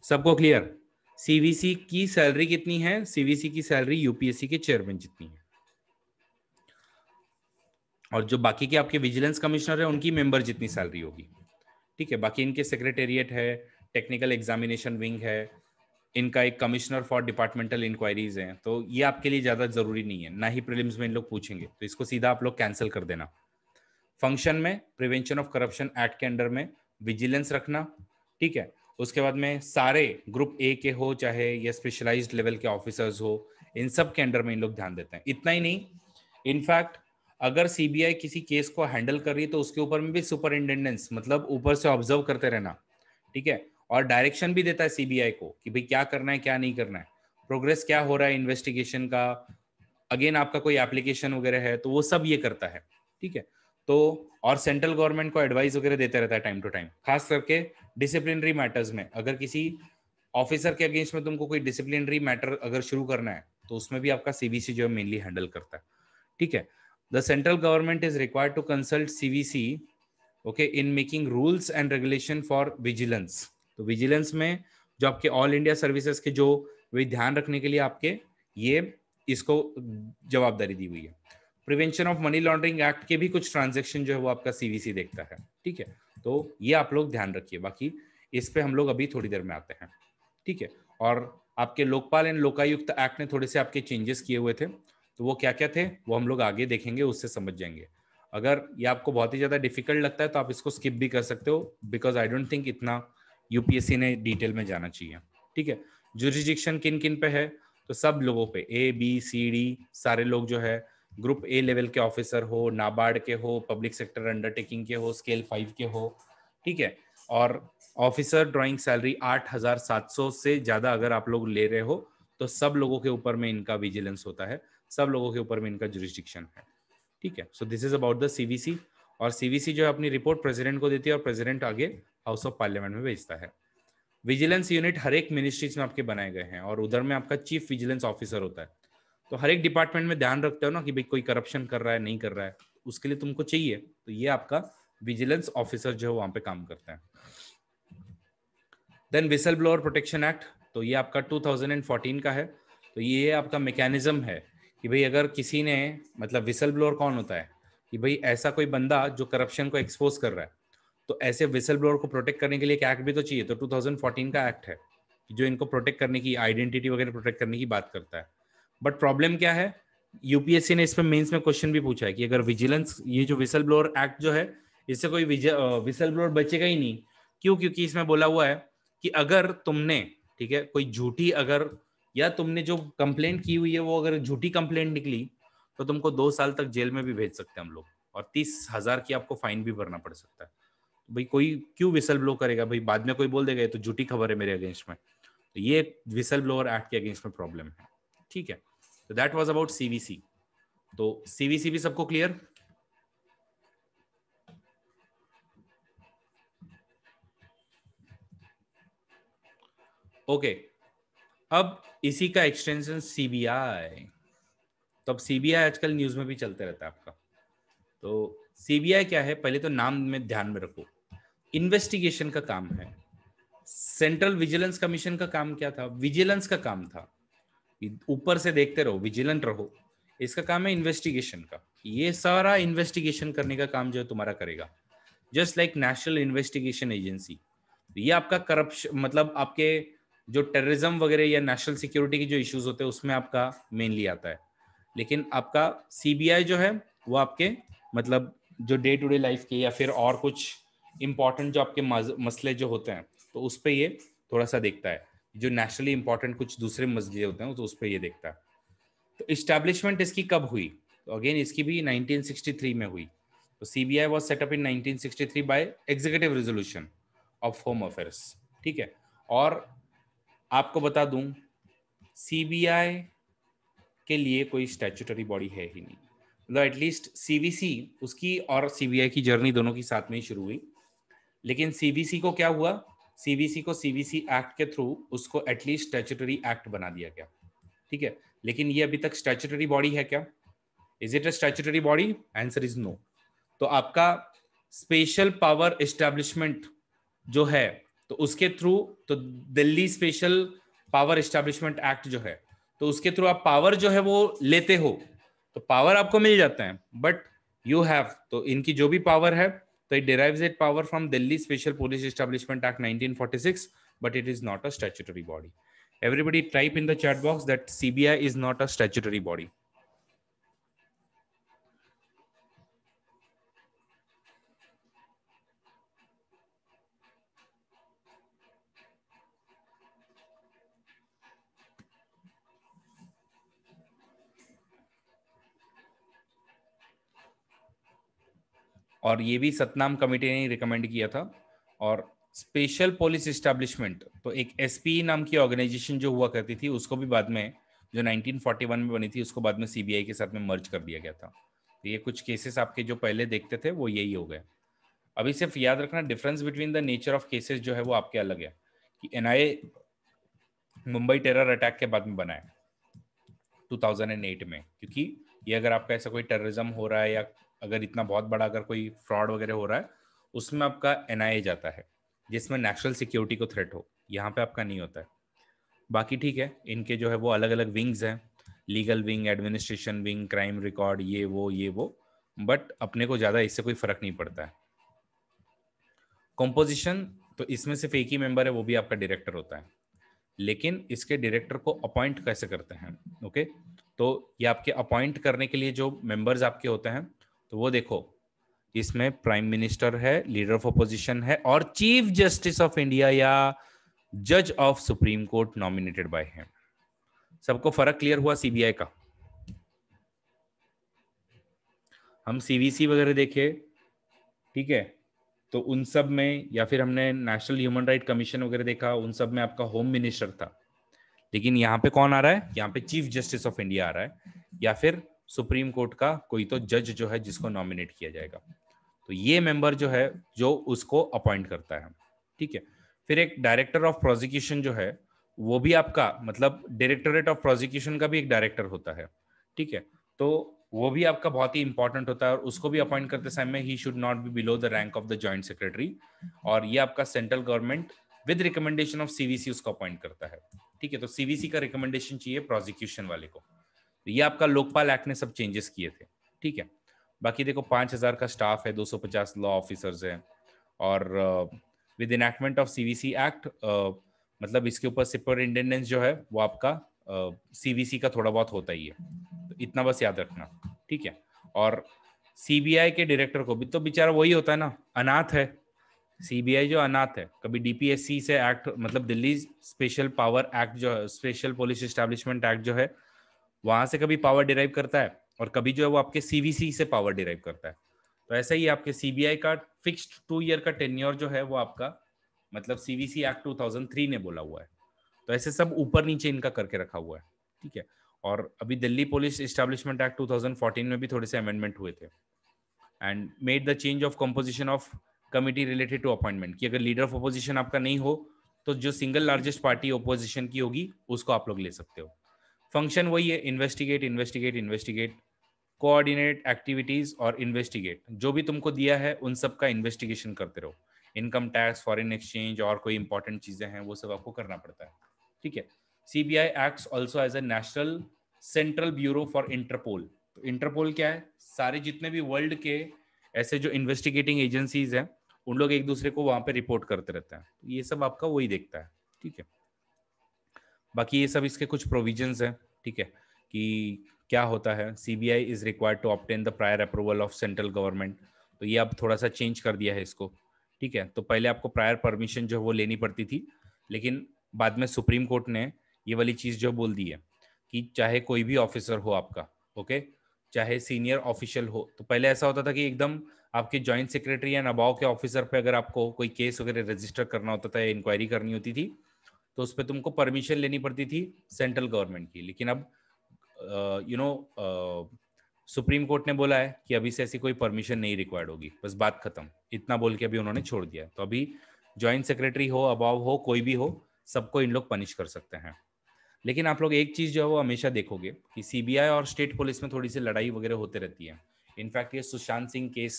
सबको क्लियर सीवीसी की सैलरी कितनी है सीवीसी की सैलरी यूपीएससी के चेयरमैन जितनी है और जो बाकी के आपके विजिलेंस कमिश्नर है उनकी मेंबर जितनी सैलरी होगी ठीक है बाकी इनके सेक्रेटेरिएट है टेक्निकल एग्जामिनेशन विंग है इनका एक कमिश्नर फॉर डिपार्टमेंटल इंक्वायरीज है तो ये आपके लिए ज़्यादा ज़रूरी नहीं है ना ही प्रिलिम्स में इन लोग पूछेंगे तो इसको सीधा आप लोग कैंसिल कर देना फंक्शन में प्रिवेंशन ऑफ करप्शन एक्ट के अंडर में विजिलेंस रखना ठीक है उसके बाद में सारे ग्रुप ए के हो चाहे ये स्पेशलाइज लेवल के ऑफिसर्स हो इन सब के अंडर में इन लोग ध्यान देते हैं इतना ही नहीं इनफैक्ट अगर सीबीआई किसी केस को हैंडल कर रही है तो उसके ऊपर में भी सुपरिंटेंडेंस मतलब ऊपर से ऑब्जर्व करते रहना ठीक है और डायरेक्शन भी देता है सीबीआई को कि भाई क्या करना है क्या नहीं करना है प्रोग्रेस क्या हो रहा है इन्वेस्टिगेशन का अगेन आपका कोई एप्लीकेशन वगैरह है तो वो सब ये करता है ठीक है तो और सेंट्रल गवर्नमेंट को एडवाइस वगैरह देते रहता है टाइम टू टाइम खास करके डिसिप्लिनरी मैटर्स में अगर किसी ऑफिसर के अगेंस्ट में तुमको कोई डिसिप्लिनरी मैटर अगर शुरू करना है तो उसमें भी आपका सीबीसी जो है मेनली हैंडल करता है ठीक है the central government is required to consult CBC okay in making rules and regulation for vigilance तो विजिलेंस में जो आपके ऑल इंडिया सर्विसेज के जो वे ध्यान रखने के लिए आपके ये इसको जवाबदारी दी हुई है prevention of money laundering act के भी कुछ ट्रांजेक्शन जो है वो आपका सीवीसी देखता है ठीक है तो ये आप लोग ध्यान रखिए बाकी इस पे हम लोग अभी थोड़ी देर में आते हैं ठीक है और आपके लोकपाल एंड लोकायुक्त एक्ट ने थोड़े से आपके चेंजेस किए हुए थे तो वो क्या क्या थे वो हम लोग आगे देखेंगे उससे समझ जाएंगे अगर ये आपको बहुत ही ज्यादा डिफिकल्ट लगता है तो आप इसको स्किप भी कर सकते हो बिकॉज आई डोंट थिंक इतना यूपीएससी ने डिटेल में जाना चाहिए ठीक है जुरिजिक्शन किन किन पे है तो सब लोगों पे ए बी सी डी सारे लोग जो है ग्रुप ए लेवल के ऑफिसर हो नाबार्ड के हो पब्लिक सेक्टर अंडरटेकिंग के हो स्केल फाइव के हो ठीक है और ऑफिसर ड्राइंग सैलरी आठ हजार सात सौ से ज्यादा अगर आप लोग ले रहे हो तो सब लोगों के ऊपर में इनका विजिलेंस होता है सब लोगों के ऊपर में इनका जुरिस्डिक्शन है ठीक है so this is about the CVC और सीवीसी जो है अपनी रिपोर्ट प्रेसिडेंट को देती है और प्रेसिडेंट आगे हाउस ऑफ पार्लियामेंट में भेजता है विजिलेंस यूनिट हर एक मिनिस्ट्रीज में आपके बनाए गए हैं और उधर में आपका चीफ विजिलेंस ऑफिसर होता है तो हर एक डिपार्टमेंट में ध्यान रखते हो ना कि भाई कोई करप्शन कर रहा है नहीं कर रहा है उसके लिए तुमको चाहिए तो ये आपका विजिलेंस ऑफिसर जो है वहां पे काम करता है then whistle blower protection act तो ये आपका 2014 का है तो ये आपका मैकेनिज्म है कि भाई अगर किसी ने मतलब विसल ब्लोअर कौन होता है कि भाई ऐसा कोई बंदा जो करप्शन को एक्सपोज कर रहा है तो ऐसे विसल ब्लोअर को प्रोटेक्ट करने के लिए एक एक्ट भी तो चाहिए तो 2014 का एक्ट है जो इनको प्रोटेक्ट करने की आइडेंटिटी वगैरह प्रोटेक्ट करने की बात करता है बट प्रॉब्लम क्या है यूपीएससी ने इसमें मेन्स में क्वेश्चन भी पूछा है कि अगर विजिलेंस ये जो विसल ब्लोअर एक्ट जो है इससे कोई विसल ब्लोअर बचेगा ही नहीं क्यों क्योंकि इसमें बोला हुआ है कि अगर तुमने ठीक है कोई झूठी अगर या तुमने जो कंप्लेंट की हुई है वो अगर झूठी कंप्लेंट निकली तो तुमको दो साल तक जेल में भी भेज सकते हैं हम लोग और तीस हजार की आपको फाइन भी भरना पड़ सकता है भाई कोई क्यों विसल ब्लो करेगा भाई बाद में कोई बोल देगा तो झूठी खबर है मेरे अगेंस्ट में तो ये विसल ब्लोअर एक्ट के अगेंस्ट में प्रॉब्लम है ठीक है तो दैट वॉज अबाउट सीवीसी तो सीवीसी भी सबको क्लियर ओके okay. अब इसी का एक्सटेंशन सीबीआई तो अब सीबीआई आजकल न्यूज में भी चलते रहता है आपका तो सीबीआई क्या है पहले तो नाम में ध्यान में रखो इन्वेस्टिगेशन का काम है सेंट्रल विजिलेंस कमीशन का काम क्या था विजिलेंस का काम था ऊपर से देखते रहो विजिलेंट रहो इसका काम है इन्वेस्टिगेशन का ये सारा इन्वेस्टिगेशन करने का काम जो है तुम्हारा करेगा just like national investigation agency ये आपका करप्शन मतलब आपके जो टेररिज्म वगैरह या नेशनल सिक्योरिटी के जो इश्यूज होते हैं उसमें आपका मेनली आता है लेकिन आपका सीबीआई जो है वो आपके मतलब जो डे टू डे लाइफ के या फिर और कुछ इंपॉर्टेंट जो आपके मसले जो होते हैं तो उस पर ये थोड़ा सा देखता है जो नेशनली इंपॉर्टेंट कुछ दूसरे मस्जिदें होते हैं तो उस पर ये देखता है तो इस्टेब्लिशमेंट इसकी कब हुई तो अगेन इसकी भी 1963 में हुई तो C B I was set up in 1963 by executive resolution of home affairs ठीक है और आपको बता दूं सी के लिए कोई स्टैचूटरी बॉडी है ही नहीं मतलब एटलीस्ट सी उसकी और सीबीआई की जर्नी दोनों की साथ में ही शुरू हुई लेकिन सी को क्या हुआ सीबीसी को सीबीसी एक्ट के थ्रू उसको एटलीस्ट स्टेचुटरी एक्ट बना दिया गया ठीक है लेकिन ये अभी तक स्टेचुटरी बॉडी है क्या is it a statutory body answer is no तो आपका स्पेशल पावर एस्टेब्लिशमेंट जो है तो उसके थ्रू तो Delhi special power establishment act जो है तो उसके थ्रू आप पावर जो है वो लेते हो तो पावर आपको मिल जाता है बट यू हैव तो इनकी जो भी पावर है So it derives its power from Delhi Special Police Establishment Act 1946, but it is not a statutory body. Everybody type in the chat box that CBI is not a statutory body. और ये भी Satnam committee ने recommend किया था और special police establishment तो एक S नाम की ऑर्गेनाइजेशन जो हुआ करती थी उसको भी बाद में जो 1941 में बनी थी उसको बाद में सीबीआई के साथ में मर्ज कर दिया गया था तो ये कुछ केसेस आपके जो पहले देखते थे वो यही हो गए अभी सिर्फ याद रखना difference between the nature of cases जो है वो आपके अलग है कि एन मुंबई टेरर अटैक के बाद में बना है 2008 में क्योंकि ये अगर आपका ऐसा कोई टेररिज्म हो रहा है या अगर इतना बहुत बड़ा अगर कोई फ्रॉड वगैरह हो रहा है उसमें आपका एन जाता है जिसमें नेशनल सिक्योरिटी को थ्रेट हो यहाँ पे आपका नहीं होता है बाकी ठीक है इनके जो है वो अलग अलग विंग्स हैं legal wing administration wing crime record ये वो ये वो बट अपने को ज़्यादा इससे कोई फर्क नहीं पड़ता है कंपोजिशन तो इसमें सिर्फ एक ही मेंबर है वो भी आपका डायरेक्टर होता है लेकिन इसके डायरेक्टर को अपॉइंट कैसे करते हैं ओके तो ये आपके अपॉइंट करने के लिए जो मेंबर्स आपके होते हैं तो वो देखो इसमें प्राइम मिनिस्टर है लीडर ऑफ अपोजिशन है और चीफ जस्टिस ऑफ इंडिया या जज of supreme court nominated by him सबको फर्क क्लियर हुआ सीबीआई का हम सीवीसी वगैरह देखे ठीक है तो उन सब में या फिर हमने नेशनल ह्यूमन राइट कमीशन वगैरह देखा उन सब में आपका होम मिनिस्टर था लेकिन यहाँ पे कौन आ रहा है यहाँ पे चीफ जस्टिस ऑफ इंडिया आ रहा है या फिर सुप्रीम कोर्ट का कोई तो जज जो है जिसको नॉमिनेट किया जाएगा तो ये मेंबर जो है जो उसको अपॉइंट करता है ठीक है फिर एक डायरेक्टर ऑफ प्रोजिक्यूशन जो है वो भी आपका मतलब डायरेक्टोरेट ऑफ प्रोजिक्यूशन का भी एक डायरेक्टर होता है ठीक है तो वो भी आपका बहुत ही इंपॉर्टेंट होता है और उसको भी अपॉइंट करते समय he should not be below the rank of the joint secretary और ये आपका central government with recommendation of CVC उसको अपॉइंट करता है ठीक है तो सीवीसी का रिकमेंडेशन चाहिए प्रोजिक्यूशन वाले को तो ये आपका लोकपाल एक्ट ने सब चेंजेस किए थे ठीक है बाकी देखो पांच हज़ार का स्टाफ है दो सौ पचास लॉ ऑफिसर्स हैं और with enactment of CVC act मतलब इसके ऊपर सुपरिटेंडेंस जो है वो आपका सीवीसी uh, का थोड़ा बहुत होता ही है तो इतना बस याद रखना ठीक है और सीबीआई के डायरेक्टर को भी तो बेचारा वही होता है ना अनाथ है सीबीआई जो अनाथ है कभी डीपीएससी से एक्ट मतलब दिल्ली स्पेशल पावर एक्ट जो है स्पेशल पुलिस एस्टेब्लिशमेंट एक्ट जो है वहां से कभी पावर डिराइव करता है और कभी जो है वो आपके सीवीसी से पावर डिराइव करता है तो ऐसा ही आपके सीबीआई का फिक्स्ड टू ईयर का टेन्योर जो है वो आपका मतलब सीवीसी एक्ट 2003 ने बोला हुआ है तो ऐसे सब ऊपर नीचे इनका करके रखा हुआ है ठीक है और अभी Delhi police establishment act two में भी थोड़े से अमेंडमेंट हुए थे and made the change of composition of committee related to appointment कि अगर लीडर ऑफ अपोजिशन आपका नहीं हो तो जो सिंगल लार्जेस्ट पार्टी ओपोजिशन की होगी उसको आप लोग ले सकते हो फंक्शन वही है investigate investigate investigate coordinate activities और इन्वेस्टिगेट जो भी तुमको दिया है उन सब का इन्वेस्टिगेशन करते रहो इनकम टैक्स फॉरेन एक्सचेंज और कोई इंपॉर्टेंट चीजें हैं वो सब आपको करना पड़ता है ठीक है C B I act also as a national central bureau for Interpol तो इंटरपोल क्या है सारे जितने भी वर्ल्ड के ऐसे जो इन्वेस्टिगेटिंग एजेंसीज हैं उन लोग एक दूसरे को वहां पे रिपोर्ट करते रहते हैं ये सब आपका वही देखता है ठीक है बाकी ये सब इसके कुछ प्रोविजंस हैं ठीक है कि क्या होता है C B I is required to obtain the prior approval of central government तो ये अब थोड़ा सा चेंज कर दिया है इसको ठीक है तो पहले आपको प्रायर परमिशन जो है वो लेनी पड़ती थी लेकिन बाद में सुप्रीम कोर्ट ने ये वाली चीज़ जो बोल दी है कि चाहे कोई भी ऑफिसर हो आपका ओके चाहे सीनियर ऑफिशियल हो तो पहले ऐसा होता था कि एकदम आपके जॉइंट सेक्रेटरी या नबाव के ऑफिसर पे अगर आपको कोई केस वगैरह रजिस्टर करना होता था या इंक्वायरी करनी होती थी तो उस पर तुमको परमिशन लेनी पड़ती थी सेंट्रल गवर्नमेंट की लेकिन अब यू नो सुप्रीम कोर्ट ने बोला है कि अभी से ऐसी कोई परमिशन नहीं रिक्वायर्ड होगी बस बात खत्म इतना बोल के अभी उन्होंने छोड़ दिया तो अभी ज्वाइंट सेक्रेटरी हो अबाव हो कोई भी हो सबको इन लोग पनिश कर सकते हैं लेकिन आप लोग एक चीज जो है वो हमेशा देखोगे कि सीबीआई और स्टेट पुलिस में थोड़ी सी लड़ाई वगैरह होते रहती है इनफैक्ट ये सुशांत सिंह केस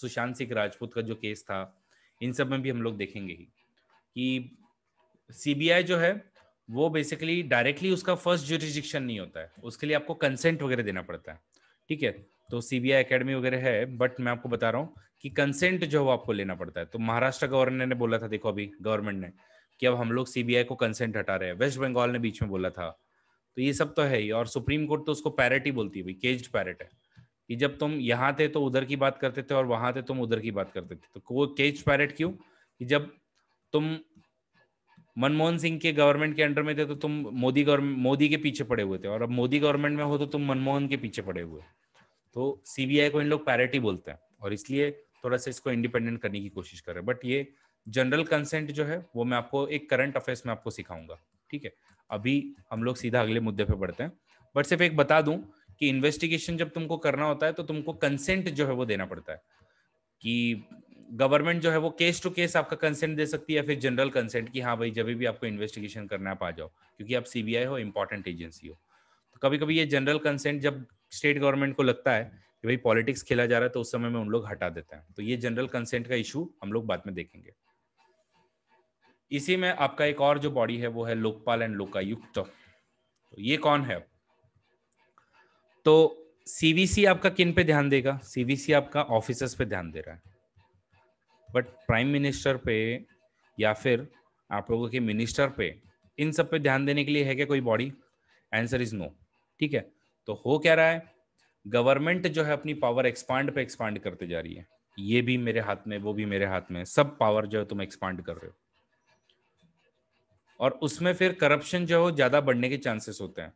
सुशांत सिंह राजपूत का जो केस था इन सब में भी हम लोग देखेंगे ही कि सीबीआई जो है वो बेसिकली डायरेक्टली उसका फर्स्ट जुरिस्डिक्शन नहीं होता है उसके लिए आपको कंसेंट वगैरह देना पड़ता है ठीक है तो सीबीआई एकेडमी वगैरह है बट मैं आपको बता रहा हूँ कि कंसेंट जो है वो आपको लेना पड़ता है तो महाराष्ट्र गवर्नर ने बोला था देखो अभी गवर्नमेंट ने कि अब हम लोग सीबीआई को कंसेंट हटा रहे हैं वेस्ट बंगाल ने बीच में बोला था तो ये सब तो है ही और सुप्रीम कोर्ट तो उसको पैरेट ही बोलती है केज्ड पैरेट है कि जब तुम यहाँ थे तो उधर की बात करते थे और वहां थे तो तुम उधर की बात करते थे तो वो केज पैरेट क्यों कि जब तुम मनमोहन सिंह के गवर्नमेंट के अंडर में थे तो तुम मोदी गवर्नमेंट मोदी के पीछे पड़े हुए थे और अब मोदी गवर्नमेंट में हो तो तुम मनमोहन के पीछे पड़े हुए तो सीबीआई को इन लोग पैरिटी बोलते हैं और इसलिए थोड़ा सा इसको इंडिपेंडेंट करने की कोशिश कर रहे हैं बट ये जनरल कंसेंट जो है वो मैं आपको एक करंट अफेयर्स में आपको सिखाऊंगा ठीक है अभी हम लोग सीधा अगले मुद्दे पे बढ़ते हैं बट सिर्फ एक बता दूं कि इन्वेस्टिगेशन जब तुमको करना होता है तो तुमको कंसेंट जो है वो देना पड़ता है कि गवर्नमेंट जो है वो केस टू केस आपका कंसेंट दे सकती है फिर जनरल कंसेंट की हाँ भाई जब भी आपको इन्वेस्टिगेशन करना है आप आ जाओ क्योंकि आप सीबीआई हो इंपॉर्टेंट एजेंसी हो तो कभी कभी ये जनरल कंसेंट जब स्टेट गवर्नमेंट को लगता है कि भाई पॉलिटिक्स खेला जा रहा है तो उस समय में उन लोग हटा देते हैं तो ये जनरल कंसेंट का इशू हम लोग बाद में देखेंगे इसी में आपका एक और जो बॉडी है वो है लोकपाल एंड लोकायुक्त तो ये कौन है तो सीवीसी आपका किन पे ध्यान देगा सीवीसी आपका ऑफिसर्स पे ध्यान दे रहा है बट प्राइम मिनिस्टर पे या फिर आप लोगों के मिनिस्टर पे इन सब पे ध्यान देने के लिए है क्या कोई बॉडी आंसर इज नो ठीक है तो हो क्या रहा है गवर्नमेंट जो है अपनी पावर एक्सपांड पे एक्सपांड करते जा रही है ये भी मेरे हाथ में वो भी मेरे हाथ में सब पावर जो है तुम एक्सपांड कर रहे हो और उसमें फिर करप्शन जो है ज्यादा बढ़ने के चांसेस होते हैं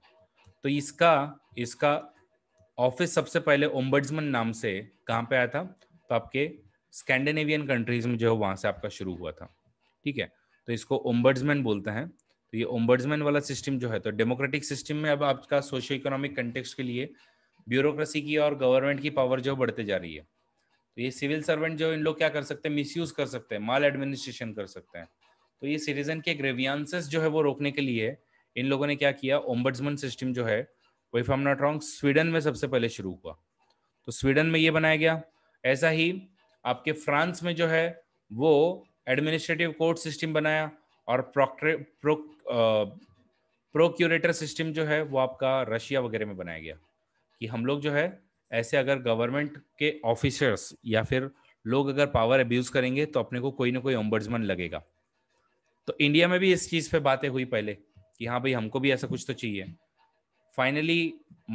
तो इसका इसका ऑफिस सबसे पहले ओम्बड्समन नाम से कहाँ पे आया था तो आपके स्कैंडिनेवियन कंट्रीज में जो है वहां से आपका शुरू हुआ था ठीक है तो इसको ओम्बर्ड्समैन बोलते हैं तो ये ओम्बर्ड्समैन वाला सिस्टम जो है तो डेमोक्रेटिक सिस्टम में अब आपका सोशो इकोनॉमिक कंटेक्स के लिए ब्यूरोक्रेसी की और गवर्नमेंट की पावर जो बढ़ते जा रही है तो ये सिविल सर्वेंट जो इन लोग क्या कर सकते हैं मिस कर सकते हैं माल एडमिनिस्ट्रेशन कर सकते हैं तो ये सिटीजन के ग्रेवियंसेस जो है वो रोकने के लिए इन लोगों ने क्या किया ओम्बर्ड्समैन सिस्टम जो है वो if am not wrong Sweden में सबसे पहले शुरू हुआ तो स्वीडन में ये बनाया गया ऐसा ही आपके फ्रांस में जो है वो एडमिनिस्ट्रेटिव कोर्ट सिस्टम बनाया और प्रो प्रोक्यूरेटर सिस्टम जो है वो आपका रशिया वगैरह में बनाया गया कि हम लोग जो है ऐसे अगर गवर्नमेंट के ऑफिसर्स या फिर लोग अगर पावर अब्यूज करेंगे तो अपने को कोई ना कोई ओम्बर्जमन लगेगा तो इंडिया में भी इस चीज़ पे बातें हुई पहले कि हाँ भाई हमको भी ऐसा कुछ तो चाहिए फाइनली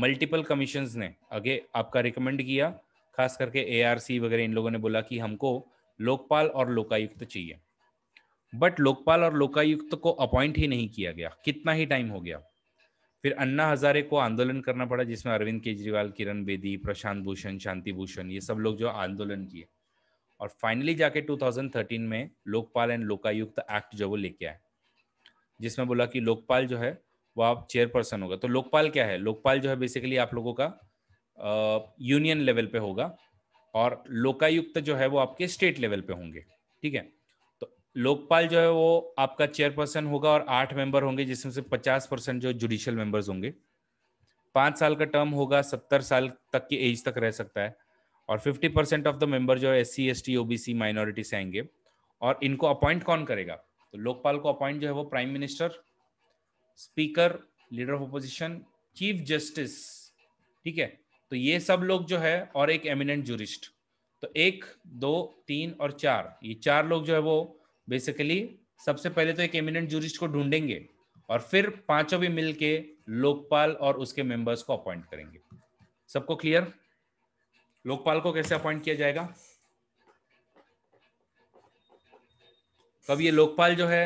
मल्टीपल कमीशन ने आगे आपका रिकमेंड किया खास करके ए वगैरह इन लोगों ने बोला कि हमको लोकपाल और लोकायुक्त चाहिए बट लोकपाल और लोकायुक्त को अपॉइंट ही नहीं किया गया कितना ही टाइम हो गया फिर अन्ना हजारे को आंदोलन करना पड़ा जिसमें अरविंद केजरीवाल किरण बेदी प्रशांत भूषण शांति भूषण ये सब लोग जो आंदोलन किए और फाइनली जाके 2013 में लोकपाल एंड लोकायुक्त एक्ट जो वो लेके आए जिसमें बोला कि लोकपाल जो है वो आप चेयरपर्सन होगा तो लोकपाल क्या है लोकपाल जो है बेसिकली आप लोगों का यूनियन लेवल पे होगा और लोकायुक्त जो है वो आपके स्टेट लेवल पे होंगे ठीक है तो लोकपाल जो है वो आपका चेयरपर्सन होगा और आठ मेंबर होंगे जिसमें से पचास परसेंट जो जुडिशियल मेंबर्स होंगे पांच साल का टर्म होगा सत्तर साल तक की एज तक रह सकता है और fifty percent of the member जो है S C S T O B C minority से आएंगे और इनको अपॉइंट कौन करेगा तो लोकपाल को अपॉइंट जो है वो prime minister speaker leader of opposition chief justice ठीक है तो ये सब लोग जो है और एक एमिनेंट जूरिस्ट तो एक दो तीन और चार ये चार लोग जो है वो बेसिकली सबसे पहले तो एक एमिनेंट जूरिस्ट को ढूंढेंगे और फिर पांचों भी मिलके लोकपाल और उसके मेंबर्स को अपॉइंट करेंगे सबको क्लियर लोकपाल को कैसे अपॉइंट किया जाएगा कब ये लोकपाल जो है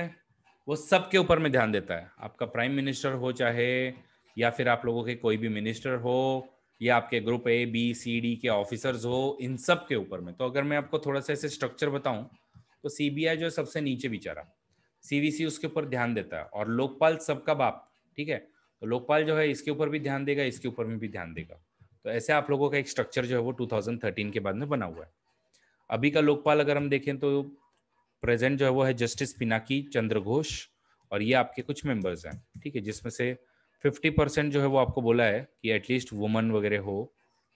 वो सबके ऊपर में ध्यान देता है आपका प्राइम मिनिस्टर हो चाहे या फिर आप लोगों के कोई भी मिनिस्टर हो ये आपके group A B C D के ऑफिसर्स हो इन सब के ऊपर में तो अगर मैं आपको थोड़ा सा ऐसे स्ट्रक्चर बताऊं तो सीबीआई जो सबसे नीचे बेचारा सीवीसी उसके ऊपर ध्यान देता है और लोकपाल सबका बाप ठीक है तो लोकपाल जो है इसके ऊपर भी ध्यान देगा इसके ऊपर में भी ध्यान देगा तो ऐसे आप लोगों का एक स्ट्रक्चर जो है वो 2013 के बाद में बना हुआ है अभी का लोकपाल अगर हम देखें तो प्रेजेंट जो है वो है जस्टिस पिनाकी चंद्र घोष और ये आपके कुछ मेंबर्स हैं ठीक है जिसमें से फिफ्टी परसेंट जो है वो आपको बोला है कि एटलीस्ट वुमन वगैरह हो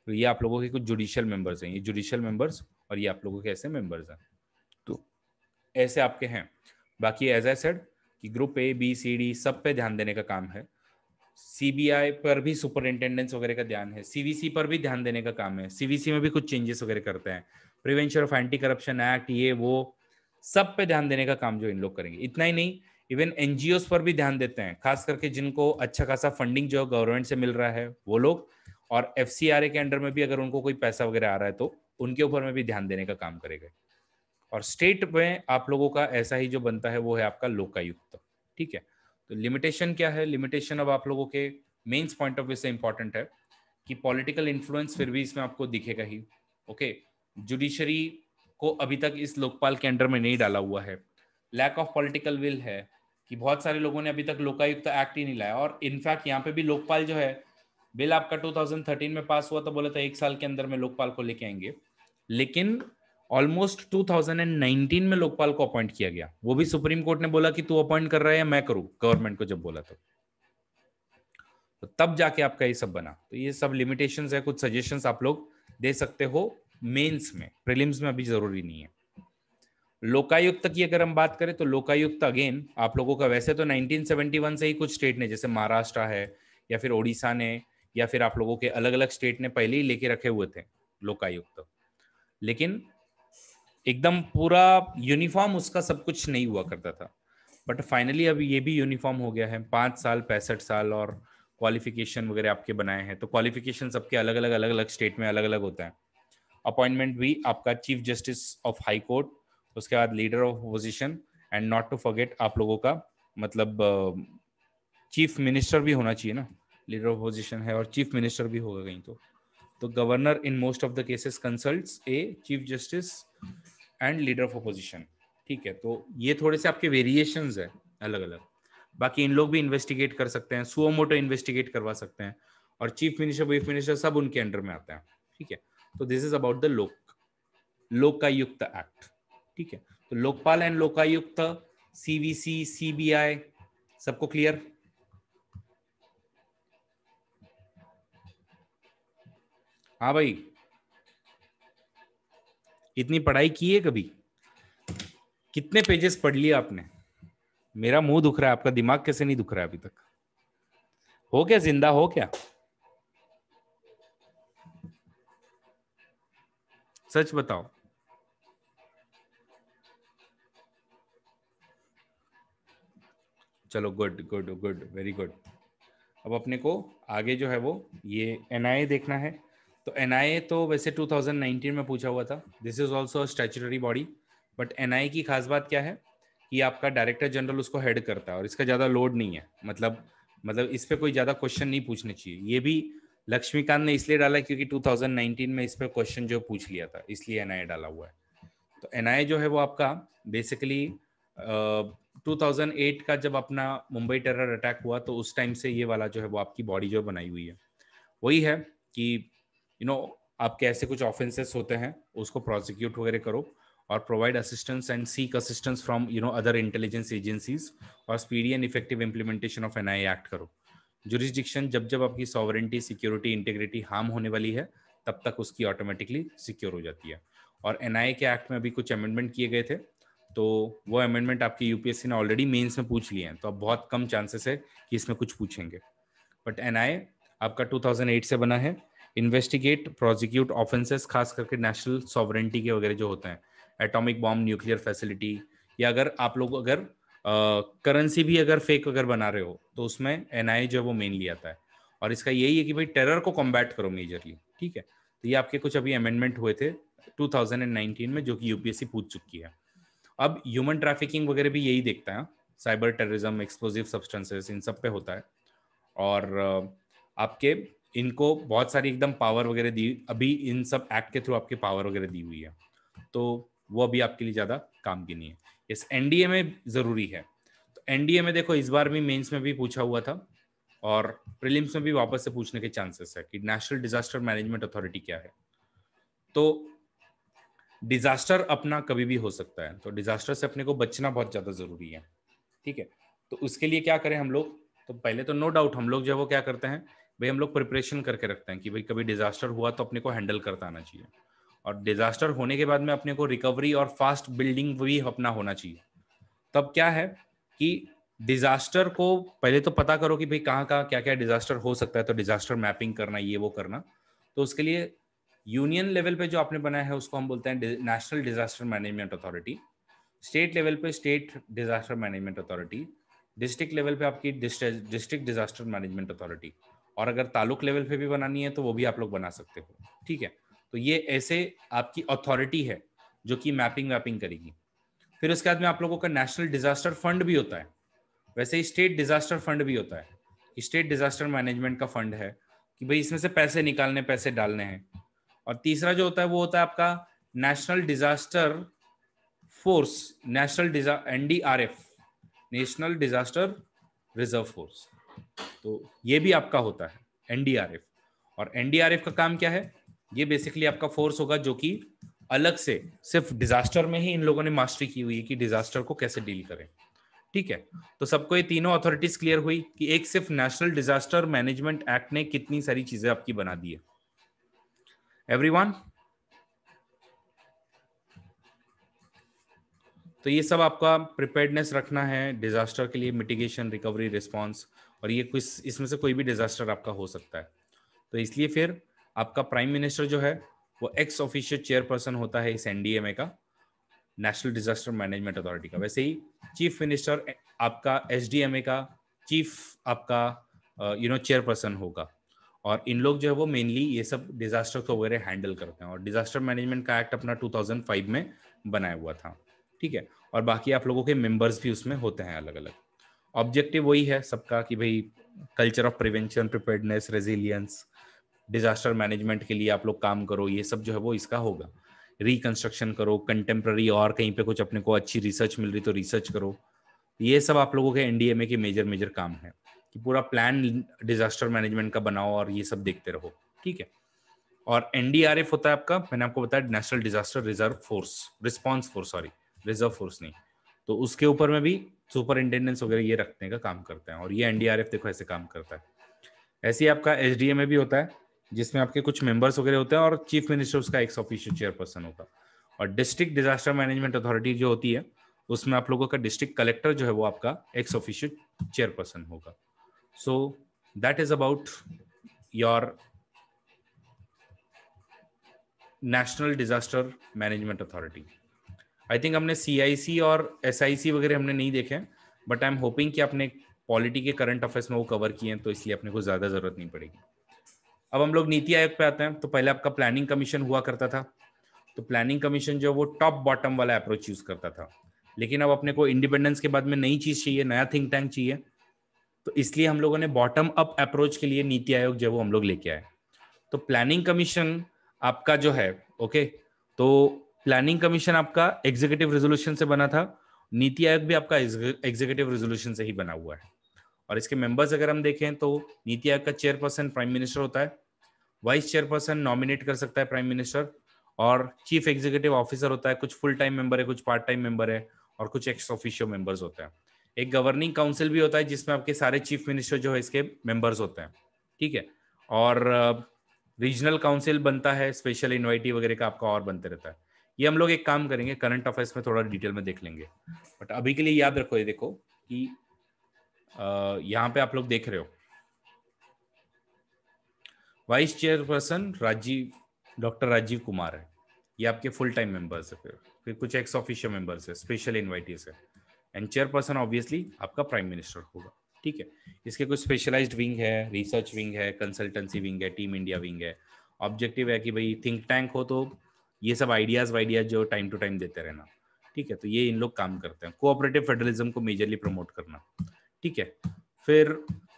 तो ये आप लोगों के कुछ जुडिशियल मेंबर्स हैं ये जुडिशियल मेंबर्स और ये आप लोगों के ऐसे मेंबर्स हैं तो ऐसे आपके हैं बाकी एज ए सेड कि group A B C D सब पे ध्यान देने का काम है सीबीआई पर भी सुपरिंटेंडेंस वगैरह का ध्यान है सीवीसी पर भी ध्यान देने का काम है सीवीसी में भी कुछ चेंजेस वगैरह करते हैं prevention of anti corruption act ये वो सब पे ध्यान देने का काम जो इन लोग करेंगे इतना ही नहीं इवन एनजीओ पर भी ध्यान देते हैं खास करके जिनको अच्छा खासा फंडिंग जो है गवर्नमेंट से मिल रहा है वो लोग और एफ के अंडर में भी अगर उनको कोई पैसा वगैरह आ रहा है तो उनके ऊपर में भी ध्यान देने का काम करेगा और स्टेट में आप लोगों का ऐसा ही जो बनता है वो है आपका लोकायुक्त ठीक है तो लिमिटेशन क्या है लिमिटेशन अब आप लोगों के मेन्स पॉइंट ऑफ व्यू से इंपॉर्टेंट है कि पॉलिटिकल इन्फ्लुएंस फिर भी इसमें आपको दिखेगा ही ओके जुडिशरी को अभी तक इस लोकपाल के अंडर में नहीं डाला हुआ है लैक ऑफ पॉलिटिकल विल है कि बहुत सारे लोगों ने अभी तक लोकायुक्त तो एक्ट ही नहीं लाया और इनफैक्ट यहाँ पे भी लोकपाल जो है बिल आपका 2013 में पास हुआ तो बोले था एक साल के अंदर में लोकपाल को लेके आएंगे लेकिन ऑलमोस्ट 2019 में लोकपाल को अपॉइंट किया गया वो भी सुप्रीम कोर्ट ने बोला कि तू अपॉइंट कर रहा है या मैं करूं गवर्नमेंट को जब बोला तो, तो तब जाके आपका ये सब बना तो ये सब लिमिटेशन है कुछ सजेशन आप लोग दे सकते हो मेन्स में प्रिलिम्स में अभी जरूरी नहीं है लोकायुक्त की अगर हम बात करें तो लोकायुक्त अगेन आप लोगों का वैसे तो 1971 से ही कुछ स्टेट ने जैसे महाराष्ट्र है या फिर ओडिशा ने या फिर आप लोगों के अलग अलग स्टेट ने पहले ही लेके रखे हुए थे लोकायुक्त लेकिन एकदम पूरा यूनिफॉर्म उसका सब कुछ नहीं हुआ करता था बट फाइनली अब ये भी यूनिफॉर्म हो गया है पांच साल पैंसठ साल और क्वालिफिकेशन वगैरह आपके बनाए हैं तो क्वालिफिकेशन सबके अलग अलग अलग अलग स्टेट में अलग अलग होता है अपॉइंटमेंट भी आपका chief justice of high court उसके बाद leader of opposition and not to forget आप लोगों का मतलब चीफ मिनिस्टर भी होना चाहिए ना लीडर ऑफ अपोजिशन है और चीफ मिनिस्टर भी होगा कहीं तो तो governor in most of the cases consult a chief justice and leader of opposition ठीक है तो ये थोड़े से आपके वेरिएशन है अलग अलग बाकी इन लोग भी इन्वेस्टिगेट कर सकते हैं मोटो इन्वेस्टिगेट करवा सकते हैं और चीफ मिनिस्टर वीफ मिनिस्टर सब उनके अंडर में आते हैं ठीक है तो दिस इज अबाउट द लोक लोकायुक्त एक्ट ठीक है तो Lokpal and Lokayukta CVC CBI सबको क्लियर हाँ भाई इतनी पढ़ाई की है कभी कितने पेजेस पढ़ लिए आपने मेरा मुंह दुख रहा है आपका दिमाग कैसे नहीं दुख रहा है अभी तक हो क्या जिंदा हो क्या सच बताओ चलो good good good very good अब अपने को आगे जो है वो ये एन देखना है तो एन तो वैसे 2019 में पूछा हुआ था this is also statutory body but N की खास बात क्या है कि आपका डायरेक्टर जनरल उसको हेड करता है और इसका ज़्यादा लोड नहीं है मतलब मतलब इस पर कोई ज़्यादा क्वेश्चन नहीं पूछने चाहिए ये भी लक्ष्मीकांत ने इसलिए डाला क्योंकि 2019 में इस पर क्वेश्चन जो पूछ लिया था इसलिए एन डाला हुआ है तो एन जो है वो आपका बेसिकली 2008 का जब अपना मुंबई टेरर अटैक हुआ तो उस टाइम से ये वाला जो है वो आपकी बॉडी जो बनाई हुई है वही है कि यू you नो know, आपके ऐसे कुछ ऑफेंसेस होते हैं उसको प्रोसिक्यूट वगैरह करो और provide assistance and seek assistance from you know other intelligence agencies और speedy and effective implementation of N I act करो जुरिस्डिक्शन जब जब आपकी सॉवरेंटी सिक्योरिटी इंटेग्रिटी हार्म होने वाली है तब तक उसकी ऑटोमेटिकली सिक्योर हो जाती है और एन के एक्ट में अभी कुछ अमेंडमेंट किए गए थे तो वो अमेंडमेंट आपके यूपीएससी ने ऑलरेडी मेंस में पूछ लिए हैं तो अब बहुत कम चांसेस है कि इसमें कुछ पूछेंगे बट एन आपका 2008 से बना है इन्वेस्टिगेट प्रोजिक्यूट ऑफेंसेस खास करके नेशनल सॉवरेंटी के वगैरह जो होते हैं एटॉमिक बॉम्ब न्यूक्लियर फैसिलिटी या अगर आप लोग अगर करेंसी भी अगर फेक अगर बना रहे हो तो उसमें एन जो है वो मेनली आता है और इसका यही है कि भाई टेरर को कॉम्बैट करो मेजरली ठीक है तो ये आपके कुछ अभी अमेंडमेंट हुए थे 2019 में जो कि यूपीएससी पूछ चुकी है अब ह्यूमन ट्रैफिकिंग वगैरह भी यही देखता है साइबर टेररिज्म एक्सप्लोजिव सब्सटेंसेस इन सब पे होता है और आपके इनको बहुत सारी एकदम पावर वगैरह दी अभी इन सब एक्ट के थ्रू आपके पावर वगैरह दी हुई है तो वो अभी आपके लिए ज़्यादा काम की नहीं है इस एनडीए में ज़रूरी है तो एन में देखो इस बार भी मेंस में भी पूछा हुआ था और प्रिलिम्स में भी वापस से पूछने के चांसेस है कि नेशनल डिजास्टर मैनेजमेंट अथॉरिटी क्या है तो डिजास्टर अपना कभी भी हो सकता है तो डिजास्टर से अपने को बचना बहुत ज्यादा जरूरी है ठीक है तो उसके लिए क्या करें हम लोग तो पहले तो नो डाउट हम लोग जो है वो क्या करते हैं भाई हम लोग प्रिपरेशन करके रखते हैं कि भाई कभी डिजास्टर हुआ तो अपने को हैंडल करता आना चाहिए और डिजास्टर होने के बाद में अपने को रिकवरी और फास्ट बिल्डिंग भी अपना होना चाहिए तब क्या है कि डिजास्टर को पहले तो पता करो कि भाई कहाँ कहाँ क्या क्या डिजास्टर हो सकता है तो डिजास्टर मैपिंग करना ये वो करना तो उसके लिए यूनियन लेवल पे जो आपने बनाया है उसको हम बोलते हैं national disaster management authority state level पे state disaster management authority district level पे आपकी डिस्ट्रिक्ट डिजास्टर मैनेजमेंट अथॉरिटी और अगर तालुक लेवल पे भी बनानी है तो वो भी आप लोग बना सकते हो ठीक है तो ये ऐसे आपकी अथॉरिटी है जो कि मैपिंग वैपिंग करेगी फिर उसके बाद में आप लोगों का नेशनल डिजास्टर फंड भी होता है वैसे ही स्टेट डिजास्टर फंड भी होता है स्टेट डिजास्टर मैनेजमेंट का फंड है कि भाई इसमें से पैसे निकालने पैसे डालने हैं और तीसरा जो होता है वो होता है आपका national disaster force national NDRF national disaster reserve force तो ये भी आपका होता है एनडीआरएफ और एनडीआरएफ का काम क्या है ये बेसिकली आपका फोर्स होगा जो कि अलग से सिर्फ डिजास्टर में ही इन लोगों ने मास्टरी की हुई है कि डिजास्टर को कैसे डील करें ठीक है तो सबको ये तीनों अथॉरिटीज क्लियर हुई कि एक सिर्फ नेशनल डिजास्टर मैनेजमेंट एक्ट ने कितनी सारी चीजें आपकी बना दी है एवरीवन तो ये सब आपका प्रिपेयर्डनेस रखना है डिजास्टर के लिए मिटिगेशन रिकवरी रिस्पॉन्स और ये कुछ इसमें से कोई भी डिजास्टर आपका हो सकता है तो इसलिए फिर आपका प्राइम मिनिस्टर जो है वो एक्स ऑफिशियल चेयरपर्सन होता है इस एनडीएमए का नेशनल डिजास्टर मैनेजमेंट अथॉरिटी का वैसे ही चीफ मिनिस्टर आपका एसडीएमए का चीफ आपका यू नो चेयरपर्सन होगा और इन लोग जो है वो मेनली ये सब डिजास्टर को वगैरह हैंडल करते हैं और डिजास्टर मैनेजमेंट का एक्ट अपना 2005 में बनाया हुआ था ठीक है और बाकी आप लोगों के मेंबर्स भी उसमें होते हैं अलग अलग ऑब्जेक्टिव वही है सबका कि भाई culture of prevention preparedness resilience disaster management के लिए आप लोग काम करो ये सब जो है वो इसका होगा रिकंस्ट्रक्शन करो कंटेम्प्रेरी और कहीं पे कुछ अपने को अच्छी रिसर्च मिल रही तो रिसर्च करो ये सब आप लोगों के एनडीएमए के मेजर मेजर काम है कि पूरा प्लान डिजास्टर मैनेजमेंट का बनाओ और ये सब देखते रहो ठीक है और एनडीआरएफ होता है आपका मैंने आपको बताया national disaster reserve force response force sorry reserve force नहीं तो उसके ऊपर में भी सुपरिंटेंडेंस वगैरह ये रखने का काम करते हैं और ये एनडीआरएफ देखो ऐसे काम करता है ऐसे ही आपका एच में भी होता है जिसमें आपके कुछ मेंबर्स वगैरह होते हैं और चीफ मिनिस्टर उसका एक्स ऑफिशियल चेयरपर्सन होगा और डिस्ट्रिक्ट डिजास्टर मैनेजमेंट अथॉरिटी जो होती है उसमें आप लोगों का डिस्ट्रिक्ट कलेक्टर जो है वो आपका एक्स ऑफिशियल चेयरपर्सन होगा So that is about your national disaster management authority I think हमने सी और एस वगैरह हमने नहीं देखे बट आई एम होपिंग कि आपने पॉलिटी के करंट अफेयर्स में वो कवर किए हैं तो इसलिए अपने को ज़्यादा ज़रूरत नहीं पड़ेगी अब हम लोग नीति आयोग पे आते हैं तो पहले आपका प्लानिंग कमीशन हुआ करता था तो प्लानिंग कमीशन जो वो टॉप बॉटम वाला अप्रोच यूज़ करता था लेकिन अब अपने को इंडिपेंडेंस के बाद में नई चीज़ चाहिए नया थिंक टैंक चाहिए तो इसलिए हम लोगों ने बॉटम अप अप्रोच के लिए नीति आयोग है वो हम लोग लेके आए तो प्लानिंग कमीशन आपका जो है ओके तो प्लानिंग कमीशन आपका एग्जीक्यूटिव रेजोल्यूशन से बना था नीति आयोग भी आपका एग्जीक्यूटिव रेजोल्यूशन से ही बना हुआ है और इसके मेंबर्स अगर हम देखें तो नीति आयोग का चेयरपर्सन प्राइम मिनिस्टर होता है वाइस चेयरपर्सन नॉमिनेट कर सकता है प्राइम मिनिस्टर और चीफ एग्जीक्यूटिव ऑफिसर होता है कुछ फुल टाइम मेंबर है कुछ पार्ट टाइम मेंबर है और कुछ एक्स ऑफिशियल मेंबर्स होते हैं एक गवर्निंग काउंसिल भी होता है जिसमें आपके सारे चीफ मिनिस्टर जो है इसके मेंबर्स होते हैं ठीक है और रीजनल काउंसिल बनता है स्पेशल इन्वाइटी वगैरह का आपका और बनते रहता है ये हम लोग एक काम करेंगे करंट अफेयर्स में थोड़ा डिटेल में देख लेंगे बट अभी के लिए याद रखो ये देखो कि यहाँ पे आप लोग देख रहे हो vice chairperson Rajiv doctor Rajiv Kumar है ये आपके फुल टाइम मेंबर्स है फिर फिर कुछ एक्स ऑफिशियल मेंबर्स है स्पेशल इन्वाइटीज है एंड चेयरपर्सन ऑब्वियसली आपका प्राइम मिनिस्टर होगा ठीक है इसके कुछ स्पेशलाइज्ड विंग है रिसर्च विंग है कंसल्टेंसी विंग है टीम इंडिया विंग है ऑब्जेक्टिव है कि भाई थिंक टैंक हो तो ये सब आइडियाज वाइडियाज जो टाइम टू टाइम देते रहना ठीक है तो ये इन लोग काम करते हैं कोऑपरेटिव फेडरलिज्म को मेजरली प्रमोट करना ठीक है फिर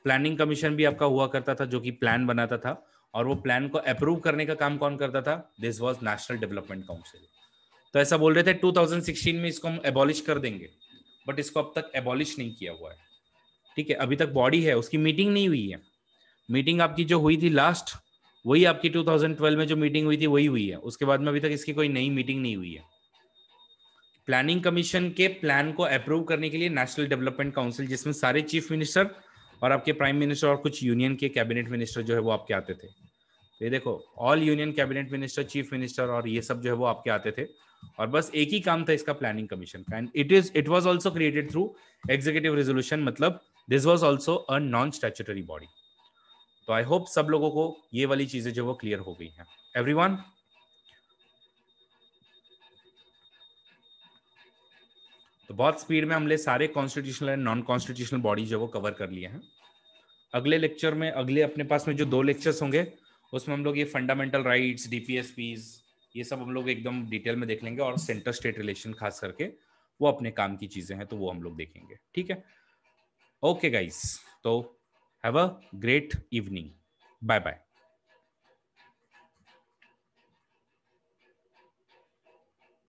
प्लानिंग कमीशन भी आपका हुआ करता था जो कि प्लान बनाता था और वो प्लान को अप्रूव करने का काम कौन करता था this was national development council तो ऐसा बोल रहे थे 2016 में इसको हम एबॉलिश कर देंगे बट इसको अब तक एबॉलिश नहीं किया हुआ है ठीक है अभी तक बॉडी है उसकी मीटिंग नहीं हुई है मीटिंग आपकी जो हुई थी लास्ट वही आपकी 2012 में जो मीटिंग हुई थी वही हुई है उसके बाद में अभी तक इसकी कोई नई मीटिंग नहीं हुई है प्लानिंग कमीशन के प्लान को अप्रूव करने के लिए नेशनल डेवलपमेंट काउंसिल जिसमें सारे चीफ मिनिस्टर और आपके प्राइम मिनिस्टर और कुछ यूनियन के कैबिनेट मिनिस्टर जो है वो आपके आते थे ये देखो all union cabinet minister chief minister और ये सब जो है वो आपके आते थे और बस एक ही काम था इसका प्लानिंग कमीशन का and it is it was also created through executive resolution मतलब this was also a non statutory body तो आई होप सब लोगों को ये वाली चीजें जो वो क्लियर हो गई हैं एवरी वन तो बहुत स्पीड में हमने सारे constitutional and non constitutional body जो वो कवर कर लिए हैं अगले लेक्चर में अगले अपने पास में जो दो लेक्चर्स होंगे उसमें हम लोग ये फंडामेंटल राइट्स डीपीएसपीज़ ये सब हम लोग एकदम डिटेल में देख लेंगे और सेंटर स्टेट रिलेशन खास करके वो अपने काम की चीजें हैं तो वो हम लोग देखेंगे ठीक है ओके गाइस तो have a great evening bye bye